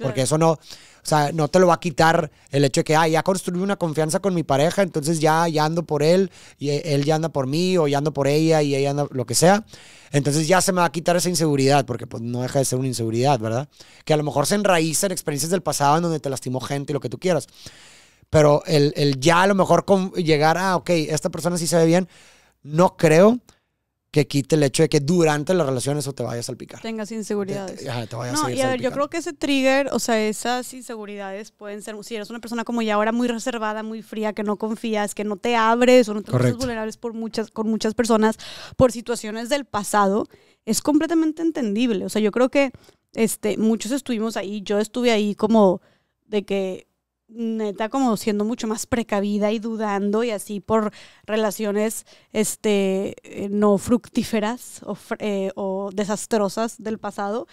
Porque eso no, o sea, no te lo va a quitar el hecho de que, ah, ya construí una confianza con mi pareja, entonces ya, ando por él y e, él ya anda por mí o ya ando por ella y ella anda lo que sea. Entonces ya se me va a quitar esa inseguridad, porque pues no deja de ser una inseguridad, ¿verdad? Que a lo mejor se enraiza en experiencias del pasado en donde te lastimó gente y lo que tú quieras. Pero el, ya a lo mejor con llegar a, ok, esta persona sí se ve bien, no creo que quite el hecho de que durante la relación eso te vaya a salpicar. Tengas inseguridades. te, no, y a ver, yo creo que ese trigger, o sea, esas inseguridades pueden ser, si eres una persona como ya ahora muy reservada, muy fría, que no confías, que no te abres o no te haces vulnerables por muchas, con muchas personas por situaciones del pasado, es completamente entendible. O sea, yo creo que este, muchos estuvimos ahí, yo estuve ahí como de que neta como siendo mucho más precavida y dudando y así por relaciones este eh, no fructíferas eh, o, desastrosas del pasado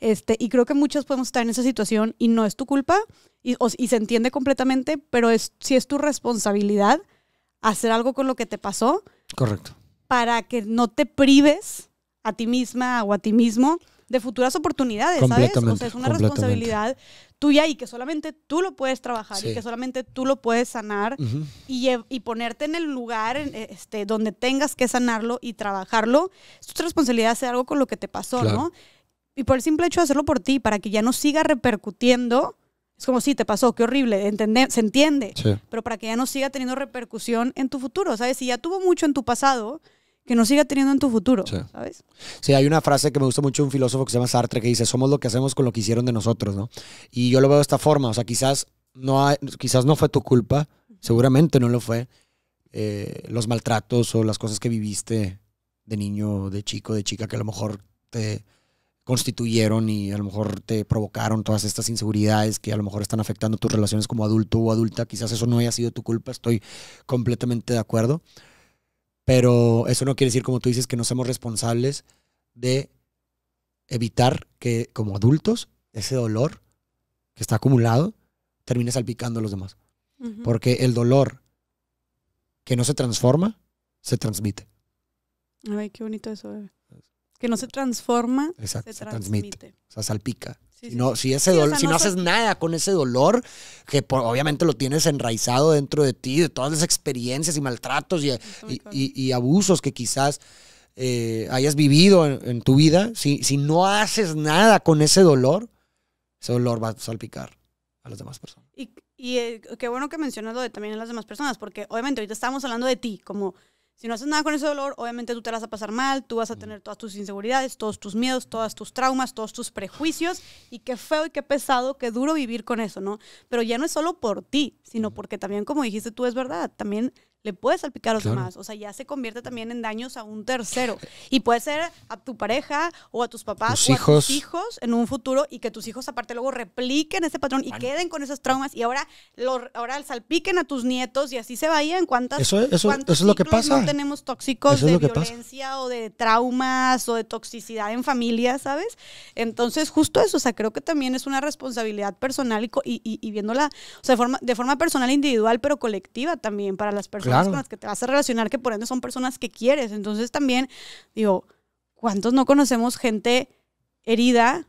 este, y creo que muchos podemos estar en esa situación y no es tu culpa y, se entiende completamente pero es si es tu responsabilidad hacer algo con lo que te pasó correcto para que no te prives a ti misma o a ti mismo de futuras oportunidades, ¿sabes? O es una responsabilidad tuya y que solamente tú lo puedes trabajar y que solamente tú lo puedes sanar y, ponerte en el lugar e, este, donde tengas que sanarlo y trabajarlo. Es tu responsabilidad hacer algo con lo que te pasó, ¿no? Y por el simple hecho de hacerlo por ti, para que ya no siga repercutiendo. Es como, si te pasó, qué horrible, se entiende. Pero para que ya no siga teniendo repercusión en tu futuro, ¿sabes? Si ya tuvo mucho en tu pasado, que no siga teniendo en tu futuro, sí. ¿sabes? Sí, hay una frase que me gusta mucho de un filósofo que se llama Sartre que dice, somos lo que hacemos con lo que hicieron de nosotros, ¿no? Y yo lo veo de esta forma, o sea, quizás no, quizás no fue tu culpa, seguramente no lo fue, eh, los maltratos o las cosas que viviste de niño, de chico, de chica, que a lo mejor te constituyeron y a lo mejor te provocaron todas estas inseguridades que a lo mejor están afectando tus relaciones como adulto o adulta, quizás eso no haya sido tu culpa, estoy completamente de acuerdo pero eso no quiere decir, como tú dices, que no somos responsables de evitar que como adultos ese dolor que está acumulado termine salpicando a los demás. Porque el dolor que no se transforma, se transmite. Ay, qué bonito eso. Que no se transforma, se, transmite. transmite. O sea, salpica si, no, haces nada con ese dolor, que obviamente lo tienes enraizado dentro de ti, de todas las experiencias y maltratos y, abusos que quizás eh, hayas vivido en, tu vida, si, si, no haces nada con ese dolor, ese dolor va a salpicar a las demás personas. Y, eh, qué bueno que mencionas lo de también a las demás personas, porque obviamente ahorita estamos hablando de ti, como si no haces nada con ese dolor, obviamente tú te vas a pasar mal, tú vas a tener todas tus inseguridades, todos tus miedos, todos tus traumas, todos tus prejuicios y qué feo y qué pesado, qué duro vivir con eso, ¿no? Pero ya no es solo por ti, sino porque también, como dijiste tú, es verdad, también le puedes salpicar a los demás. O sea, ya se convierte también en daños a un tercero. Y puede ser a tu pareja o a tus papás o a tus hijos en un futuro y que tus hijos aparte luego repliquen ese patrón y queden con esos traumas y ahora, lo, ahora salpiquen a tus nietos y así se vayan. ¿Cuántas, eso, eso, es lo que pasa. No tenemos tóxicos de violencia o de traumas o de toxicidad en familia, ¿sabes? Entonces, justo eso, o sea, creo que también es una responsabilidad personal y, viéndola, o sea, de forma, de forma personal e individual, pero colectiva también para las personas con las que te vas a relacionar, que por ende son personas que quieres. Entonces también, digo, ¿cuántos no conocemos gente herida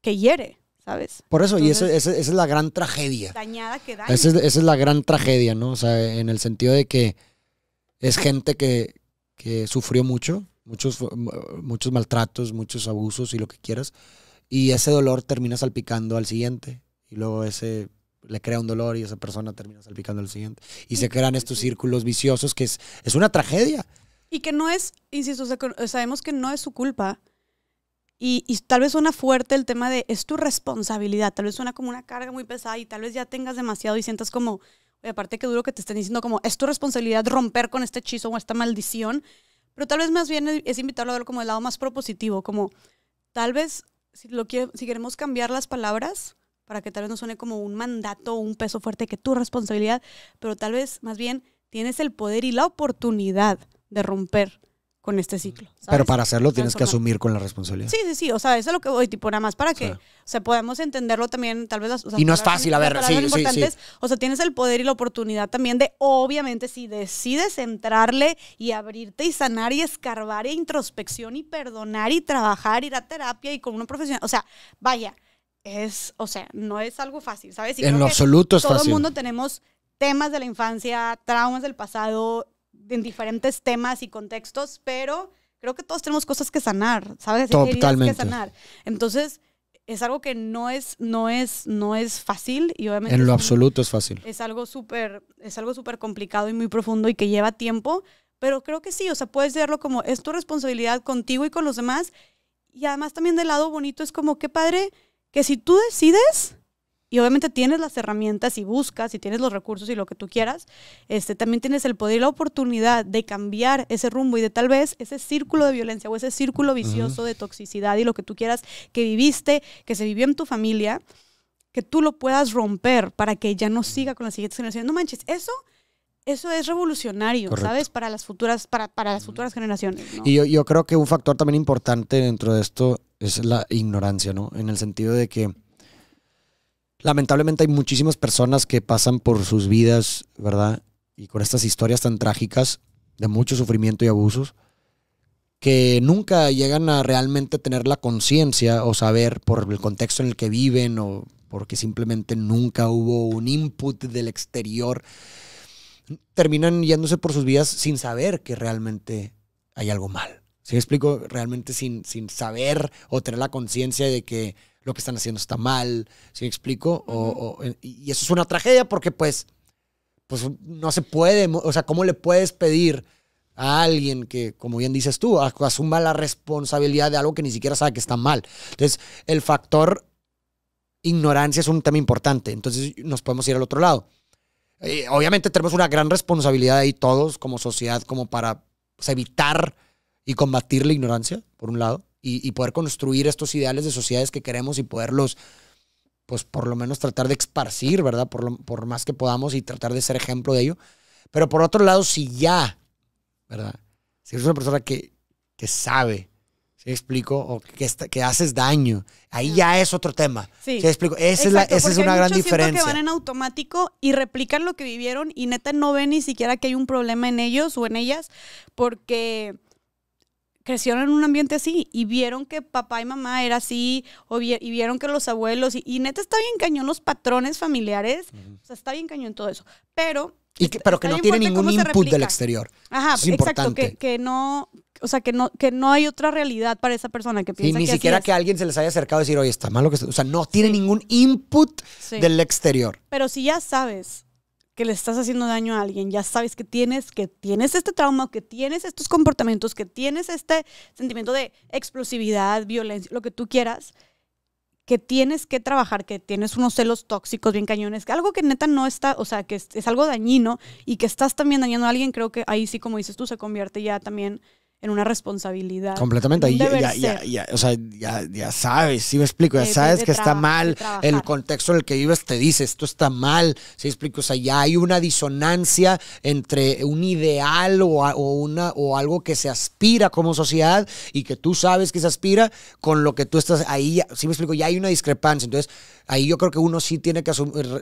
que hiere? ¿Sabes? Por eso, y esa, es la gran tragedia. Dañada que daña. Esa es, la gran tragedia, ¿no? O sea, en el sentido de que es gente que, que sufrió mucho, muchos, muchos maltratos, muchos abusos y lo que quieras, y ese dolor termina salpicando al siguiente, y luego ese le crea un dolor y esa persona termina salpicando al siguiente. Y se crean estos círculos viciosos que es, es una tragedia. Y que no es, insisto, sabemos que no es su culpa. Y, tal vez suena fuerte el tema de es tu responsabilidad, tal vez suena como una carga muy pesada y tal vez ya tengas demasiado y sientas como, aparte que duro que te estén diciendo como es tu responsabilidad romper con este hechizo o esta maldición, pero tal vez más bien es invitarlo a verlo como el lado más propositivo, como tal vez si, lo si queremos cambiar las palabras, para que tal vez no suene como un mandato, un peso fuerte que tu responsabilidad, pero tal vez más bien tienes el poder y la oportunidad de romper con este ciclo. Pero para hacerlo tienes que asumir con la responsabilidad. Sí, sí, sí. O sea, eso es lo que voy, tipo, nada más para que, o sea, podamos entenderlo también, tal vez. y no es fácil, a ver, sí, sí, sí, O sea, tienes el poder y la oportunidad también de, obviamente, si decides entrarle y abrirte y sanar y escarbar e introspección y perdonar y trabajar, ir a terapia y con una profesional. O sea, vaya, es, o sea, no es algo fácil, ¿sabes? en lo absoluto es todo fácil. Todo el mundo tenemos temas de la infancia, traumas del pasado, en diferentes temas y contextos, pero creo que todos tenemos cosas que sanar, ¿sabes? Totalmente. Que sanar. Entonces, es algo que no es, no es, no es fácil y obviamente. En lo absoluto es fácil. Es algo súper, es algo súper complicado y muy profundo y que lleva tiempo, pero creo que sí, o sea, puedes verlo como es tu responsabilidad contigo y con los demás. Y además también del lado bonito es como, qué padre que si tú decides, y obviamente tienes las herramientas y buscas y tienes los recursos y lo que tú quieras, este, también tienes el poder y la oportunidad de cambiar ese rumbo y de tal vez ese círculo de violencia o ese círculo vicioso de toxicidad y lo que tú quieras que viviste, que se vivió en tu familia, que tú lo puedas romper para que ya no siga con las siguientes generaciones. No manches, eso eso es revolucionario, ¿sabes? Para las futuras, para, para las futuras generaciones. Y yo, yo, creo que un factor también importante dentro de esto es la ignorancia, ¿no? En el sentido de que lamentablemente hay muchísimas personas que pasan por sus vidas, ¿verdad? Y con estas historias tan trágicas de mucho sufrimiento y abusos, que nunca llegan a realmente tener la conciencia o saber por el contexto en el que viven o porque simplemente nunca hubo un input del exterior terminan yéndose por sus vidas sin saber que realmente hay algo mal. ¿Sí me explico? Realmente sin, sin saber o tener la conciencia de que lo que están haciendo está mal. ¿Sí me explico? y eso es una tragedia porque pues, pues no se puede. O sea, ¿cómo le puedes pedir a alguien que, como bien dices tú, asuma la responsabilidad de algo que ni siquiera sabe que está mal? Entonces, el factor ignorancia es un tema importante. Entonces, nos podemos ir al otro lado eh, obviamente tenemos una gran responsabilidad ahí todos como sociedad, como para pues, evitar y combatir la ignorancia, por un lado, y, poder construir estos ideales de sociedades que queremos y poderlos, pues por lo menos tratar de esparcir, ¿verdad? Por, por más que podamos y tratar de ser ejemplo de ello. Pero por otro lado, si ya, ¿verdad? Si eres una persona que, que sabe explico? O que, haces daño. Ahí ya es otro tema. Sí. Te explico? Esa es, una gran diferencia. que van en automático y replican lo que vivieron y neta no ven ni siquiera que hay un problema en ellos o en ellas porque crecieron en un ambiente así y vieron que papá y mamá era así o y vieron que los abuelos y, neta está bien cañón los patrones familiares. O sea, está bien cañón todo eso. Pero pero que no tiene ningún input del exterior. Ajá, exacto, que, no, o sea, que no, que no hay otra realidad para esa persona que piensa. Y ni siquiera que alguien se les haya acercado a decir, oye, está malo que O sea, no tiene ningún input del exterior. Pero si ya sabes que le estás haciendo daño a alguien, ya sabes que tienes, que tienes este trauma, que tienes estos comportamientos, que tienes este sentimiento de explosividad, violencia, lo que tú quieras, que tienes que trabajar, que tienes unos celos tóxicos bien cañones, que algo que neta no está, o sea, que es, es algo dañino y que estás también dañando a alguien, creo que ahí sí, como dices tú, se convierte ya también en una responsabilidad. Completamente. ya, ya, sabes, sí me explico, ya sabes que está mal, el contexto en el que vives te dices, esto está mal, sí explico, o sea, ya hay una disonancia entre un ideal o, una, o algo que se aspira como sociedad y que tú sabes que se aspira con lo que tú estás ahí, sí me explico, ya hay una discrepancia. Entonces, ahí yo creo que uno sí tiene que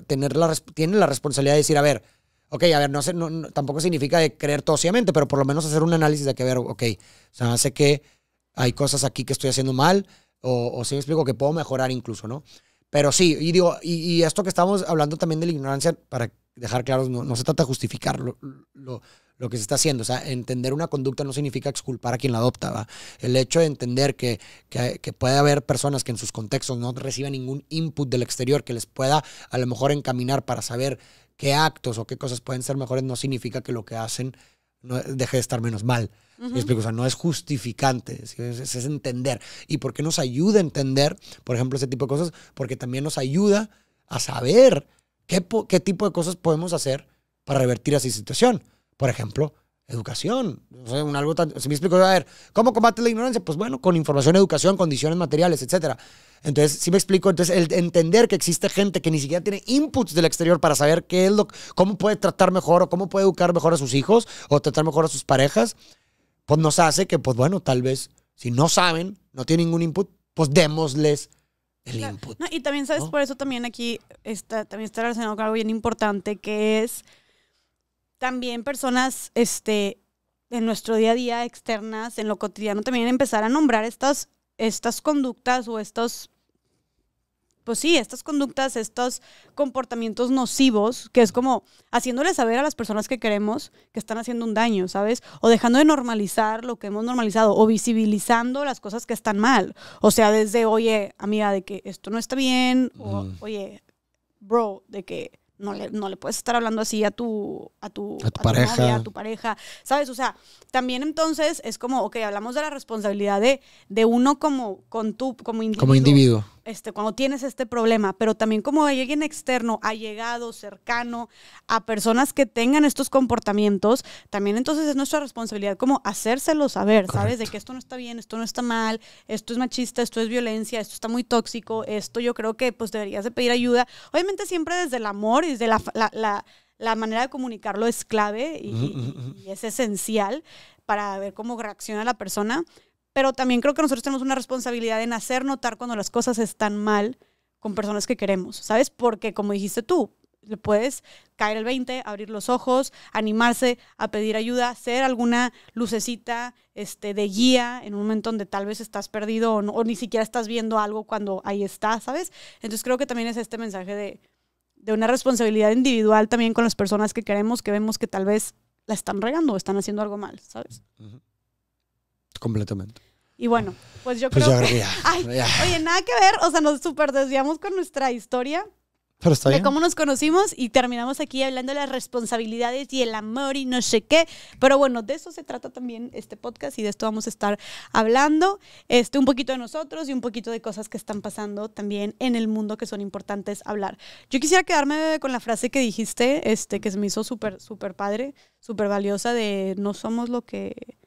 tener la, tiene la responsabilidad de decir, a ver, Ok, a ver, no, tampoco significa de creer tosamente, pero por lo menos hacer un análisis de que, ver, ok, o sea, sé que hay cosas aquí que estoy haciendo mal, o, o si me explico que puedo mejorar incluso, ¿no? Pero sí, y digo, y, esto que estamos hablando también de la ignorancia, para dejar claro, no, se trata de justificar lo, que se está haciendo. O sea, entender una conducta no significa exculpar a quien la adopta. ¿va? El hecho de entender que, que, puede haber personas que en sus contextos no reciben ningún input del exterior que les pueda a lo mejor encaminar para saber qué actos o qué cosas pueden ser mejores, no significa que lo que hacen deje de estar menos mal. y no es justificante, es, entender. ¿Y por qué nos ayuda a entender, por ejemplo, ese tipo de cosas? Porque también nos ayuda a saber qué, qué tipo de cosas podemos hacer para revertir esa situación. Por ejemplo, educación. algo si me explico, a ver, ¿cómo combate la ignorancia? Pues bueno, con información, educación, condiciones materiales, etc. Entonces, si me explico, entonces el entender que existe gente que ni siquiera tiene inputs del exterior para saber qué es lo, cómo puede tratar mejor o cómo puede educar mejor a sus hijos o tratar mejor a sus parejas, pues nos hace que, pues bueno, tal vez si no saben, no tienen ningún input, pues démosles el input. y también, ¿sabes? Por eso también aquí está, también está relacionado con algo bien importante que es también personas este, en nuestro día a día externas, en lo cotidiano, también empezar a nombrar estas, estas conductas o estos, pues sí, estas conductas, estos comportamientos nocivos, que es como haciéndole saber a las personas que queremos que están haciendo un daño, ¿sabes? O dejando de normalizar lo que hemos normalizado, o visibilizando las cosas que están mal. O sea, desde, oye, amiga, de que esto no está bien, o oye, bro, de que no le, no le puedes estar hablando así a tu, a tu, pareja. a tu pareja, ¿sabes? O sea, también entonces es como, ok, hablamos de la responsabilidad de, de uno como, con tu, como individuo. Como individuo este, cuando tienes este problema, pero también como hay alguien externo, ha llegado cercano, a personas que tengan estos comportamientos, también entonces es nuestra responsabilidad como hacérselo saber, ¿sabes? De que esto no está bien, esto no está mal, esto es machista, esto es violencia, esto está muy tóxico, esto yo creo que pues deberías de pedir ayuda. Obviamente siempre desde el amor y desde la, manera de comunicarlo es clave y es esencial para ver cómo reacciona la persona, pero también creo que nosotros tenemos una responsabilidad en hacer notar cuando las cosas están mal con personas que queremos, ¿sabes? Porque como dijiste tú, le puedes caer el 20, abrir los ojos, animarse a pedir ayuda, ser alguna lucecita este, de guía en un momento donde tal vez estás perdido o, ni siquiera estás viendo algo cuando ahí está, ¿sabes? Entonces creo que también es este mensaje de, de una responsabilidad individual también con las personas que queremos, que vemos que tal vez la están regando o están haciendo algo mal, ¿sabes? completamente. Y bueno, pues yo pues creo, que... *laughs* Oye, nada que ver, o sea, nos super desviamos con nuestra historia. Pero está bien. De cómo nos conocimos y terminamos aquí hablando de las responsabilidades y el amor y no sé qué. Pero bueno, de eso se trata también este podcast y de esto vamos a estar hablando. Este, un poquito de nosotros y un poquito de cosas que están pasando también en el mundo que son importantes hablar. Yo quisiera quedarme con la frase que dijiste, este, que se me hizo súper, súper padre, súper valiosa de no somos lo que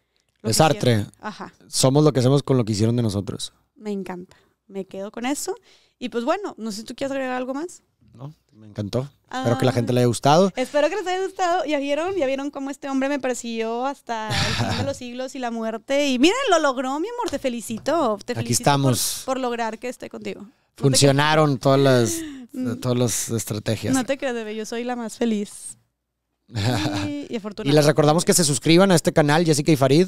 Sartre. Ajá. Somos lo que hacemos con lo que hicieron de nosotros. Me encanta. Me quedo con eso. Y pues bueno, no sé si tú quieres agregar algo más. No, me encantó. espero que la ah. gente le haya gustado. Espero que les haya gustado. Ya vieron, ya vieron cómo este hombre me persiguió hasta el fin de *laughs* los siglos y la muerte. Y miren, lo logró, mi amor. Te felicito. Te Aquí estamos. Por, lograr que esté contigo. Funcionaron todas las mm. todas las estrategias. No te creas, yo soy la más feliz. *laughs* y, afortunada. y les recordamos que se suscriban a este canal, Jessica y Farid.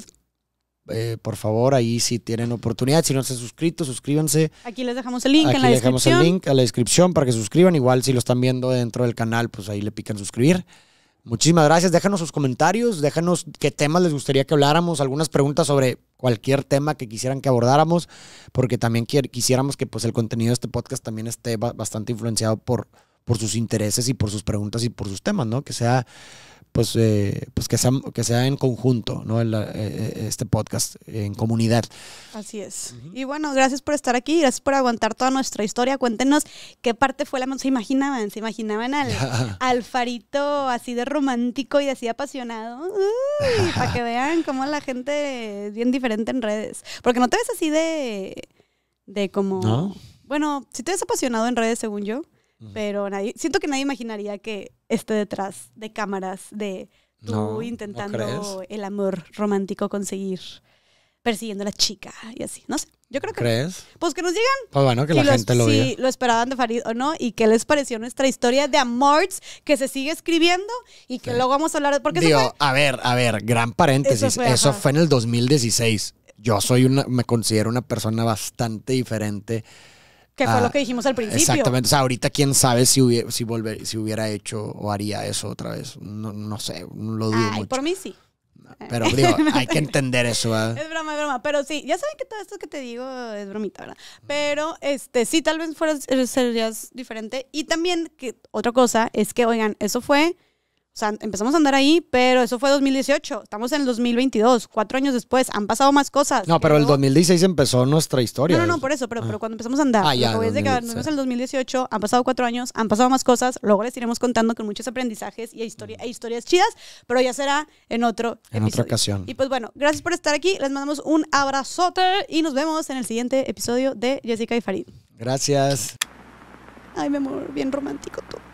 Eh, por favor, ahí si tienen oportunidad, si no se han suscrito, suscríbanse. Aquí les dejamos el link Aquí les dejamos el link a la descripción para que suscriban. Igual si lo están viendo dentro del canal, pues ahí le pican suscribir. Muchísimas gracias. Déjanos sus comentarios, déjanos qué temas les gustaría que habláramos, algunas preguntas sobre cualquier tema que quisieran que abordáramos, porque también quisiéramos que pues, el contenido de este podcast también esté bastante influenciado por, por sus intereses y por sus preguntas y por sus temas, ¿no? Que sea pues, eh, pues que, sea, que sea en conjunto, ¿no? Eh, eh, este podcast en comunidad. Así es. Y bueno, gracias por estar aquí, gracias por aguantar toda nuestra historia. Cuéntenos qué parte fue la más, se imaginaban, se imaginaban al, *laughs* farito así de romántico y así apasionado. Uy, para que *laughs* vean cómo la gente es bien diferente en redes. Porque no te ves así de, de como... ¿No? Bueno, si te ves apasionado en redes, según yo, pero nadie, siento que nadie imaginaría que esté detrás de cámaras, de tú intentando el amor romántico conseguir, persiguiendo a la chica y así. No sé, yo creo que. ¿Crees? Pues que nos digan. Pues bueno, que la gente lo Si lo esperaban de Farid o no, y qué les pareció nuestra historia de amorts que se sigue escribiendo y que luego vamos a hablar. Porque Digo, a ver, a ver, gran paréntesis. Eso fue, eso fue en el 2016. Yo soy una, me considero una persona bastante diferente que fue lo ah, que dijimos al principio. Exactamente. O sea, ahorita quién sabe si hubiera, si volver, si hubiera hecho o haría eso otra vez. No, no sé, lo dudo Ay, por mí sí. Pero digo, *laughs* hay que entender eso. ¿ah? Es broma, es broma. Pero sí, ya saben que todo esto que te digo es bromita, ¿verdad? Pero este, sí, tal vez fueras, serías diferente. Y también, que, otra cosa es que, oigan, eso fue o sea, empezamos a andar ahí, pero eso fue 2018. Estamos en el 2022, cuatro años después. Han pasado más cosas. No, pero el 2016 empezó nuestra historia. No, no, no, por eso. Pero, cuando empezamos a andar, ah, ya, que nos en el 2018, han pasado cuatro años, han pasado más cosas. Luego les iremos contando con muchos aprendizajes y historia, e historias chidas, pero ya será en otro En otra ocasión. Y pues bueno, gracias por estar aquí. Les mandamos un abrazote y nos vemos en el siguiente episodio de Jessica y Farid. Gracias. Ay, mi amor, bien romántico todo.